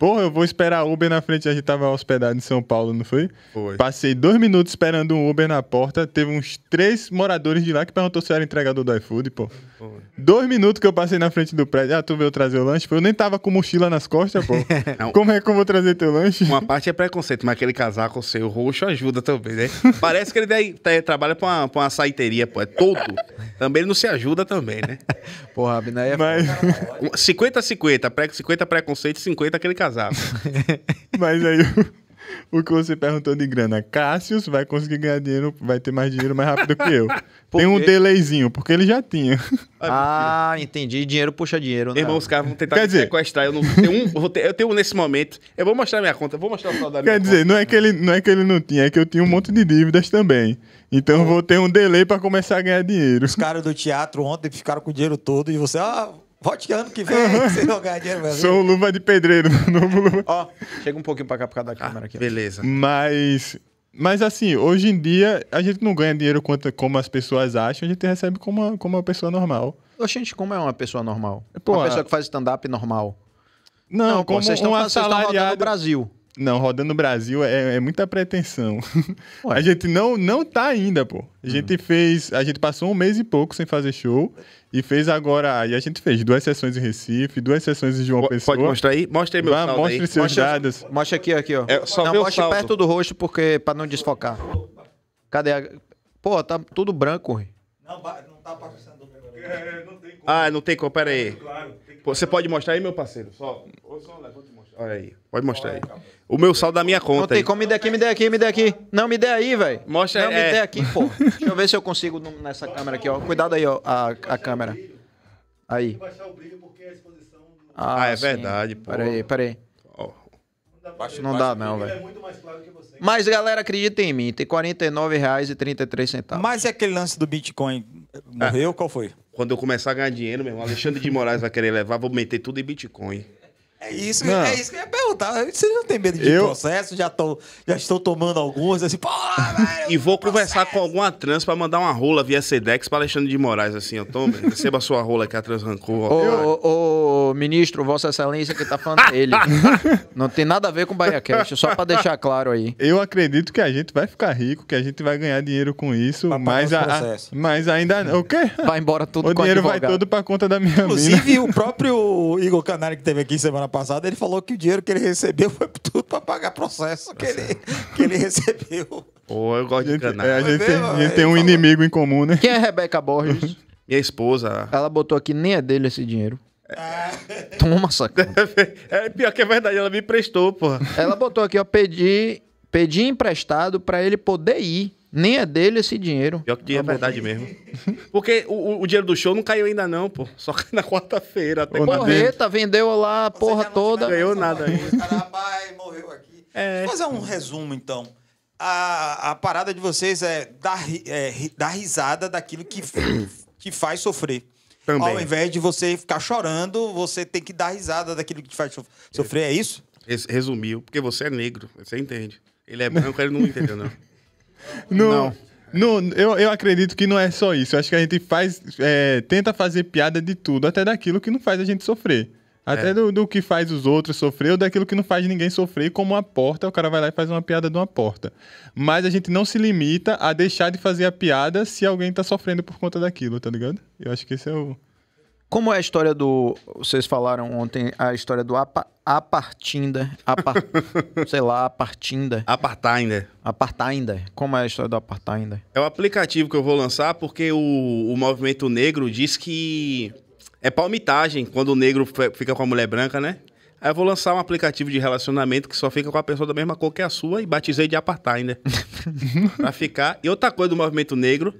Porra, eu vou esperar Uber na frente. A gente tava hospedado em São Paulo, não foi? Foi. Passei dois minutos esperando um Uber na porta. Teve uns três moradores de lá que perguntou se era entregador do iFood, pô. Foi. Dois minutos que eu passei na frente do prédio. Ah, tu veio trazer o lanche? Eu nem tava com mochila nas costas, pô. Como é que eu vou trazer teu lanche? Uma parte é preconceito, mas aquele casaco seu roxo ajuda também, né? Parece que ele daí, trabalha pra uma, pra uma saiteria, pô. É todo. Também ele não se ajuda também, né? Porra, Abner é... Mas... 50 a 50. 50 preconceito, 50 aquele casaco. Mas aí o, o que você perguntou de grana, Cássius vai conseguir ganhar dinheiro, vai ter mais dinheiro mais rápido que eu. Tem um delayzinho, porque ele já tinha. Ah, ah entendi. Dinheiro puxa dinheiro, né? Irmão, os caras vão tentar dizer... sequestrar. Eu não tenho um, vou ter, eu tenho um nesse momento. Eu vou mostrar minha conta, vou mostrar o saldo da minha Quer dizer, não é, que ele, não é que ele não tinha, é que eu tinha um monte de dívidas também. Então eu vou ter um delay para começar a ganhar dinheiro. Os caras do teatro ontem ficaram com o dinheiro todo e você, ah, Vote ano que vem, uhum. É. vocês não ganhar dinheiro. Mas... Sou luva de pedreiro, novo luva. Ó, chega um pouquinho pra cá por causa da ah, câmera ah, aqui. Beleza. Mas. Mas assim, hoje em dia, a gente não ganha dinheiro quanto, como as pessoas acham, a gente recebe como uma, como uma pessoa normal. Oxente, como é uma pessoa normal? Pô, uma pessoa que faz stand-up normal. Não, não como vocês estão um assalariado... no Brasil. Não, rodando no Brasil é, é muita pretensão. Ué. A gente não, não tá ainda, pô. A hum. gente uhum. fez. A gente passou um mês e pouco sem fazer show. E fez agora. E a gente fez duas sessões em Recife, duas sessões em João Pessoa. Pode mostrar aí? Mostra aí meu Vá, Mostre aí. seus mostra, dados. Mostra aqui, aqui, ó. É, só não, mostra perto do rosto, porque para não desfocar. Cadê a. Pô, tá tudo branco, hein? Não, não tá passando. É, é, não tem como. Ah, não tem como, pera aí. Claro, você pode mostrar aí, meu parceiro? Só. Ou só levanta e mostra. Olha aí, pode mostrar Olha, aí. Calma. O meu saldo da minha conta. Não tem como, me dê aqui, me dê aqui, me dê aqui. Não, me dê aí, velho. Mostra Não, me é... dê aqui, pô. Deixa eu ver se eu consigo nessa câmera aqui, ó. Cuidado aí, ó, a, a câmera. Aí. Ah, ah, é verdade, pô. Peraí, peraí. Não dá, não, velho. É Mas, galera, acredita em mim. Tem R$ 49,33. Mas e aquele lance do Bitcoin? Morreu? É. Qual foi? Quando eu começar a ganhar dinheiro, meu irmão, Alexandre de Moraes vai querer levar, vou meter tudo em Bitcoin. É isso, não. é isso que eu ia perguntar. Vocês não tem medo de eu... processo? Já, tô, já estou tomando alguns, assim, velho, E vou processo. conversar com alguma trans para mandar uma rola via Sedex para Alexandre de Moraes, assim, ó. Toma, receba a sua rola que a trans rancou. Ô, ô, ministro, Vossa Excelência que tá falando dele. não tem nada a ver com o BahiaCast, só para deixar claro aí. Eu acredito que a gente vai ficar rico, que a gente vai ganhar dinheiro com isso, pra mas, a, mas ainda. O quê? Vai embora tudo O dinheiro vai todo para conta da minha Inclusive, mina. o próprio Igor Canário que teve aqui semana passada, ele falou que o dinheiro que ele recebeu foi tudo para pagar processo que ele, tá que ele recebeu. Pô, eu gosto de enganar. É, a é, é, gente, tem, a gente tem um inimigo em comum, né? Quem é a Rebeca Borges? Minha esposa. Ela botou aqui, nem é dele esse dinheiro. É. Toma, saca. É pior que é verdade, ela me emprestou, porra. Ela botou aqui, ó, pedi, pedi emprestado para ele poder ir. Nem é dele esse dinheiro. Pior que é verdade mesmo. Porque o, o dinheiro do show não caiu ainda não, pô. Só cai na quarta-feira. Até Porreta, vendeu lá a porra toda. Ganhou nada aí. Rapaz, morreu aqui. É. Vou fazer um resumo, então. A, a parada de vocês é dar, é, dar risada daquilo que, que faz sofrer. Também. Ao invés de você ficar chorando, você tem que dar risada daquilo que te faz sofrer, é isso? Resumiu, porque você é negro, você entende. Ele é branco, ele não entendeu, não. No, não. No, eu, eu acredito que não é só isso. Eu acho que a gente faz, é, tenta fazer piada de tudo, até daquilo que não faz a gente sofrer. Até é. do, do, que faz os outros sofrer ou daquilo que não faz ninguém sofrer, como a porta, o cara vai lá e faz uma piada de uma porta. Mas a gente não se limita a deixar de fazer a piada se alguém tá sofrendo por conta daquilo, tá ligado? Eu acho que esse é o. Como é a história do. Vocês falaram ontem a história do apa, Apartinda. Apa, sei lá, Apartinda. Apartinda. Apartinda. Como é a história do Apartinda? É o aplicativo que eu vou lançar porque o, o movimento negro diz que é palmitagem quando o negro fica com a mulher branca, né? Aí eu vou lançar um aplicativo de relacionamento que só fica com a pessoa da mesma cor que a sua e batizei de Apartinda. pra ficar. E outra coisa do movimento negro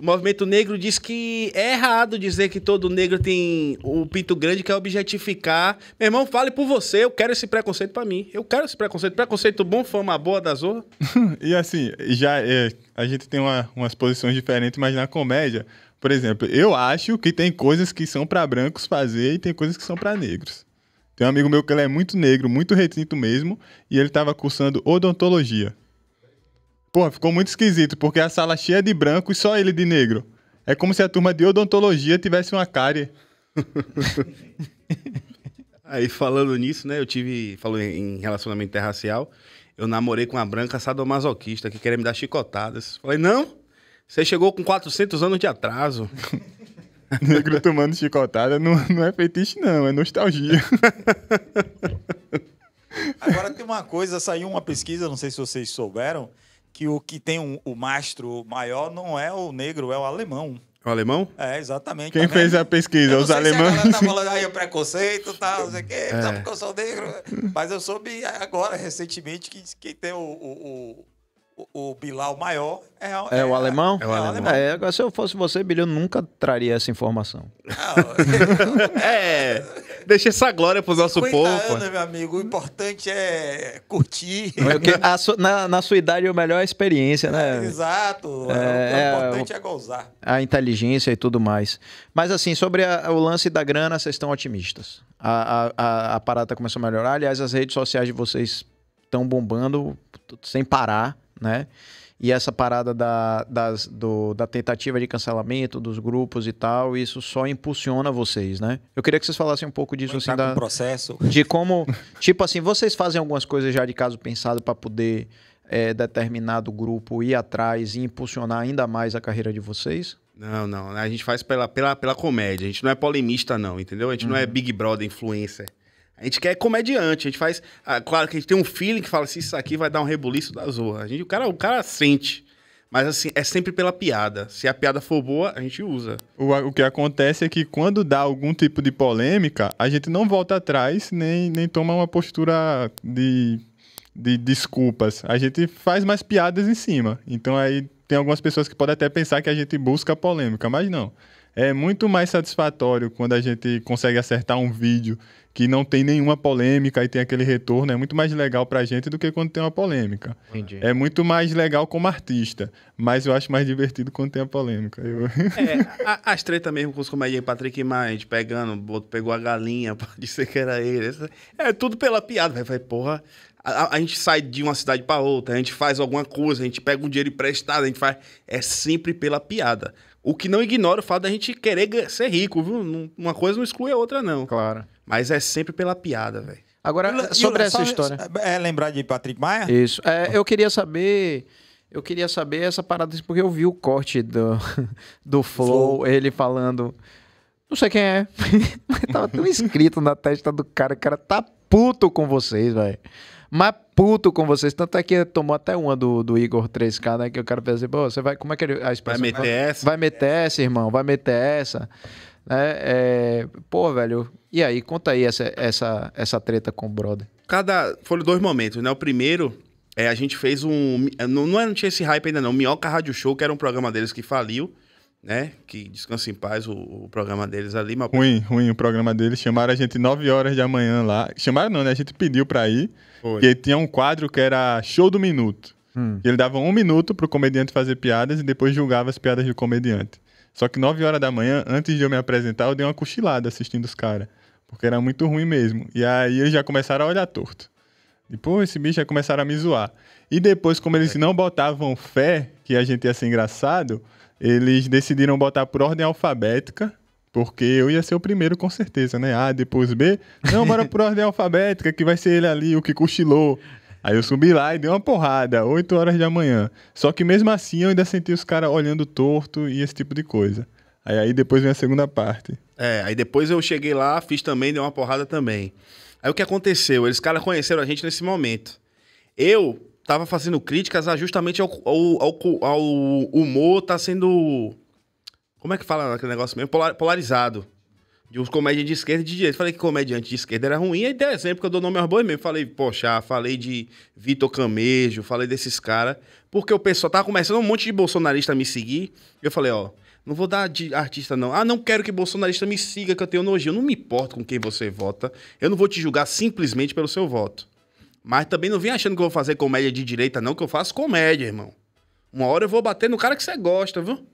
o movimento negro diz que é errado dizer que todo negro tem o pinto grande, que é objetificar. Meu irmão, fale por você, eu quero esse preconceito para mim. Eu quero esse preconceito. Preconceito bom, fama boa da zorra. e assim, já é, a gente tem uma, umas posições diferentes, mas na comédia, por exemplo, eu acho que tem coisas que são para brancos fazer e tem coisas que são para negros. Tem um amigo meu que ele é muito negro, muito retinto mesmo, e ele tava cursando odontologia. Porra, ficou muito esquisito, porque a sala cheia de branco e só ele de negro. É como se a turma de odontologia tivesse uma cárie. Aí falando nisso, né? Eu tive. Falou em relacionamento interracial. Eu namorei com uma branca sadomasoquista que queria me dar chicotadas. Falei, não, você chegou com 400 anos de atraso. Negro tomando chicotada não, não é feitiço, não, é nostalgia. Agora tem uma coisa, saiu uma pesquisa, não sei se vocês souberam, que o que tem um, o mastro maior não é o negro, é o alemão. O alemão? É, exatamente. Quem tá fez a pesquisa? Eu os alemães. Se a tá falando aí o é preconceito e tal, não sei o quê, é. porque eu sou negro. Mas eu soube agora, recentemente, que quem tem o, o, o o, o Bilal maior é, é, é, é, é o alemão? É o alemão. É, agora, se eu fosse você, Bilal, eu nunca traria essa informação. Ah, é, deixa essa glória para o nosso povo. Anos, né, meu amigo, o importante é curtir. Su, na, na, sua idade, o melhor é a experiência, né? É, exato. o importante é, gozar. A inteligência e tudo mais. Mas, assim, sobre a, o lance da grana, vocês estão otimistas. A, a, a parada começou a melhorar. Aliás, as redes sociais de vocês estão bombando sem parar né? E essa parada da, das, do, da tentativa de cancelamento dos grupos e tal, isso só impulsiona vocês, né? Eu queria que vocês falassem um pouco disso, assim, da, processo. de como, tipo assim, vocês fazem algumas coisas já de caso pensado para poder é, determinado grupo ir atrás e impulsionar ainda mais a carreira de vocês? Não, não. A gente faz pela, pela, pela comédia. A gente não é polemista, não, entendeu? A gente uhum. não é uhum. Big Brother influencer. A gente quer comediante, a gente faz. Ah, claro que a gente tem um feeling que fala assim, isso aqui vai dar um rebuliço da zorra. A gente, o, cara, o cara sente. Mas assim, é sempre pela piada. Se a piada for boa, a gente usa. O, o que acontece é que quando dá algum tipo de polêmica, a gente não volta atrás nem, nem toma uma postura de, de desculpas. A gente faz mais piadas em cima. Então aí tem algumas pessoas que podem até pensar que a gente busca polêmica, mas não. É muito mais satisfatório quando a gente consegue acertar um vídeo que não tem nenhuma polêmica e tem aquele retorno, é muito mais legal pra gente do que quando tem uma polêmica. Entendi. É muito mais legal como artista, mas eu acho mais divertido quando tem a polêmica. Eu... É, a, as treta mesmo com os comediantes, Patrick gente pegando, pegou a galinha, pode ser que era ele. é tudo pela piada, Vai, porra, a, a, gente sai de uma cidade para outra, a gente faz alguma coisa, a gente pega um dinheiro emprestado, a gente faz. É sempre pela piada. O que não ignora o fato da gente querer ser rico, viu? Uma coisa não exclui a outra, não. Claro. Mas é sempre pela piada, velho. Agora, e, sobre e, essa história. É, é lembrar de Patrick Maia? Isso. É, eu queria saber. Eu queria saber essa parada, assim, porque eu vi o corte do, do Flow, ele falando. Não sei quem é. Tava tão escrito na testa do cara. O cara tá puto com vocês, velho. Mas puto com vocês. Tanto é que tomou até uma do, do Igor 3K, né? Que o cara fez assim, pô, você vai. Como é que ele. A expressão, vai meter essa? Vai meter essa, irmão. Vai meter essa. Né? É, pô, velho, e aí, conta aí essa, essa, essa treta com o brother. Cada. Foram dois momentos, né? O primeiro é, a gente fez um. Não, não, é, não tinha esse hype ainda, não. Minhoca Rádio Show, que era um programa deles que faliu, né? Que descansa em paz o, o programa deles ali. Mas... Ruim, ruim o programa deles. Chamaram a gente 9 horas da manhã lá. Chamaram não, né? A gente pediu pra ir. E Porque tinha um quadro que era Show do Minuto. Hum. Ele dava um minuto pro comediante fazer piadas e depois julgava as piadas do comediante. Só que 9 horas da manhã, antes de eu me apresentar, eu dei uma cochilada assistindo os caras. Porque era muito ruim mesmo. E aí eles já começaram a olhar torto. Depois esse bicho já começaram a me zoar. E depois, como eles não botavam fé que a gente ia ser engraçado, eles decidiram botar por ordem alfabética. Porque eu ia ser o primeiro, com certeza, né? A, depois B. Não, bora por ordem alfabética, que vai ser ele ali, o que cochilou. Aí eu subi lá e dei uma porrada, 8 horas da manhã. Só que mesmo assim eu ainda senti os caras olhando torto e esse tipo de coisa. Aí, aí depois vem a segunda parte. É, aí depois eu cheguei lá, fiz também, dei uma porrada também. Aí o que aconteceu? Eles caras conheceram a gente nesse momento. Eu tava fazendo críticas justamente ao, ao, ao, ao humor tá sendo. Como é que fala aquele negócio mesmo? Polarizado. De uns comédias de esquerda e de direita. Falei que comediante de esquerda era ruim. E é sempre que eu dou nome aos bois mesmo. Falei, poxa, falei de Vitor Camejo, falei desses caras. Porque o pessoal tava começando um monte de bolsonarista a me seguir. Eu falei, ó, não vou dar de artista, não. Ah, não quero que bolsonarista me siga, que eu tenho nojinho. Eu não me importo com quem você vota. Eu não vou te julgar simplesmente pelo seu voto. Mas também não vem achando que eu vou fazer comédia de direita, não, que eu faço comédia, irmão. Uma hora eu vou bater no cara que você gosta, viu?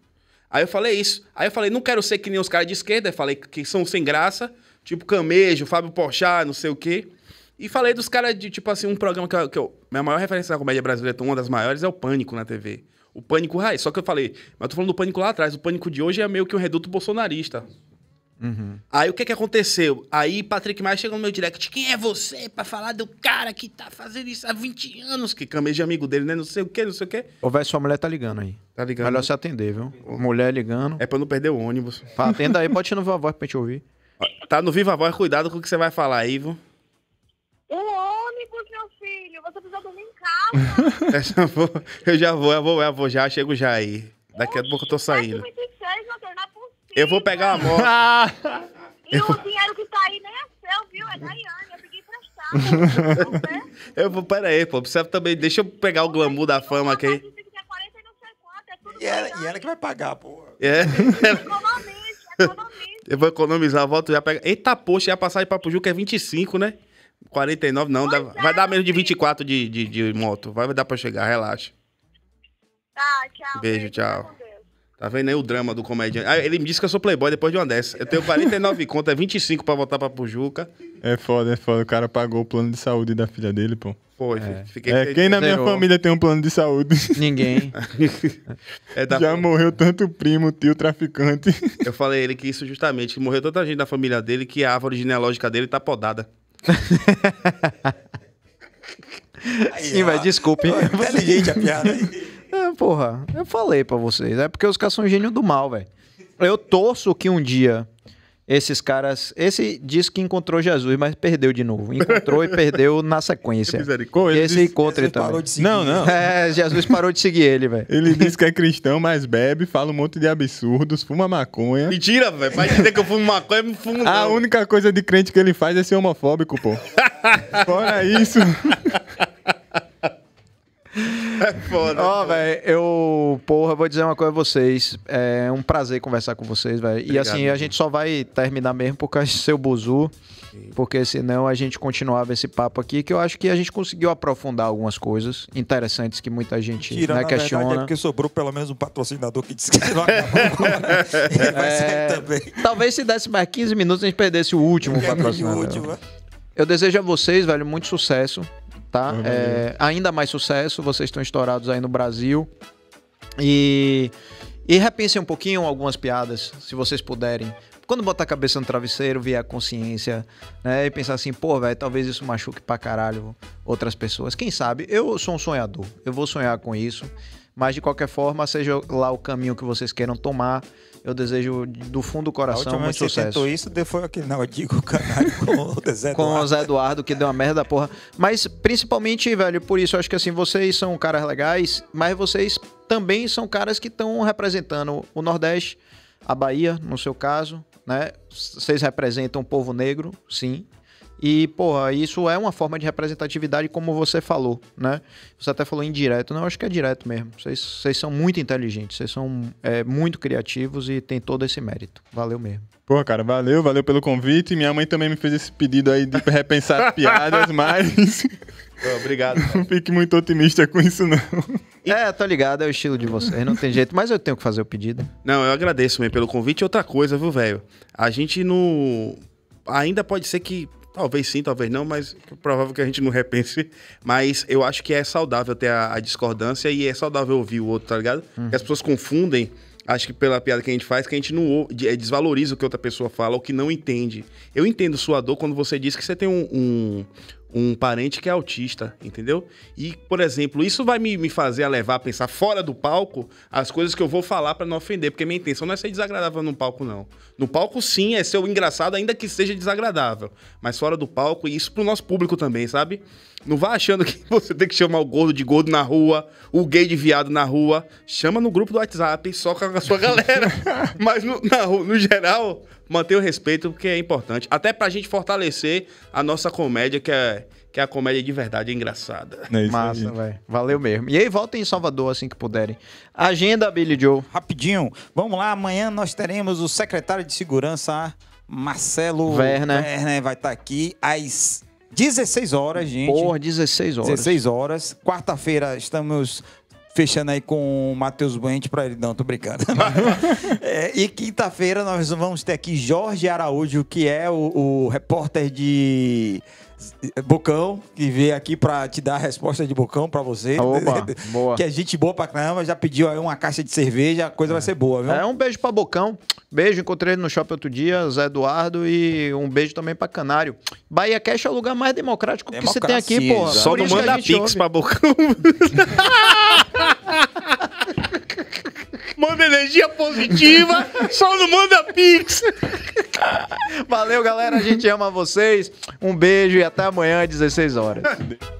Aí eu falei isso. Aí eu falei, não quero ser que nem os caras de esquerda. Eu falei que são sem graça, tipo Camejo, Fábio Porchat, não sei o quê. E falei dos caras de, tipo assim, um programa que eu, que eu... Minha maior referência na comédia brasileira, uma das maiores, é o Pânico na TV. O Pânico Raiz. Só que eu falei, mas eu tô falando do Pânico lá atrás. O Pânico de hoje é meio que um reduto bolsonarista. Uhum. Aí o que que aconteceu? Aí Patrick Maia chegou no meu direct, quem é você para falar do cara que tá fazendo isso há 20 anos, que de amigo dele, né? Não sei o que, não sei o que. Ô, velho, sua mulher tá ligando aí. Tá ligando. Melhor se atender, viu? Hum. Mulher ligando. É pra não perder o ônibus. atenda aí, bote no Viva Voz pra gente ouvir. Tá no Viva Voz, cuidado com o que você vai falar aí, viu? O ônibus, meu filho, você precisa dormir em casa. eu já vou, eu vou, eu vou já, chego já aí. Daqui a pouco eu tô saindo. Eu vou pegar a moto. e eu... o dinheiro que tá aí nem é seu, viu? É da Iane. Eu peguei emprestado. eu vou, pera aí, pô. Precisa também. Deixa eu pegar o glamour da fama aqui. É e ela, que vai pagar, pô. É. Economize, economize. Eu vou economizar, volto já pega. Eita, poxa, a passagem pra Pujuca é 25, né? 49 não, dá, vai dar é, menos de 24 de, de, de moto. Vai, dar pra chegar, relaxa. Tá, tchau. Beijo, beijo tchau. Tá vendo aí o drama do comediante? Ah, ele me disse que eu sou playboy depois de uma dessa. Eu tenho 49 contas, é 25 pra voltar pra Pujuca. É foda, é foda. O cara pagou o plano de saúde da filha dele, pô. Foi, é. fiquei... É, quem na minha Zerou. família tem um plano de saúde? Ninguém. é Já morreu tanto primo, tio, traficante. Eu falei ele que isso justamente, que morreu tanta gente da família dele que a árvore genealógica dele tá podada. Sim, mas desculpe. Inteligente a piada. É, porra, eu falei para vocês. É porque os caras são gênio do mal, velho. Eu torço que um dia esses caras. Esse diz que encontrou Jesus, mas perdeu de novo. Encontrou e perdeu na sequência. Misericórdia. Esse disse, encontra Jesus também. Parou de Não, não. É, Jesus parou de seguir ele, velho. Ele diz que é cristão, mas bebe, fala um monte de absurdos, fuma maconha. Mentira, velho. Vai dizer que eu fumo maconha, eu não fumo. A não. única coisa de crente que ele faz é ser homofóbico, pô. Fora isso é foda. Ó, é velho, eu, porra, vou dizer uma coisa a vocês. É um prazer conversar com vocês, velho. E assim, a gente só vai terminar mesmo por causa do seu buzu. Porque senão a gente continuava esse papo aqui, que eu acho que a gente conseguiu aprofundar algumas coisas interessantes que muita gente Tira, né, na questiona. Verdade, é porque sobrou pelo menos um patrocinador que disse que não acabou. é, também. Talvez se desse mais 15 minutos a gente perdesse o último patrocinador. É? eu desejo a vocês, velho, muito sucesso tá? Uhum. É, ainda mais sucesso, vocês estão estourados aí no Brasil. E, e repensem um pouquinho algumas piadas, se vocês puderem. Quando botar a cabeça no travesseiro, vier a consciência, né? E pensar assim, pô, velho, talvez isso machuque pra caralho outras pessoas. Quem sabe? Eu sou um sonhador, eu vou sonhar com isso. Mas de qualquer forma, seja lá o caminho que vocês queiram tomar, eu desejo do fundo do coração muito você sucesso. tentou isso, foi aquele digo canário com o Zé Eduardo. com o Zé Eduardo, que deu uma merda porra. Mas principalmente, velho, por isso, acho que assim, vocês são caras legais, mas vocês também são caras que estão representando o Nordeste, a Bahia, no seu caso, né? Vocês representam o povo negro, sim, e, porra, isso é uma forma de representatividade, como você falou, né? Você até falou indireto. Não, acho que é direto mesmo. Vocês, vocês são muito inteligentes, vocês são é, muito criativos e tem todo esse mérito. Valeu mesmo. Pô, cara, valeu, valeu pelo convite. Minha mãe também me fez esse pedido aí de repensar piadas, mas. Pô, obrigado. Cara. Não fique muito otimista com isso, não. É, tô ligado, é o estilo de vocês, não tem jeito, mas eu tenho que fazer o pedido. Não, eu agradeço mesmo pelo convite. Outra coisa, viu, velho? A gente não. Ainda pode ser que Talvez sim, talvez não, mas é provável que a gente não repense. Mas eu acho que é saudável ter a, a discordância e é saudável ouvir o outro, tá ligado? Uhum. Porque as pessoas confundem acho que pela piada que a gente faz, que a gente não é, desvaloriza o que outra pessoa fala, o que não entende. Eu entendo sua dor quando você diz que você tem um, um, um parente que é autista, entendeu? E, por exemplo, isso vai me, me fazer a levar a pensar fora do palco as coisas que eu vou falar para não ofender, porque minha intenção não é ser desagradável no palco, não. No palco, sim, é ser o engraçado, ainda que seja desagradável, mas fora do palco, e isso pro nosso público também, sabe? Não vá achando que você tem que chamar o gordo de gordo na rua, o gay de viado na rua. Chama no grupo do WhatsApp, só com a sua galera. Mas no, na, no geral, manter o respeito, porque é importante. Até pra gente fortalecer a nossa comédia, que é, que é a comédia de verdade é engraçada. É isso Massa, velho. Valeu mesmo. E aí, voltem em Salvador assim que puderem. Agenda, Billy Joe. Rapidinho. Vamos lá, amanhã nós teremos o secretário de Segurança, Marcelo Werner. Werner vai estar tá aqui às 16 horas, gente. Porra, 16 horas. 16 horas. Quarta-feira estamos fechando aí com o Matheus Buente para ele. Não, tô brincando. é, e quinta-feira nós vamos ter aqui Jorge Araújo, que é o, o repórter de Bocão, que veio aqui para te dar a resposta de Bocão para você. Ah, Oba, boa. Que é gente boa pra caramba, já pediu aí uma caixa de cerveja, a coisa é. vai ser boa, viu? É, um beijo para Bocão. Beijo, encontrei ele no shopping outro dia, Zé Eduardo, e um beijo também para Canário. Bahia Cash é o lugar mais democrático que você tem aqui, porra. Só não manda pix ouve. pra Bocão. manda energia positiva, só não manda pix. Valeu, galera. A gente ama vocês. Um beijo e até amanhã, às 16 horas.